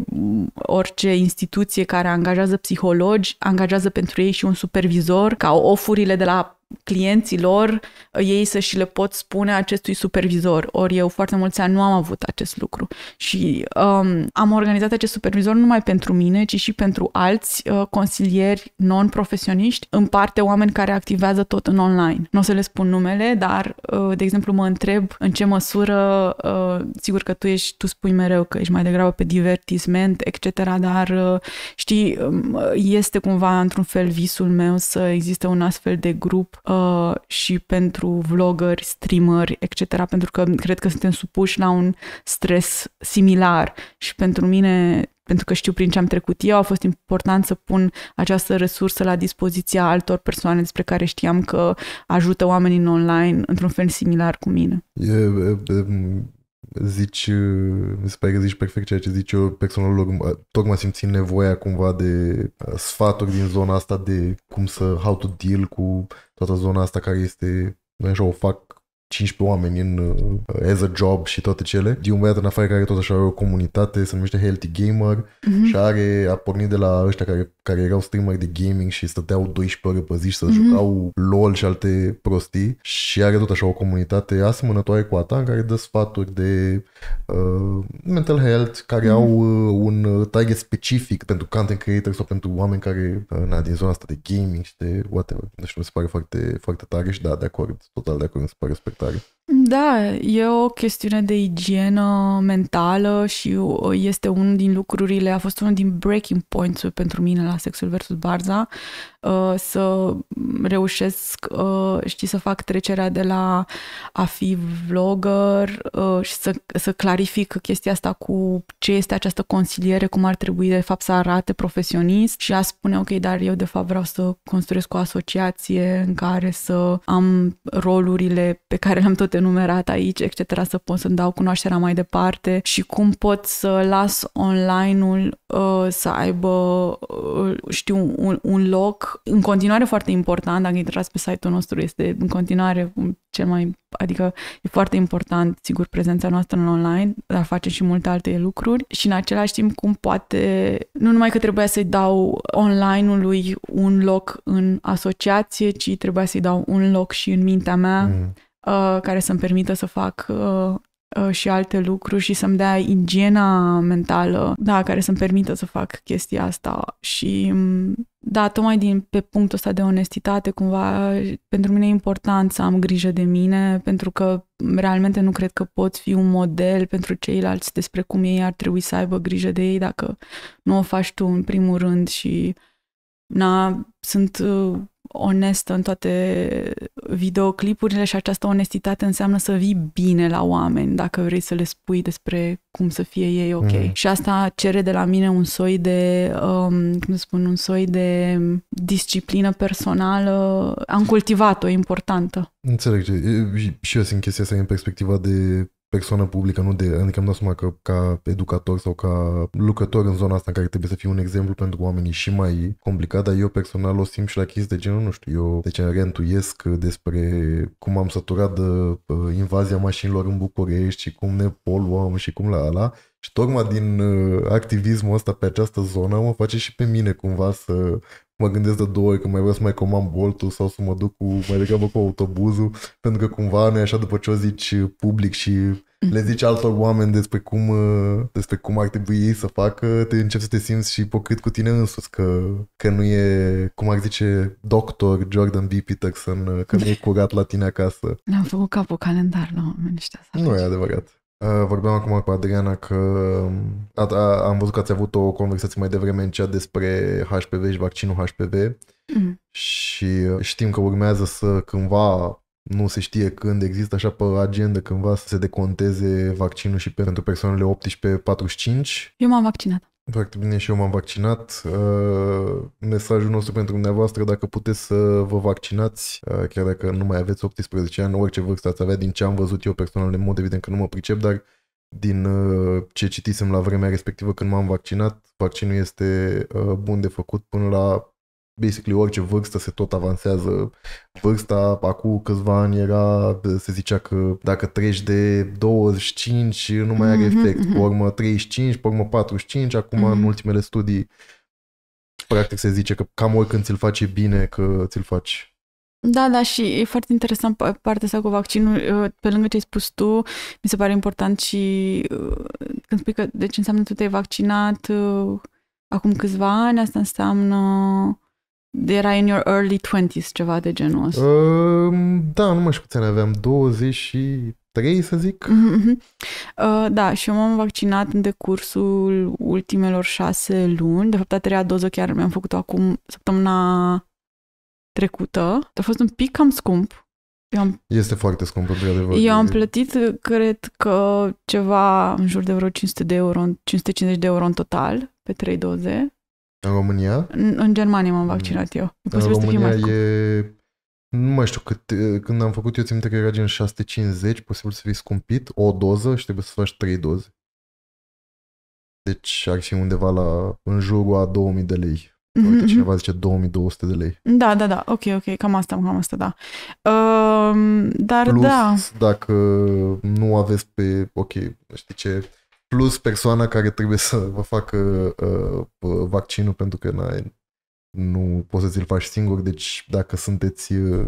orice instituție care angajează psihologi, angajează pentru ei și un supervizor, ca ofurile de la clienților ei să și le pot spune acestui supervizor. Ori eu foarte mulți ani nu am avut acest lucru și um, am organizat acest supervizor nu numai pentru mine, ci și pentru alți uh, consilieri non-profesioniști, în parte oameni care activează tot în online. Nu o să le spun numele, dar, uh, de exemplu, mă întreb în ce măsură, uh, sigur că tu ești, tu spui mereu că ești mai degrabă pe divertisment, etc., dar uh, știi, um, este cumva într-un fel visul meu să existe un astfel de grup Uh, și pentru vloggeri, streameri, etc., pentru că cred că suntem supuși la un stres similar și pentru mine pentru că știu prin ce am trecut eu, a fost important să pun această resursă la dispoziția altor persoane despre care știam că ajută oamenii în online într-un fel similar cu mine. E, e, zici, uh, mi se pare că zici perfect ceea ce zici eu personalul, tocmai simțim nevoia cumva de uh, sfaturi din zona asta de cum să, how to deal cu toată zona asta care este, nu așa, o fac 15 oameni în uh, as a job și toate cele. E un băiat în afară care tot așa are o comunitate, se numește Healthy Gamer mm-hmm. și are, a pornit de la ăștia care, care erau streamer de gaming și stăteau 12 ore pe zi și să mm-hmm. jucau LOL și alte prostii și are tot așa o comunitate asemănătoare cu a ta în care dă sfaturi de uh, mental health care mm-hmm. au uh, un uh, target specific pentru content creator sau pentru oameni care uh, na, din zona asta de gaming și de whatever. Deci mi se pare foarte, foarte tare și da, de acord, total de acord, mi se pare heutzutage. Da, e o chestiune de igienă mentală și este unul din lucrurile, a fost unul din breaking points pentru mine la Sexul versus Barza, uh, să reușesc, uh, știi, să fac trecerea de la a fi vlogger uh, și să, să clarific chestia asta cu ce este această consiliere, cum ar trebui de fapt să arate profesionist și a spune, ok, dar eu de fapt vreau să construiesc o asociație în care să am rolurile pe care le-am tot enumerat aici, etc., să pot să-mi dau cunoașterea mai departe și cum pot să las online-ul uh, să aibă, uh, știu, un, un loc în continuare foarte important, dacă intrați pe site-ul nostru, este în continuare cel mai, adică e foarte important, sigur, prezența noastră în online, dar facem și multe alte lucruri și în același timp cum poate, nu numai că trebuia să-i dau online-ului un loc în asociație, ci trebuia să-i dau un loc și în mintea mea mm Uh, care să-mi permită să fac uh, uh, și alte lucruri și să-mi dea igiena mentală, da, care să-mi permită să fac chestia asta și mm, da, tocmai din, pe punctul ăsta de onestitate, cumva, pentru mine e important să am grijă de mine, pentru că realmente nu cred că poți fi un model pentru ceilalți despre cum ei ar trebui să aibă grijă de ei dacă nu o faci tu în primul rând și na, sunt onestă în toate videoclipurile și această onestitate înseamnă să vii bine la oameni dacă vrei să le spui despre cum să fie ei ok. Mm. Și asta cere de la mine un soi de, um, cum să spun, un soi de disciplină personală. Am cultivat-o, importantă. Înțeleg. Și eu simt chestia asta în perspectiva de persoană publică, nu de, adică îmi dau seama că ca educator sau ca lucrător în zona asta în care trebuie să fiu un exemplu pentru oamenii și mai complicat, dar eu personal o simt și la chestii de genul, nu știu, eu ce deci, rentuiesc despre cum am săturat de uh, invazia mașinilor în București și cum ne poluăm și cum la ala și tocmai din uh, activismul ăsta pe această zonă mă face și pe mine cumva să mă gândesc de două ori că mai vreau să mai comand boltul sau să mă duc cu, mai degrabă cu autobuzul, pentru că cumva nu e așa după ce o zici public și le mhm. zici altor oameni despre cum, uh, despre cum ar trebui ei să facă, te începi să te simți și pocât cu tine însuți, că, că nu e, cum ar zice doctor Jordan B. Peterson, uh, că nu e *laughs* curat la tine acasă. Ne-am făcut capul calendar la oamenii ăștia. Nu e adevărat. Uh, vorbeam acum cu Adriana că um, a, a, am văzut că ați avut o conversație mai devreme în cea despre HPV și vaccinul HPV mm. și uh, știm că urmează să cândva, nu se știe când, există așa pe agenda cândva să se deconteze vaccinul și pentru persoanele 18-45. Eu m-am vaccinat. Foarte bine și eu m-am vaccinat. Uh, mesajul nostru pentru dumneavoastră, dacă puteți să vă vaccinați, uh, chiar dacă nu mai aveți 18 ani, orice vârstă ați avea, din ce am văzut eu personal, în mod evident că nu mă pricep, dar din uh, ce citisem la vremea respectivă când m-am vaccinat, vaccinul este bun de făcut până la basically orice vârstă se tot avansează. Vârsta acum câțiva ani era, se zicea că dacă treci de 25 nu mai are mhm, efect, mhm. pe urmă 35, pe urmă 45, acum în mhm. ultimele studii practic se zice că cam oricând ți-l face bine că ți-l faci. Da, da, și e foarte interesant partea asta cu vaccinul. Pe lângă ce ai spus tu, mi se pare important și uh, când spui că deci înseamnă tu te-ai vaccinat uh, acum câțiva ani, asta înseamnă era in your early 20s, ceva de genul ăsta. Ehm, da, nu mai știu câți ani aveam, 20 și să zic. *laughs* uh da, și eu m-am vaccinat în decursul ultimelor șase luni. De fapt, a treia doză chiar mi-am făcut-o acum, săptămâna trecută. A fost un pic cam scump. Eu am, este foarte scump, de adevăr Eu am plătit, cred că, ceva în jur de vreo 500 de euro, 550 de euro în total, pe trei doze. În România? În, în Germania m-am mm. vaccinat eu. în România mai e... Nu mai știu cât, când am făcut eu, țin că era gen 650, posibil să fii scumpit, o doză și trebuie să faci trei doze. Deci ar fi undeva la, în jurul a 2000 de lei. Uite, mhm, mhm. cineva zice 2200 de lei. Da, da, da, ok, ok, cam asta, cam asta, da. Uh, dar Plus, da. dacă nu aveți pe, ok, știi ce, plus persoana care trebuie să vă facă uh, uh vaccinul pentru că n nu poți să ți-l faci singur, deci dacă sunteți uh,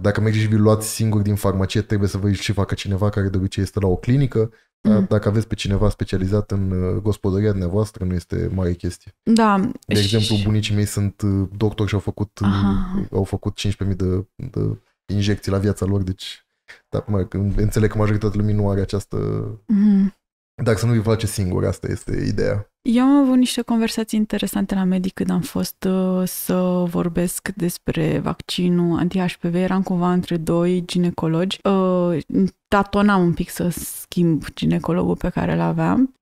dacă mergeți și vi luați singur din farmacie, trebuie să vă și facă cineva care de obicei este la o clinică. Dar mm dacă aveți pe cineva specializat în uh, gospodăria dumneavoastră, nu este mare chestie. Da. De exemplu, și... bunicii mei sunt uh, doctori și au făcut, Aha. au făcut 15.000 de, de injecții la viața lor, deci da, mă, înțeleg că majoritatea lumii nu are această mm dar să nu vi place singur, asta este ideea. Eu am avut niște conversații interesante la medic când am fost uh, să vorbesc despre vaccinul anti-HPV. Eram cumva între doi ginecologi. Uh, tatonam un pic să schimb ginecologul pe care îl aveam,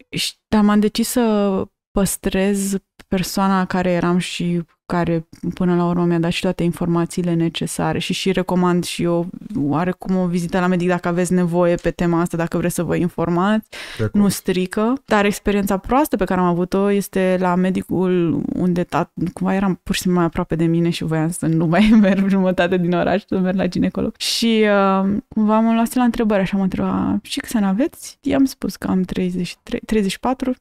dar m-am decis să păstrez persoana care eram și care până la urmă mi-a dat și toate informațiile necesare și și recomand și eu oarecum o vizită la medic dacă aveți nevoie pe tema asta, dacă vreți să vă informați, nu strică. Dar experiența proastă pe care am avut-o este la medicul unde tat, cumva eram pur și simplu mai aproape de mine și voiam să nu mai *laughs* merg jumătate din oraș, să merg la ginecolog. Și uh, cumva m-am luat la întrebare și am întrebat, și câți ani aveți? I-am spus că am 33, 34. Uh,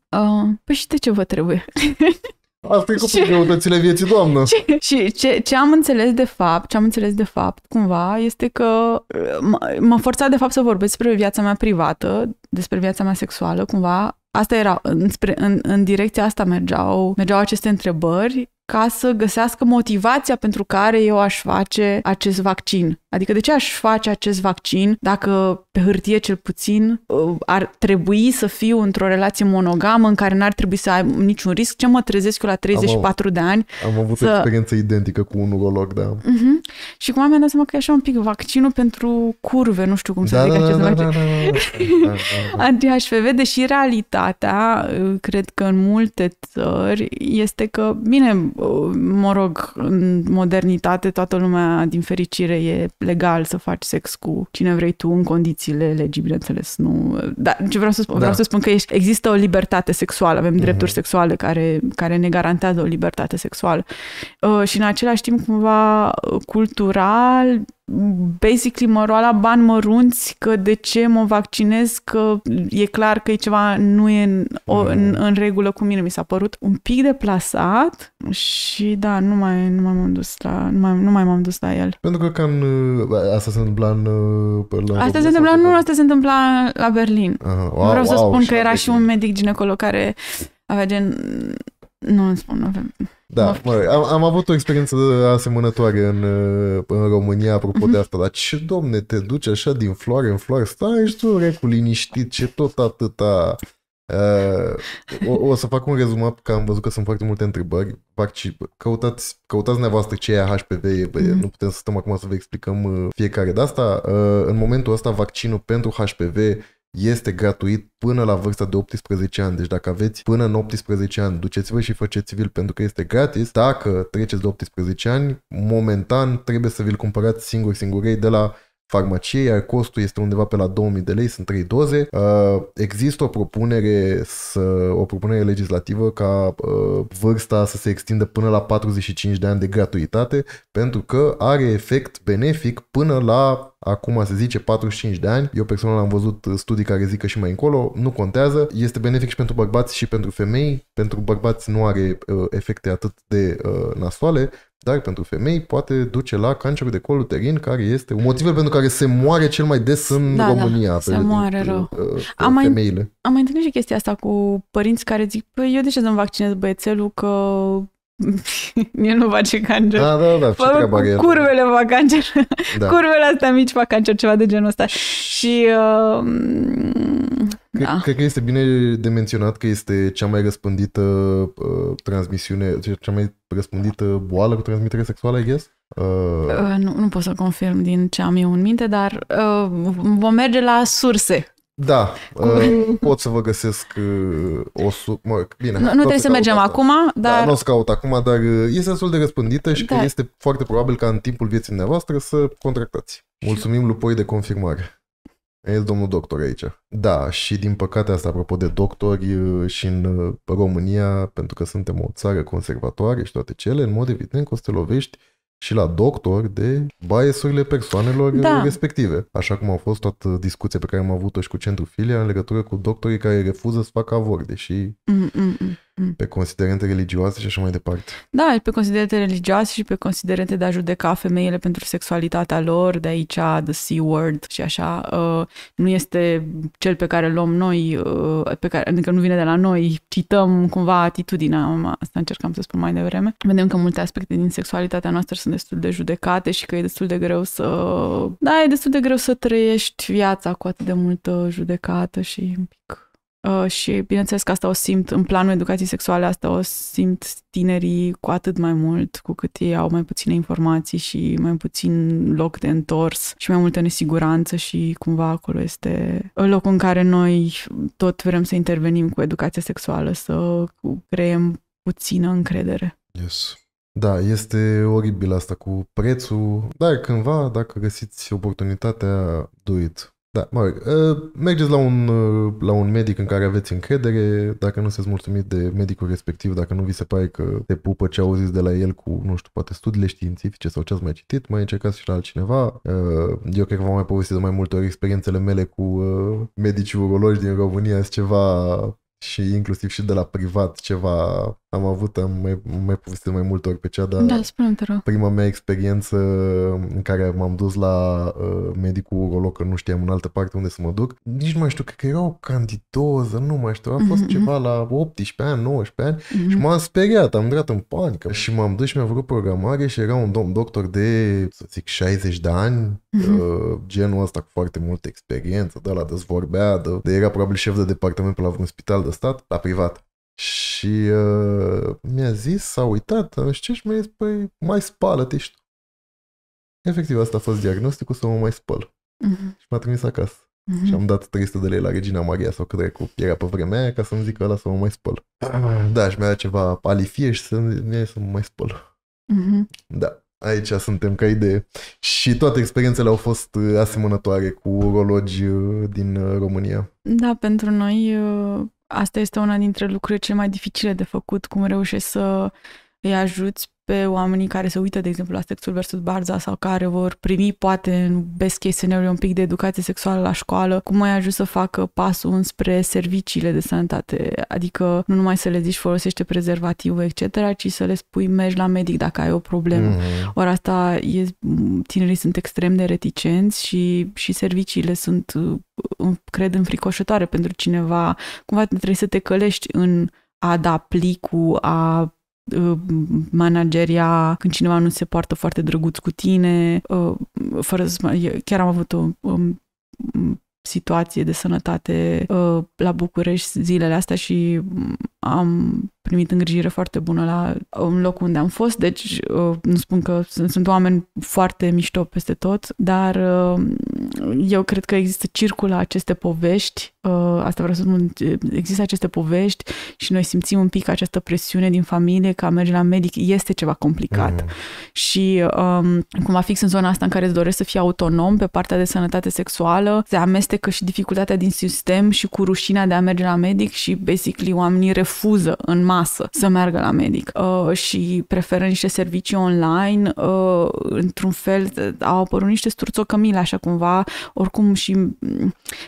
păi și de ce vă trebuie? *laughs* Asta e cu și... greutățile vieții, doamnă. Și, și ce, ce am înțeles de fapt, ce am înțeles de fapt, cumva, este că uh, m-a forțat de fapt să vorbesc despre viața mea privată, despre viața mea sexuală, cumva, asta era, înspre, în, în direcția asta mergeau, mergeau aceste întrebări ca să găsească motivația pentru care eu aș face acest vaccin. Adică de ce aș face acest vaccin dacă pe hârtie cel puțin uh, ar trebui să fiu într-o relație monogamă în care n-ar trebui să am niciun risc? Ce mă trezesc eu la 34 am, de ani? Am avut să... o experiență identică cu un urolog, da. Uh-huh. Și cum am dat seama că e așa un pic vaccinul pentru curve, nu știu cum să zic acest vaccin. Anti-HPV, deși realitatea, uh, cred că în multe țări, este că, bine, mă rog, în modernitate toată lumea, din fericire, e legal să faci sex cu cine vrei tu, în condițiile legii, bineînțeles. Nu... Dar ce vreau să spun, da. vreau să spun că ești, există o libertate sexuală, avem mm-hmm. drepturi sexuale care, care ne garantează o libertate sexuală. Uh, și în același timp, cumva, cultural, basically mă roa la bani mărunți că de ce mă vaccinez, că e clar că e ceva nu e în, o, mm. în, în regulă cu mine. Mi s-a părut un pic deplasat și da, nu mai, nu mai m-am dus la, nu mai, nu mai m-am dus la el. Pentru că cam uh, asta se întâmpla în... Uh, la asta se întâmpla, nu, asta se întâmpla la Berlin. Aha, wow, Vreau wow, să spun că era și un medic ginecolog care avea gen nu îmi spun, nu avem. Da, mă, am, am avut o experiență asemănătoare în, uh, în România, apropo uh-huh. de mhm. asta, dar ce, domne, te duci așa din floare în floare, stai și tu, recul liniștit, ce tot atâta... Uh, o, o să fac un rezumat, că am văzut că sunt foarte multe întrebări. Particip, căutați, căutați nevoastră ce e HPV, bă, mm-hmm. nu putem să stăm acum să vă explicăm uh, fiecare. De asta, uh, în momentul ăsta, vaccinul pentru HPV este gratuit până la vârsta de 18 ani. Deci dacă aveți până în 18 ani, duceți-vă și faceți civil pentru că este gratis. Dacă treceți de 18 ani, momentan trebuie să vi-l cumpărați singur singurei de la farmacie, iar costul este undeva pe la 2000 de lei, sunt 3 doze. Uh, există o propunere, să, o propunere legislativă ca uh, vârsta să se extindă până la 45 de ani de gratuitate, pentru că are efect benefic până la acum se zice 45 de ani, eu personal am văzut studii care zic că și mai încolo, nu contează, este benefic și pentru bărbați și pentru femei, pentru bărbați nu are uh, efecte atât de uh, nasoale, dar pentru femei poate duce la cancerul de col uterin, care este motivul pentru care se moare cel mai des în da, da România. Da, se pe, moare uh, rău. Pe, uh, am uh, mai, Am mai întâlnit și chestia asta cu părinți care zic, păi eu de ce să-mi vaccinez băiețelul că *laughs* Mie nu face cancer. Da, da, da, ce Fă, treabă Curvele fac cancer. Da. *laughs* Curvele astea mici fac cancer, ceva de genul ăsta. Și... Uh, Cred, da. cred că este bine de menționat că este cea mai răspândită uh, transmisiune, cea mai răspândită boală cu transmitere sexuală, I guess? Uh... Uh, nu, nu pot să confirm din ce am eu în minte, dar uh, vom merge la surse da, uh, pot să vă găsesc uh, o su... Mă, bine, nu, nu trebuie să mergem asta. acum, da, dar... Da, nu o să caut acum, dar uh, este destul de răspândită și da. că este foarte probabil ca în timpul vieții dumneavoastră să contractați. Mulțumim lui Poi de confirmare. Ești domnul doctor aici. Da, și din păcate asta apropo de doctori și în România, pentru că suntem o țară conservatoare și toate cele, în mod evident că o să te lovești și la doctor de biasurile persoanelor da. respective. Așa cum a fost toată discuția pe care am avut-o și cu Centrul Filia în legătură cu doctorii care refuză să facă avort, deși... Mm-mm. Mm. pe considerente religioase și așa mai departe. Da, pe considerente religioase și pe considerente de a judeca femeile pentru sexualitatea lor, de aici the C-word și așa, uh, nu este cel pe care luăm noi, uh, pe care, adică nu vine de la noi, cităm cumva atitudinea, asta încercam să spun mai devreme. Vedem că multe aspecte din sexualitatea noastră sunt destul de judecate și că e destul de greu să... Da, e destul de greu să trăiești viața cu atât de multă judecată și un pic Uh, și bineînțeles că asta o simt în planul educației sexuale, asta o simt tinerii cu atât mai mult, cu cât ei au mai puține informații și mai puțin loc de întors și mai multă nesiguranță și cumva acolo este locul în care noi tot vrem să intervenim cu educația sexuală, să creăm puțină încredere. Yes. Da, este oribil asta cu prețul, dar cândva, dacă găsiți oportunitatea, do it da, mă rog, ă, mergeți la un, ă, la un medic în care aveți încredere, dacă nu sunteți mulțumit de medicul respectiv, dacă nu vi se pare că te pupă ce auziți de la el cu, nu știu, poate studiile științifice sau ce ați mai citit, mai încercați și la altcineva. Ă, eu cred că v-am mai povestit de mai multe ori experiențele mele cu medicii urologi din România, sunt ceva și inclusiv și de la privat ceva am avut, am mai, mai povestit mai multe ori pe cea, dar da, spune te rog. prima mea experiență în care m-am dus la uh, medicul urolog, că nu știam în altă parte unde să mă duc, nici nu mai știu, cred că era o candidoză, nu mai știu, a fost mm-hmm. ceva mhm. la 18 ani, 19 ani mm-hmm. și m-am speriat, am intrat în panică și m-am dus și mi-a făcut programare și era un domn doctor de, să zic, 60 de ani, mm-hmm. uh, genul ăsta cu foarte multă experiență, de la dezvorbea, de, de era probabil șef de departament pe la un spital de stat, la privat. Și uh, mi-a zis, s-a uitat, nu uh, ce, și mi-a zis, păi, mai spală-te și tu. Efectiv, asta a fost diagnosticul, să mă mai spăl. Uh-huh. Și m-a trimis acasă. Uh-huh. Și am dat 300 de lei la Regina Maria sau cred că era pe vremea aia ca să-mi zică ăla să mă mai spăl. Uh-huh. *clears throat* Da, și mi-a dat ceva alifie și să-mi să mă mai spăl. Uh-huh. Da, aici suntem ca idee. Și toate experiențele au fost uh, asemănătoare cu urologi uh, din România. Da, pentru noi Asta este una dintre lucrurile cele mai dificile de făcut, cum reușești să îi ajuți pe oamenii care se uită, de exemplu, la Sexul versus Barza sau care vor primi, poate, în best case scenario, un pic de educație sexuală la școală, cum mai ajuns să facă pasul înspre serviciile de sănătate, adică nu numai să le zici folosește prezervativul, etc., ci să le spui mergi la medic dacă ai o problemă. Mm-hmm. Ori asta, e, tinerii sunt extrem de reticenți și, și serviciile sunt, cred, înfricoșătoare pentru cineva. Cumva trebuie să te călești în a da plicul, a Uh, manageria, când cineva nu se poartă foarte drăguț cu tine, uh, fără să, chiar am avut o, o situație de sănătate uh, la București zilele astea și am primit îngrijire foarte bună la un uh, loc unde am fost, deci uh, nu spun că sunt, sunt oameni foarte mișto peste tot, dar uh, eu cred că există circula aceste povești, asta vreau să spun, există aceste povești și noi simțim un pic această presiune din familie că a merge la medic este ceva complicat. Mm-hmm. Și um, cumva fix în zona asta în care îți doresc să fii autonom pe partea de sănătate sexuală, se amestecă și dificultatea din sistem și cu rușinea de a merge la medic și basically oamenii refuză refuză în masă să meargă la medic uh, și preferă niște servicii online, uh, într-un fel uh, au apărut niște sturțocămile așa cumva, oricum și mm,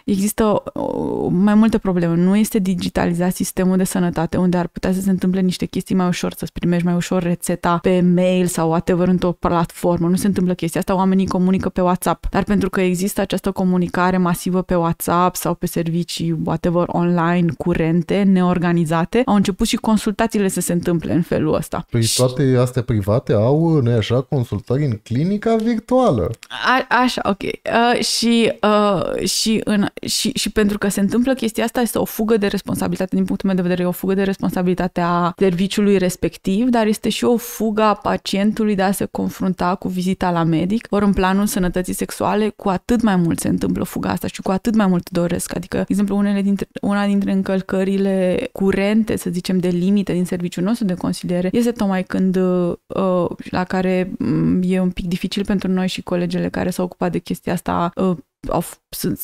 există uh, mai multe probleme. Nu este digitalizat sistemul de sănătate unde ar putea să se întâmple niște chestii mai ușor, să-ți primești mai ușor rețeta pe mail sau whatever într-o platformă. Nu se întâmplă chestia asta, oamenii comunică pe WhatsApp, dar pentru că există această comunicare masivă pe WhatsApp sau pe servicii whatever online curente, neorganizate, private, au început și consultațiile să se întâmple în felul ăsta. Păi și... toate astea private au, nu așa, consultări în clinica virtuală. A, așa, ok. Uh, și, uh, și, în, și, și pentru că se întâmplă chestia asta, este o fugă de responsabilitate, din punctul meu de vedere, e o fugă de responsabilitate a serviciului respectiv, dar este și o fugă a pacientului de a se confrunta cu vizita la medic, ori în planul sănătății sexuale, cu atât mai mult se întâmplă fuga asta și cu atât mai mult doresc. Adică, de exemplu, unele dintre, una dintre încălcările curente evidente, să zicem, de limite din serviciul nostru de consiliere este tocmai când uh, uh, la care mm, e un pic dificil pentru noi și colegele care s-au ocupat de chestia asta uh, au, sunt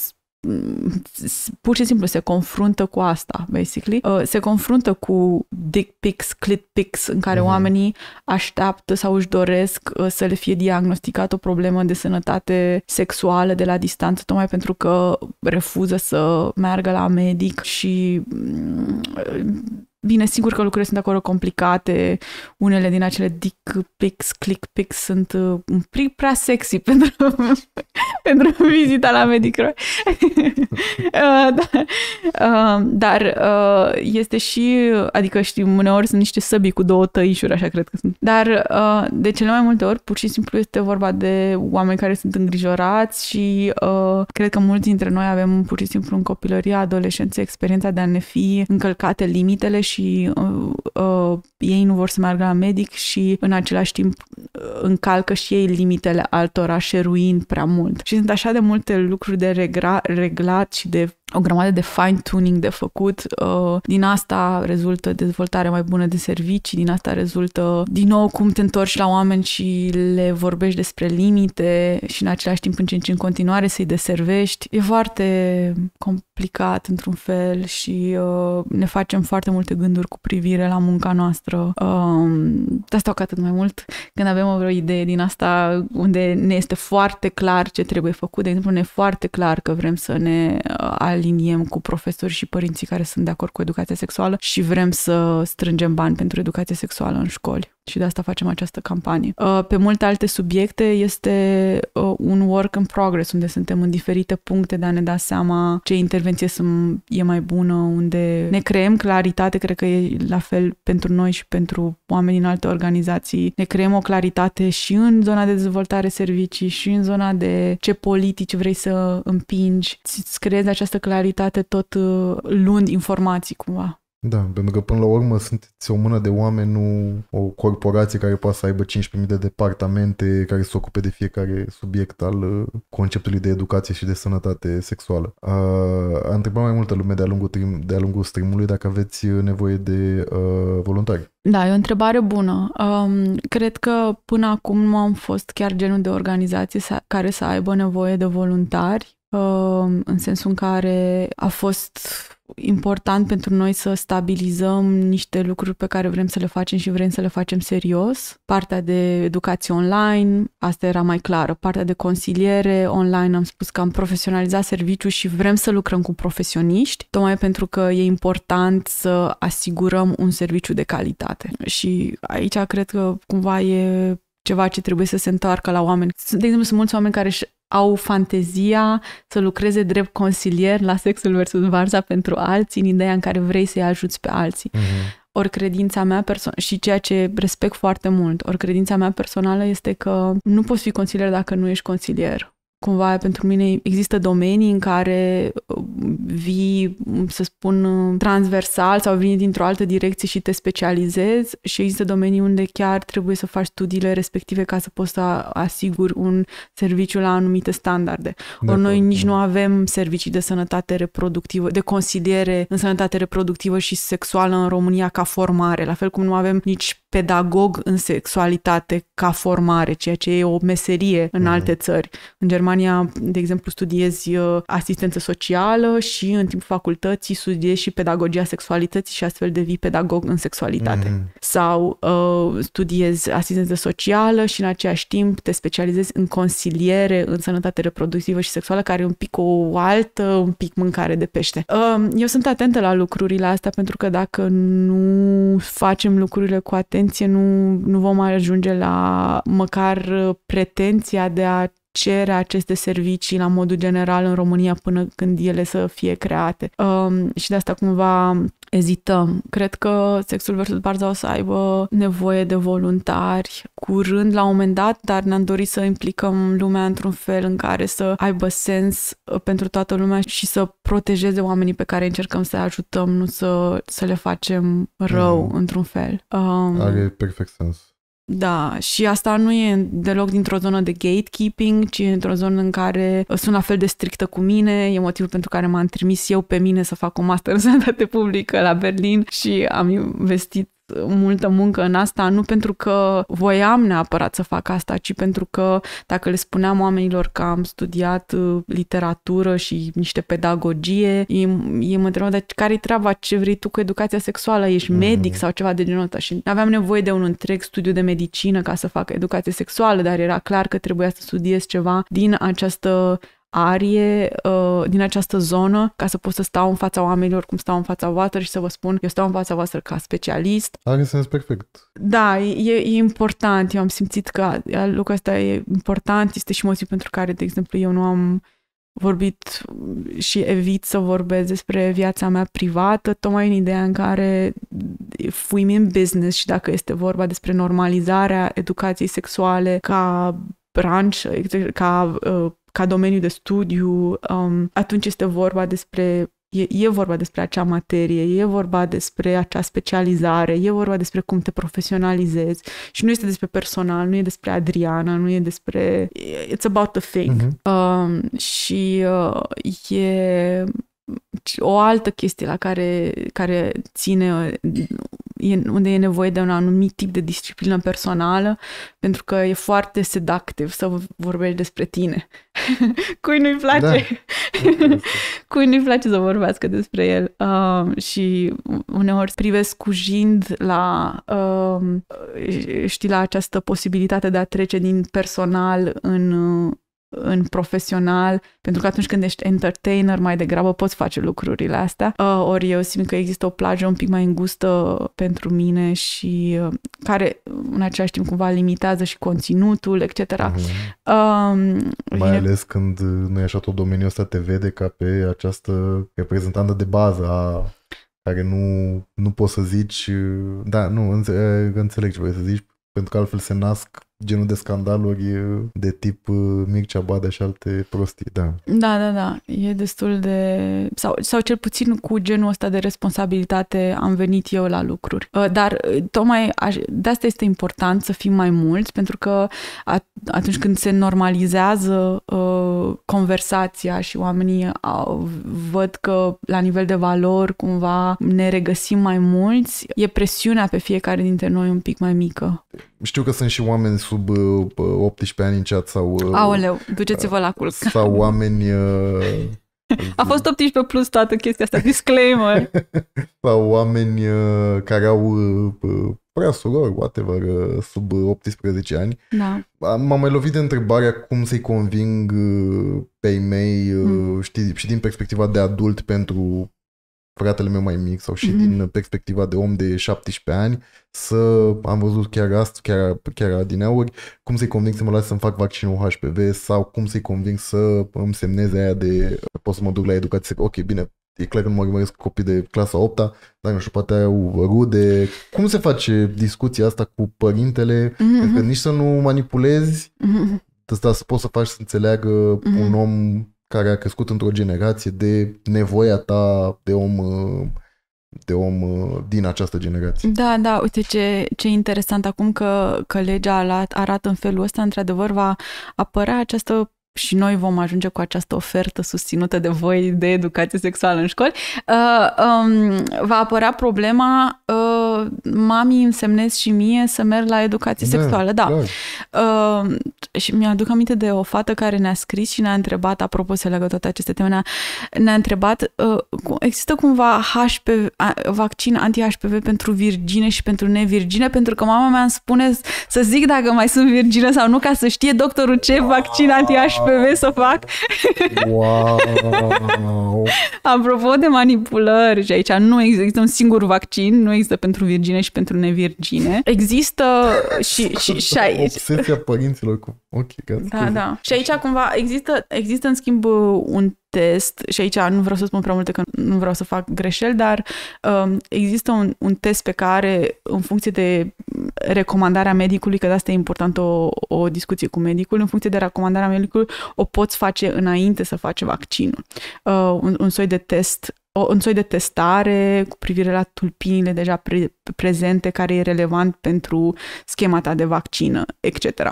pur și simplu se confruntă cu asta, basically. Uh, se confruntă cu dick pics, clit pics, în care mm-hmm. oamenii așteaptă sau își doresc uh, să le fie diagnosticat o problemă de sănătate sexuală de la distanță, tocmai pentru că refuză să meargă la medic și mm, Bine, sigur că lucrurile sunt acolo complicate, unele din acele dick pics, click pics sunt uh, un pic prea sexy *laughs* pentru, pentru vizita la medicro. *laughs* Uh, da, uh, dar este și, adică știu uneori sunt niște săbi cu două tăișuri, așa cred că sunt. Dar de cele mai multe ori, pur și simplu este vorba de oameni care sunt îngrijorați și cred că mulți dintre noi avem pur și simplu în copilărie, adolescență, experiența de a ne fi încălcate limitele și și uh, uh, ei nu vor să meargă la medic și în același timp uh, încalcă și ei limitele altora șeruind prea mult. Și sunt așa de multe lucruri de regla- reglat și de o grămadă de fine-tuning de făcut. Uh, din asta rezultă dezvoltare mai bună de servicii, din asta rezultă din nou cum te întorci la oameni și le vorbești despre limite și în același timp încerci în continuare să-i deservești. E foarte complicat într-un fel și uh, ne facem foarte multe gânduri cu privire la munca noastră. Um, de asta o atât mai mult când avem o vreo idee din asta unde ne este foarte clar ce trebuie făcut, de exemplu ne e foarte clar că vrem să ne uh, aliniem cu profesori și părinții care sunt de acord cu educația sexuală și vrem să strângem bani pentru educație sexuală în școli și de asta facem această campanie. Uh, pe multe alte subiecte este uh, un work in progress, unde suntem în diferite puncte de a ne da seama ce intervenție e mai bună, unde ne creăm claritate, cred că e la fel pentru noi și pentru oamenii în alte organizații, ne creăm o claritate și în zona de dezvoltare servicii, și în zona de ce politici vrei să împingi, îți creezi această claritate tot uh, luând informații cumva da, pentru că până la urmă sunteți o mână de oameni, nu o corporație care poate să aibă 15.000 de departamente care se ocupe de fiecare subiect al uh, conceptului de educație și de sănătate sexuală. A, a întrebat mai multă lume de-a lungul, de-a lungul stream-ului dacă aveți uh, nevoie de uh, voluntari. Da, e o întrebare bună. Um, cred că până acum nu am fost chiar genul de organizație sa- care să aibă nevoie de voluntari, um, în sensul în care a fost important pentru noi să stabilizăm niște lucruri pe care vrem să le facem și vrem să le facem serios. Partea de educație online, asta era mai clară. Partea de consiliere online, am spus că am profesionalizat serviciul și vrem să lucrăm cu profesioniști, tocmai pentru că e important să asigurăm un serviciu de calitate. Și aici cred că cumva e ceva ce trebuie să se întoarcă la oameni. De exemplu, sunt mulți oameni care își au fantezia să lucreze drept consilier la sexul versus varza pentru alții, în ideea în care vrei să-i ajuți pe alții. Mm-hmm. Ori credința mea personală, și ceea ce respect foarte mult, ori credința mea personală este că nu poți fi consilier dacă nu ești consilier cumva pentru mine există domenii în care uh, vii, mm, să spun, uh, transversal sau vii dintr-o altă direcție și te specializezi și există domenii unde chiar trebuie să faci studiile respective ca să poți să asiguri un serviciu la anumite standarde. De Or, noi nici da. nu avem servicii de sănătate reproductivă, de consiliere în sănătate reproductivă și sexuală în România ca formare, la fel cum nu avem nici pedagog în sexualitate ca formare, ceea ce e o meserie în mm-hmm. alte țări. În Germania, de exemplu, studiezi uh, asistență socială și în timpul facultății studiezi și pedagogia sexualității și astfel devii pedagog în sexualitate. Mm-hmm. Sau uh, studiezi asistență socială și în aceeași timp te specializezi în consiliere, în sănătate reproductivă și sexuală, care e un pic o altă, un pic mâncare de pește. Uh, eu sunt atentă la lucrurile astea pentru că dacă nu facem lucrurile cu atenție, intervenție nu, nu vom ajunge la măcar uh, pretenția de a cere aceste servicii la modul general în România până când ele să fie create. Um, și de asta cumva ezităm. Cred că sexul versus barza o să aibă nevoie de voluntari curând la un moment dat, dar ne-am dorit să implicăm lumea într-un fel în care să aibă sens uh, pentru toată lumea și să protejeze oamenii pe care încercăm să ajutăm, nu să, să le facem rău mm. într-un fel. Um, Are perfect sens. Da, și asta nu e deloc dintr-o zonă de gatekeeping, ci într-o zonă în care uh, sunt la fel de strictă cu mine, e motivul pentru care m-am trimis eu pe mine să fac o master în sănătate publică la Berlin și am investit multă muncă în asta, nu pentru că voiam neapărat să fac asta, ci pentru că dacă le spuneam oamenilor că am studiat uh, literatură și niște pedagogie, ei, ei mă întrebau, dar care-i treaba, ce vrei tu cu educația sexuală, ești mm. medic sau ceva de genul ăsta și aveam nevoie de un întreg studiu de medicină ca să fac educație sexuală, dar era clar că trebuia să studiez ceva din această arie uh, din această zonă ca să pot să stau în fața oamenilor cum stau în fața voastră și să vă spun eu stau în fața voastră ca specialist. Are da, sens perfect. Da, e, e important. Eu am simțit că lucrul ăsta e important. Este și motiv pentru care, de exemplu, eu nu am vorbit și evit să vorbesc despre viața mea privată, tocmai în ideea în care fuim în business și dacă este vorba despre normalizarea educației sexuale ca branch, ca uh, ca domeniu de studiu, um, atunci este vorba despre E, e vorba despre acea materie, e vorba despre acea specializare, e vorba despre cum te profesionalizezi și nu este despre personal, nu e despre Adriana, nu e despre... It's about the thing. Uh-huh. Um, și uh, e o altă chestie la care, care ține unde e nevoie de un anumit tip de disciplină personală, pentru că e foarte sedactiv să vorbești despre tine. *laughs* Cui nu-i place? Da. *laughs* Cui nu-i place să vorbească despre el? Uh, și uneori privesc cu jind la, uh, știi, la această posibilitate de a trece din personal în în profesional, pentru că atunci când ești entertainer mai degrabă poți face lucrurile astea. Uh, ori eu simt că există o plajă un pic mai îngustă pentru mine și uh, care uh, în același timp cumva limitează și conținutul, etc. Uh-huh. Mhm. Um, mai vine... ales când nu e așa tot domeniul ăsta te vede ca pe această reprezentantă de bază a care nu, nu poți să zici, da, nu, înțeleg ce vrei să zici, pentru că altfel se nasc genul de scandaluri de tip uh, Mircea Badea și alte prostii, da. Da, da, da. E destul de... Sau, sau cel puțin cu genul ăsta de responsabilitate am venit eu la lucruri. Uh, dar uh, tocmai aș... de asta este important să fim mai mulți, pentru că atunci când se normalizează uh, conversația și oamenii au, văd că la nivel de valori cumva ne regăsim mai mulți, e presiunea pe fiecare dintre noi un pic mai mică. Știu că sunt și oameni sub 18 uh, uh, ani în chat sau... Uh, Aoleu, duceți-vă la culc. Sau oameni... A fost 18 plus toată chestia asta, disclaimer. *laughs* sau oameni care au prea surori, whatever, sub 18 ani. Da. M-am mai lovit de întrebarea cum să-i conving pe ei mei, mm. știi, și din perspectiva de adult pentru fratele meu mai mic sau și mm-hmm. din perspectiva de om de 17 ani să am văzut chiar asta, chiar, chiar adineauri, cum să-i conving să mă las să-mi fac vaccinul HPV sau cum să-i conving să îmi semneze aia de pot să mă duc la educație. Ok, bine, e clar că nu mă urmăresc copii de clasa 8 dar nu știu, poate au rude. Cum se face discuția asta cu părintele? Mm-hmm. Că mhm. nici să nu manipulezi, mm-hmm. asta să poți să faci să înțeleagă mm-hmm. un mhm. om care a crescut într-o generație de nevoia ta de om de om din această generație. Da, da, uite ce, ce interesant acum că, că legea arată în felul ăsta, într-adevăr va apărea această și noi vom ajunge cu această ofertă susținută de voi de educație sexuală în școli, uh, um, va apărea problema uh, mami îmi semnez și mie să merg la educație da, sexuală. Da. Uh, și mi-aduc aminte de o fată care ne-a scris și ne-a întrebat, apropo, se legă toate aceste teme, ne-a, ne-a întrebat, uh, există cumva HPV, vaccin anti-HPV pentru virgine și pentru nevirgine? Pentru că mama mea îmi spune să zic dacă mai sunt virgină sau nu, ca să știe doctorul ce wow. vaccin anti-HPV să fac. Wow! *laughs* Apropo de manipulări, și aici nu există un singur vaccin, nu există pentru virgine virgine și pentru nevirgine. Există *laughs* și, și, și aici... Obsesia părinților cu ochii. Okay, da, da. Și aici cumva există, există în schimb un test și aici nu vreau să spun prea multe că nu vreau să fac greșeli, dar um, există un, un test pe care în funcție de recomandarea medicului, că de asta e important o, o discuție cu medicul, în funcție de recomandarea medicului o poți face înainte să faci vaccinul. Uh, un, un soi de test o, un soi de testare cu privire la tulpinile deja pre- prezente care e relevant pentru schema ta de vaccină, etc.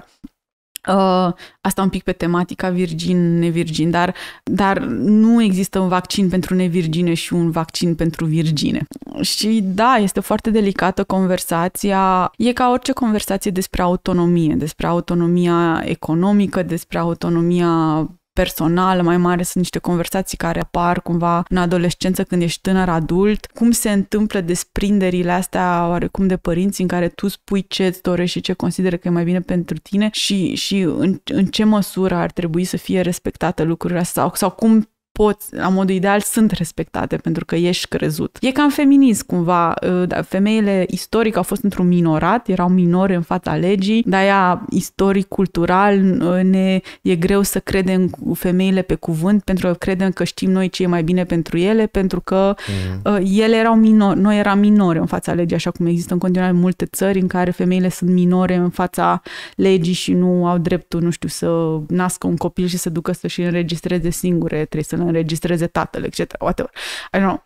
Uh, asta un pic pe tematica virgin-nevirgin, dar, dar nu există un vaccin pentru nevirgine și un vaccin pentru virgine. Și da, este foarte delicată conversația. E ca orice conversație despre autonomie, despre autonomia economică, despre autonomia personală mai mare, sunt niște conversații care apar cumva în adolescență când ești tânăr adult, cum se întâmplă desprinderile astea oarecum de părinți în care tu spui ce îți dorești și ce consideră că e mai bine pentru tine și, și în, în ce măsură ar trebui să fie respectate lucrurile astea sau, sau cum poți, la modul ideal, sunt respectate pentru că ești crezut. E cam feminist cumva. Ă, da, femeile istoric au fost într-un minorat, erau minori în fața legii, de aia istoric, cultural, ă, ne e greu să credem femeile pe cuvânt pentru că credem că știm noi ce e mai bine pentru ele, pentru că mm. ele erau minori, noi eram minori în fața legii, așa cum există în continuare multe țări în care femeile sunt minore în fața legii și nu au dreptul, nu știu, să nască un copil și să ducă să-și înregistreze singure, trebuie să înregistreze tatăl, etc. Whatever. I don't know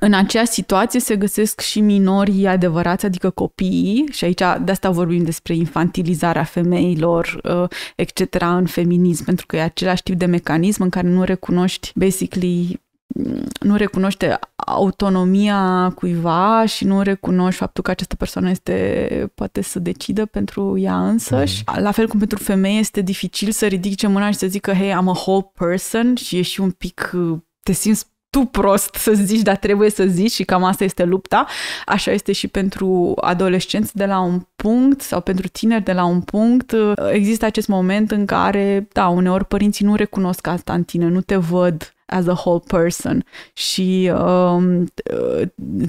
în acea situație se găsesc și minorii adevărați, adică copiii, și aici de asta vorbim despre infantilizarea femeilor, uh, etc., în feminism, pentru că e același tip de mecanism în care nu recunoști, basically, nu recunoște autonomia cuiva și nu recunoști faptul că această persoană este poate să decidă pentru ea însăși. Mm. La fel cum pentru femeie este dificil să ridice mâna și să zică, hei, I'm a whole person și ești un pic, te simți tu prost să zici, dar trebuie să zici și cam asta este lupta. Așa este și pentru adolescenți de la un punct sau pentru tineri de la un punct. Există acest moment în care, da, uneori părinții nu recunosc asta în tine, nu te văd as a whole person și um,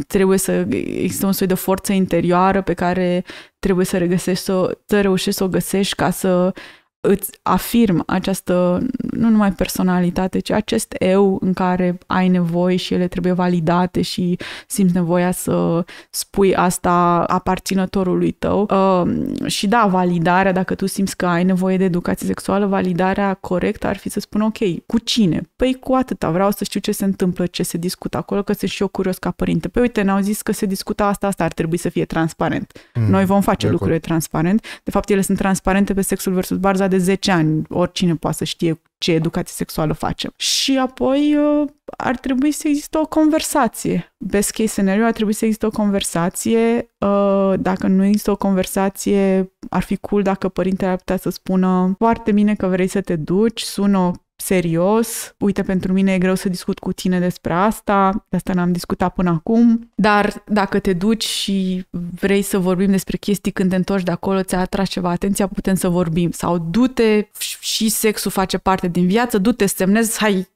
trebuie să există un soi de forță interioară pe care trebuie să regăsești, să, să reușești să o găsești ca să îți afirm această, nu numai personalitate, ci acest eu în care ai nevoie și ele trebuie validate și simți nevoia să spui asta aparținătorului tău. Uh, și da, validarea, dacă tu simți că ai nevoie de educație sexuală, validarea corectă ar fi să spun, ok, cu cine? Păi cu atâta, vreau să știu ce se întâmplă, ce se discută acolo, că sunt și eu curios ca părinte. Păi uite, ne-au zis că se discută asta, asta ar trebui să fie transparent. Mm, Noi vom face lucrurile transparent. De fapt, ele sunt transparente pe sexul versus barza perioada de 10 ani. Oricine poate să știe ce educație sexuală facem. Și apoi uh, ar trebui să există o conversație. Best case scenario ar trebui să există o conversație. Uh, dacă nu există o conversație, ar fi cool dacă părintele ar putea să spună foarte bine că vrei să te duci, sună serios. Uite, pentru mine e greu să discut cu tine despre asta, de asta n-am discutat până acum, dar dacă te duci și vrei să vorbim despre chestii când te întorci de acolo, ți-a atras ceva atenția, putem să vorbim. Sau du-te și sexul face parte din viață, du-te, semnezi, hai!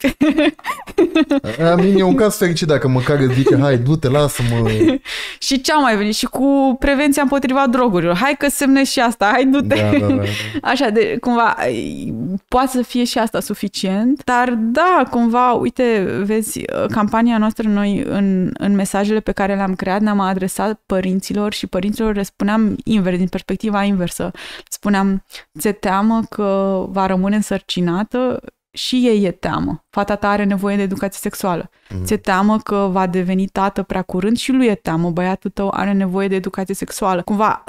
Am e un caz fericit dacă măcar îți zice, hai, du-te, lasă-mă! *laughs* și ce am mai venit? Și cu prevenția împotriva drogurilor. Hai că semnezi și asta, hai, du-te! Da, da, da. da. *laughs* Așa, de, cumva, poate să fie și asta suficient suficient, dar da, cumva, uite, vezi, uh, campania noastră noi în, în mesajele pe care le-am creat ne-am adresat părinților și părinților le spuneam invers, din perspectiva inversă. Spuneam, ți teamă că va rămâne însărcinată? Și ei e teamă fata ta are nevoie de educație sexuală. Mm-hmm. Ți-e teamă că va deveni tată prea curând și lui e teamă, băiatul tău are nevoie de educație sexuală. Cumva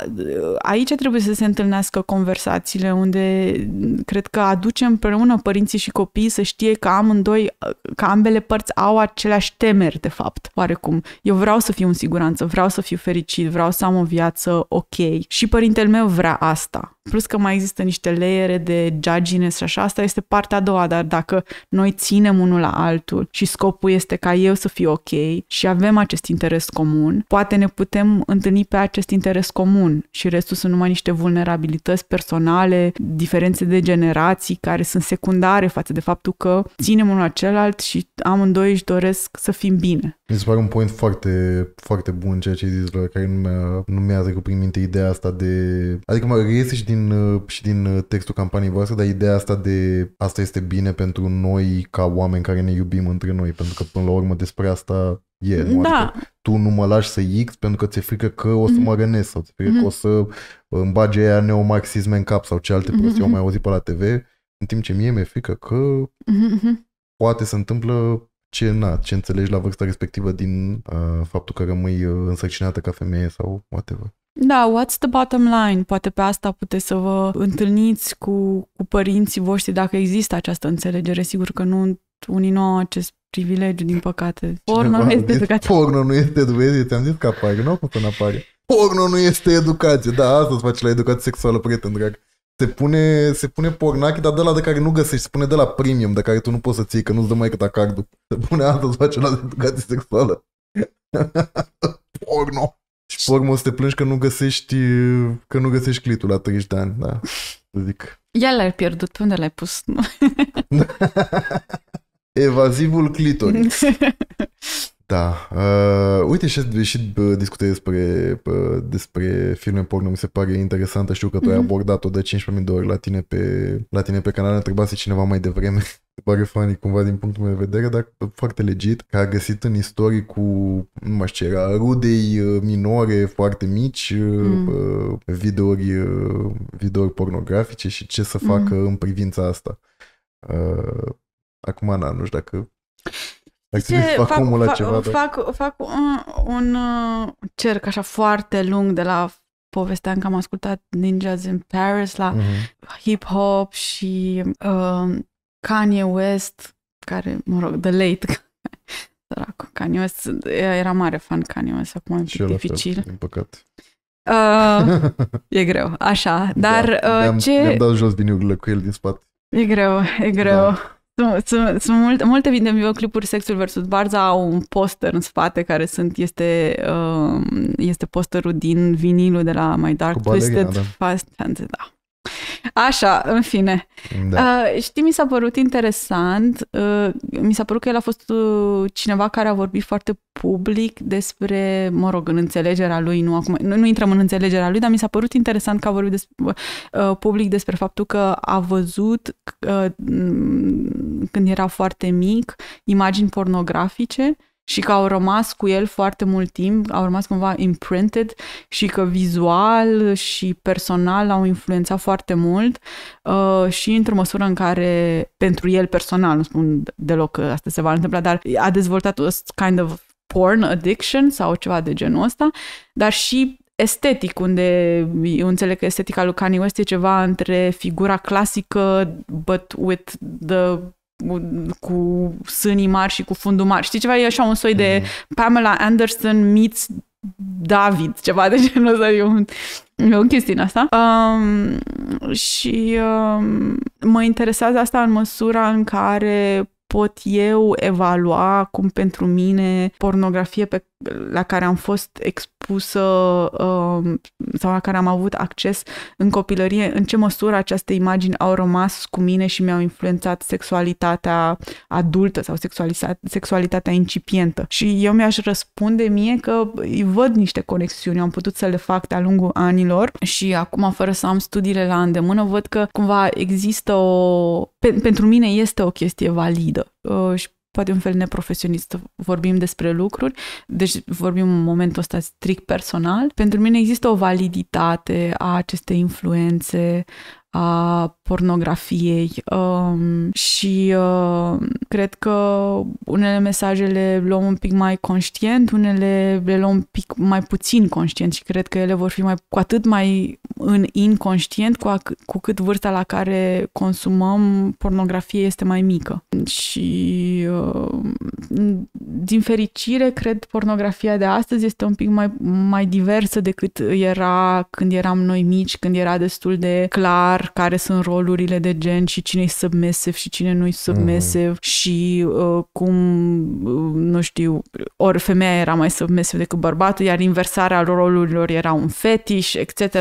aici trebuie să se întâlnească conversațiile unde mm, cred că aducem împreună părinții și copiii să știe că amândoi, că ambele părți au aceleași temeri de fapt, oarecum. Eu vreau să fiu în siguranță, vreau să fiu fericit, vreau să am o viață ok și părintele meu vrea asta. Plus că mai există niște leere de judginess și așa, asta este partea a doua, dar dacă noi ținem ținem unul la altul și scopul este ca eu să fiu ok și avem acest interes comun, poate ne putem întâlni pe acest interes comun și restul sunt numai niște vulnerabilități personale, diferențe de generații care sunt secundare față de faptul că ținem unul la celălalt și amândoi își doresc să fim bine. Mi se pare un point foarte, foarte bun ceea ce ai zis, la care nu mi-a, nu mi-a trecut prin minte ideea asta de... Adică mă reiese și din, și din uh, textul campaniei voastre, dar ideea asta de asta este bine pentru noi ca ca oameni care ne iubim între noi, pentru că până la urmă despre asta e. Nu? Da. Adică tu nu mă lași să X pentru că ți-e frică că o să mhm. mă rănesc sau ți-e frică mm-hmm. că o mhm. să îmi bage aia neomarxisme în cap sau ce alte prostii mm-hmm. mai auzit pe la TV, în timp ce mie mi-e frică că mm-hmm. poate se întâmplă ce, na, ce înțelegi la vârsta respectivă din uh, faptul că rămâi uh, însărcinată ca femeie sau whatever. Da, what's the bottom line? Poate pe asta puteți să vă întâlniți cu, cu părinții voștri dacă există această înțelegere. Sigur că nu unii nu au acest privilegiu, din păcate. *laughs* Porno nu este educație. Porno nu este educație, te-am zis că apare, nu au cum apare. Porno nu este educație, da, asta îți face la educație sexuală, prieten drag. Se pune, se pune pornache, dar de la de care nu găsești, se pune de la premium, de care tu nu poți să ții, că nu-ți dă mai cât acardul. Se pune asta, îți face la educație sexuală. *laughs* porno. Și pe urmă să te plângi că nu găsești, că nu găsești clitul la 30 de ani, da, zic. El l-ai pierdut, unde l-ai pus? *laughs* Evazivul clitoris. *laughs* Da. Uh, uite, și, și discutai despre, despre filme porno, mi se pare interesantă. Știu că tu mm-hmm. ai mhm. abordat-o de 15.000 de ori la tine pe, la tine pe canal. să cineva mai devreme. *laughs* Se pare funny cumva din punctul meu de vedere, dar foarte legit, că a găsit în istorie cu, nu mai știu, era rudei uh, minore foarte mici, mm. videouri, uh, videouri pornografice și ce să mhm. facă mm. în privința asta. acum, na, nu știu dacă Activist, fac, fac, omul fac, ceva, fac, da. fac, fac un, un uh, cerc așa foarte lung de la povestea în că am ascultat Ninjas in Paris la mm-hmm. hip-hop și uh, Kanye West, care, mă rog, The Late, *laughs* săracu, Kanye West, uh, era mare fan Kanye West, acum e și dificil. Fel, din păcat. Uh, *laughs* e greu, așa, dar da, uh, ce... Ne-am dat jos viniurile cu el din spate. E greu, e greu. Da. Sunt, sunt, sunt mult, multe videoclipuri Sexul vs. Barza au un poster în spate care sunt, este, uh, este posterul din vinilul de la My Dark Twisted da. da. Fast Fantasy, da. Așa, în fine. Da. Uh, știi, mi s-a părut interesant, uh, mi s-a părut că el a fost uh, cineva care a vorbit foarte public despre, mă rog, în înțelegerea lui, nu acum, nu, nu intrăm în înțelegerea lui, dar mi s-a părut interesant că a vorbit des, uh, public despre faptul că a văzut uh, când era foarte mic imagini pornografice și că au rămas cu el foarte mult timp, au rămas cumva imprinted și că vizual și personal au influențat foarte mult uh, și într-o măsură în care, pentru el personal, nu spun deloc că asta se va întâmpla, dar a dezvoltat o kind of porn addiction sau ceva de genul ăsta, dar și estetic, unde eu înțeleg că estetica lui Kanye West e ceva între figura clasică, but with the cu sânii mari și cu fundul mari. Știi ceva? E așa un soi mm. de mhm. Pamela Anderson meets David, ceva de genul ăsta. E, un, e o chestie în asta. Um, și um, mă interesează asta în măsura în care pot eu evalua cum pentru mine pornografie pe la care am fost expusă um, sau la care am avut acces în copilărie, în ce măsură aceste imagini au rămas cu mine și mi-au influențat sexualitatea adultă sau sexualitatea incipientă. Și eu mi-aș răspunde mie că îi văd niște conexiuni, eu am putut să le fac de-a lungul anilor și acum, fără să am studiile la îndemână, văd că cumva există o... Pe- pentru mine este o chestie validă uh, și poate un fel neprofesionist vorbim despre lucruri, deci vorbim în momentul ăsta strict personal. Pentru mine există o validitate a acestei influențe, a pornografiei um, și uh, cred că unele mesaje le luăm un pic mai conștient, unele le luăm un pic mai puțin conștient și cred că ele vor fi mai cu atât mai în inconștient cu, cu cât vârsta la care consumăm pornografie este mai mică. Și uh, din fericire, cred pornografia de astăzi este un pic mai, mai diversă decât era când eram noi mici, când era destul de clar clar care sunt rolurile de gen și cine e submisiv și cine nu e mhm. submisiv mm-hmm. și uh, cum, uh, nu știu, ori femeia era mai submisiv decât bărbatul, iar inversarea rolurilor era un fetiș, etc. *laughs*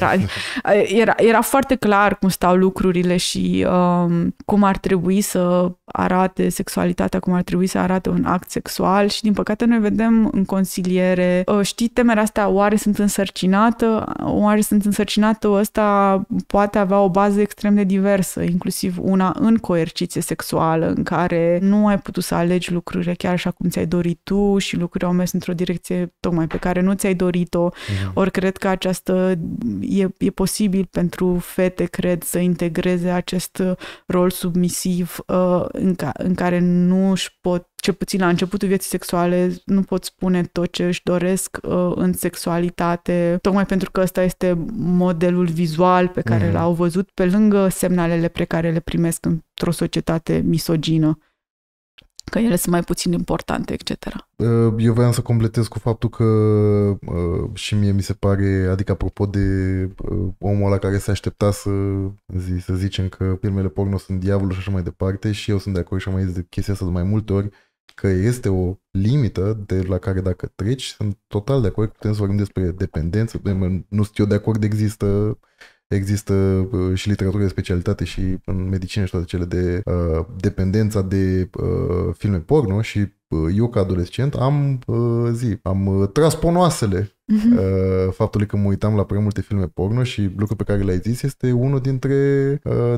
era, era foarte clar cum stau lucrurile și um, uh, cum ar trebui să arate sexualitatea, cum ar trebui să arate un act sexual și din păcate noi vedem în consiliere, uh, știi, temerea asta, oare sunt însărcinată, oare sunt însărcinată, ăsta poate avea o bază faze extrem de diverse, inclusiv una în coerciție sexuală, în care nu ai putut să alegi lucrurile chiar așa cum ți-ai dorit tu și lucrurile au mers într-o direcție tocmai pe care nu ți-ai dorit-o. Mm-hmm. Ori cred că această e, e posibil pentru fete, cred, să integreze acest rol submisiv uh, în, ca, în care nu își pot cel puțin la începutul vieții sexuale, nu pot spune tot ce își doresc uh, în sexualitate, tocmai pentru că ăsta este modelul vizual pe care mm. l-au văzut, pe lângă semnalele pe care le primesc într-o societate misogină că ele sunt mai puțin importante, etc. Uh, eu voiam să completez cu faptul că uh, și mie mi se pare, adică apropo de uh, omul la care se aștepta să, zi, să zicem că filmele porno sunt diavolul și așa mai departe și eu sunt de acord și am mai zis de chestia asta de mai multe ori, că este o limită de la care dacă treci, sunt total de acord, putem să vorbim despre dependență, nu sunt eu de acord, există Există uh, și literatură de specialitate și în medicină și toate cele de uh, dependența de uh, filme porno și uh, eu ca adolescent am uh, zi, am tras ponoasele uh-huh. faptului că mă uitam la prea multe filme porno și lucrul pe care l-ai zis este unul dintre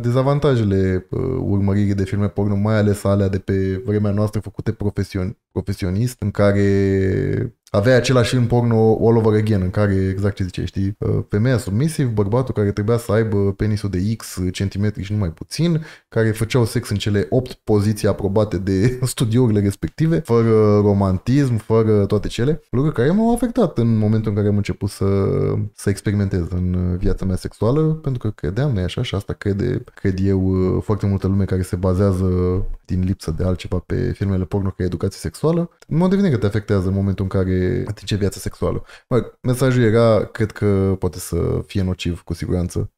dezavantajele urmăririi de filme porno, mai ales alea de pe vremea noastră făcute profesion- profesionist, în care avea același film porno All Over Again, în care, exact ce ziceai, știi, uh, femeia submisiv, bărbatul care trebuia să aibă penisul de X centimetri și numai puțin, care făceau sex în cele 8 poziții aprobate de *laughs* studiourile respective, fără romantism, fără toate cele, lucruri care m-au afectat în momentul în care am început să, să experimentez în viața mea sexuală, pentru că credeam, nu așa, și asta crede, cred eu, uh, foarte multă lume care se bazează din lipsă de altceva pe filmele porno ca educație sexuală. În mod că te afectează în momentul în care atinge viața sexuală. Mă, mesajul era, cred că poate să fie nociv cu siguranță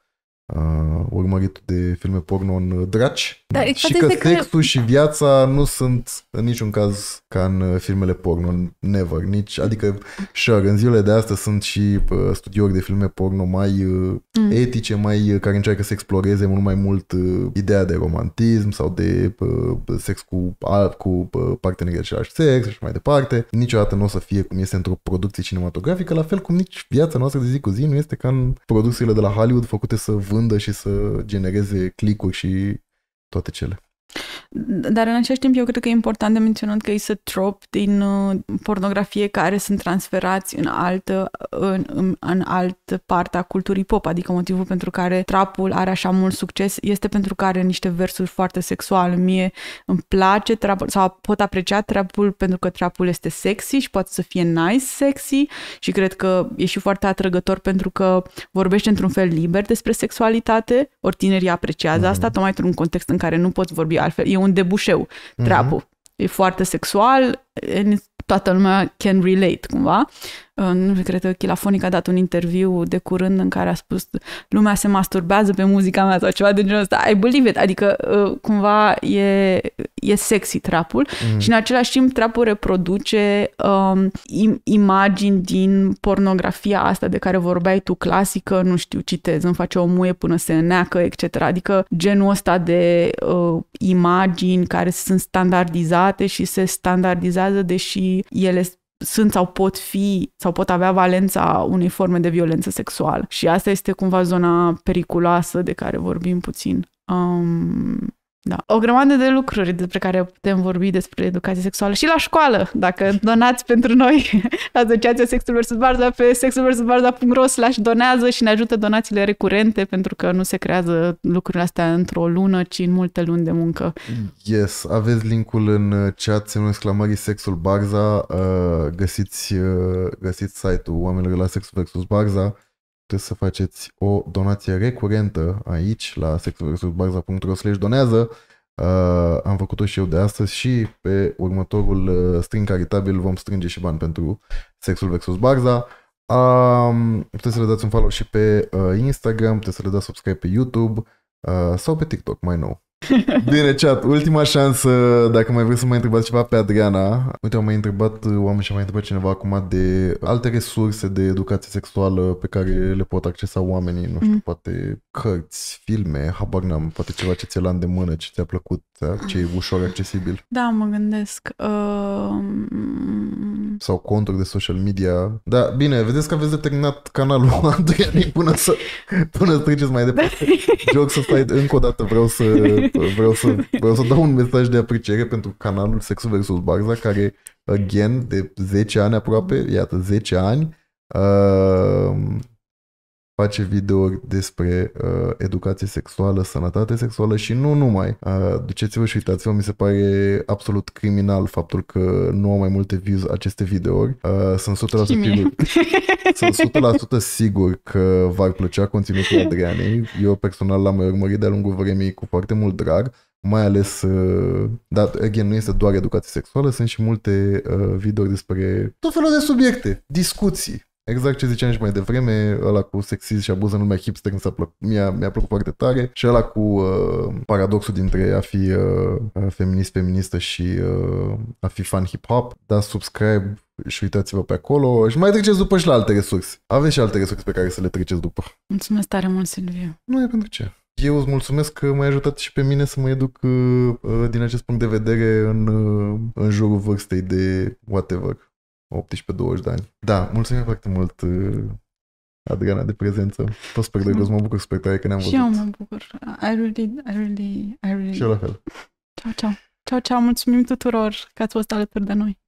uh, urmărit de filme porno în draci da, exact și că sexul că... și viața nu sunt în niciun caz ca în filmele porno, never. Nici, adică, sure, în zilele de astăzi sunt și uh, studiori de filme porno mai uh, mm. etice, mai uh, care încearcă să exploreze mult mai mult uh, ideea de romantism sau de uh, sex cu, uh, cu uh, partenerii același sex și mai departe. Niciodată nu o să fie cum este într-o producție cinematografică, la fel cum nici viața noastră de zi cu zi nu este ca în producțiile de la Hollywood făcute să vândă și să genereze clicuri și toate cele. Dar în același timp eu cred că e important de menționat că există trop din uh, pornografie care sunt transferați în altă, în, în, în altă parte a culturii pop, adică motivul pentru care trapul are așa mult succes este pentru că are niște versuri foarte sexuale. Mie îmi place trapul sau pot aprecia trapul pentru că trapul este sexy și poate să fie nice sexy și cred că e și foarte atrăgător pentru că vorbește într-un fel liber despre sexualitate, ori tinerii apreciază mm-hmm. asta, mhm. tocmai într-un context în care nu poți vorbi trebuie altfel, e un debușeu mm-hmm. E foarte sexual, toată lumea can relate cumva Ă, nu cred că Chilafonic a dat un interviu de curând în care a spus lumea se masturbează pe muzica mea sau ceva de genul ăsta. I believe it. Adică ă, cumva e, e sexy trapul mm. și în același timp trapul reproduce um, imagini din pornografia asta de care vorbeai tu, clasică, nu știu, citez, îmi face o muie până se neacă, etc. Adică genul ăsta de uh, imagini care sunt standardizate și se standardizează deși ele sunt sau pot fi sau pot avea valența unei forme de violență sexuală. Și asta este cumva zona periculoasă de care vorbim puțin. Um, da. O grămadă de lucruri despre care putem vorbi despre educație sexuală și la școală, dacă donați pentru noi *laughs* Asociația Sexul vs. Barza pe sexulvsbarza.ro slash donează și ne ajută donațiile recurente pentru că nu se creează lucrurile astea într-o lună, ci în multe luni de muncă. Yes, aveți linkul în chat, semnul exclamării Sexul Barza, uh, găsiți, uh, găsiți site-ul oamenilor la Sexul vs. Barza puteți să faceți o donație recurentă aici la slash donează. Uh, am făcut-o și eu de astăzi și pe următorul uh, string caritabil vom strânge și bani pentru Sexul versus Barza. Uh, puteți să le dați un follow și pe uh, Instagram, puteți să le dați subscribe pe YouTube uh, sau pe TikTok mai nou. *laughs* Bine, chat, ultima șansă, dacă mai vreți să mai întrebați ceva pe Adriana. Uite, am mai întrebat uh, oameni și am mai întrebat cineva acum de alte resurse de educație sexuală pe care le pot accesa oamenii, nu știu, mm. poate cărți, filme, habar n-am, poate ceva ce ți-e la îndemână, ce ți-a plăcut, da? ce e ușor accesibil. Da, mă gândesc. Uh... Sau conturi de social media. Da, bine, vedeți că aveți determinat canalul Andrei *laughs* până să până treceți mai departe. *laughs* Joc să stai încă o dată, vreau să, vreau să, vreau să dau un mesaj de apreciere pentru canalul Sexul vs. Barza, care, again, de 10 ani aproape, iată, 10 ani, uh, face video despre uh, educație sexuală, sănătate sexuală și nu numai. Uh, duceți-vă și uitați-vă, mi se pare absolut criminal faptul că nu au mai multe views aceste videouri. Uh, sunt 100% sigur. *laughs* sunt 100% sigur că v-ar plăcea conținutul Adrianei. Eu personal l-am urmărit de-a lungul vremii cu foarte mult drag mai ales, uh, dar, again, nu este doar educație sexuală, sunt și multe uh, videouri despre tot felul de subiecte, discuții, Exact ce ziceam și mai devreme, ăla cu sexism și abuz în lumea hipster mi-a, plăcut, mi-a, mi-a plăcut foarte tare și ăla cu uh, paradoxul dintre a fi uh, feminist-feministă și uh, a fi fan hip-hop. Da, subscribe și uitați-vă pe acolo și mai treceți după și la alte resurse. Aveți și alte resurse pe care să le treceți după. Mulțumesc tare mult, Silviu. Nu e pentru ce. Eu îți mulțumesc că m-ai ajutat și pe mine să mă educ uh, uh din acest punct de vedere în, uh, în jurul vârstei de whatever. 18-20 de ani. Da, mulțumim foarte mult uh, Adriana de prezență. Tot sper de mă bucur super tare că ne-am văzut. Și eu mă bucur. I really, I really, I really... Și eu la fel. Ciao, ciao. Ciao, ciao. Mulțumim tuturor că ați fost alături de noi.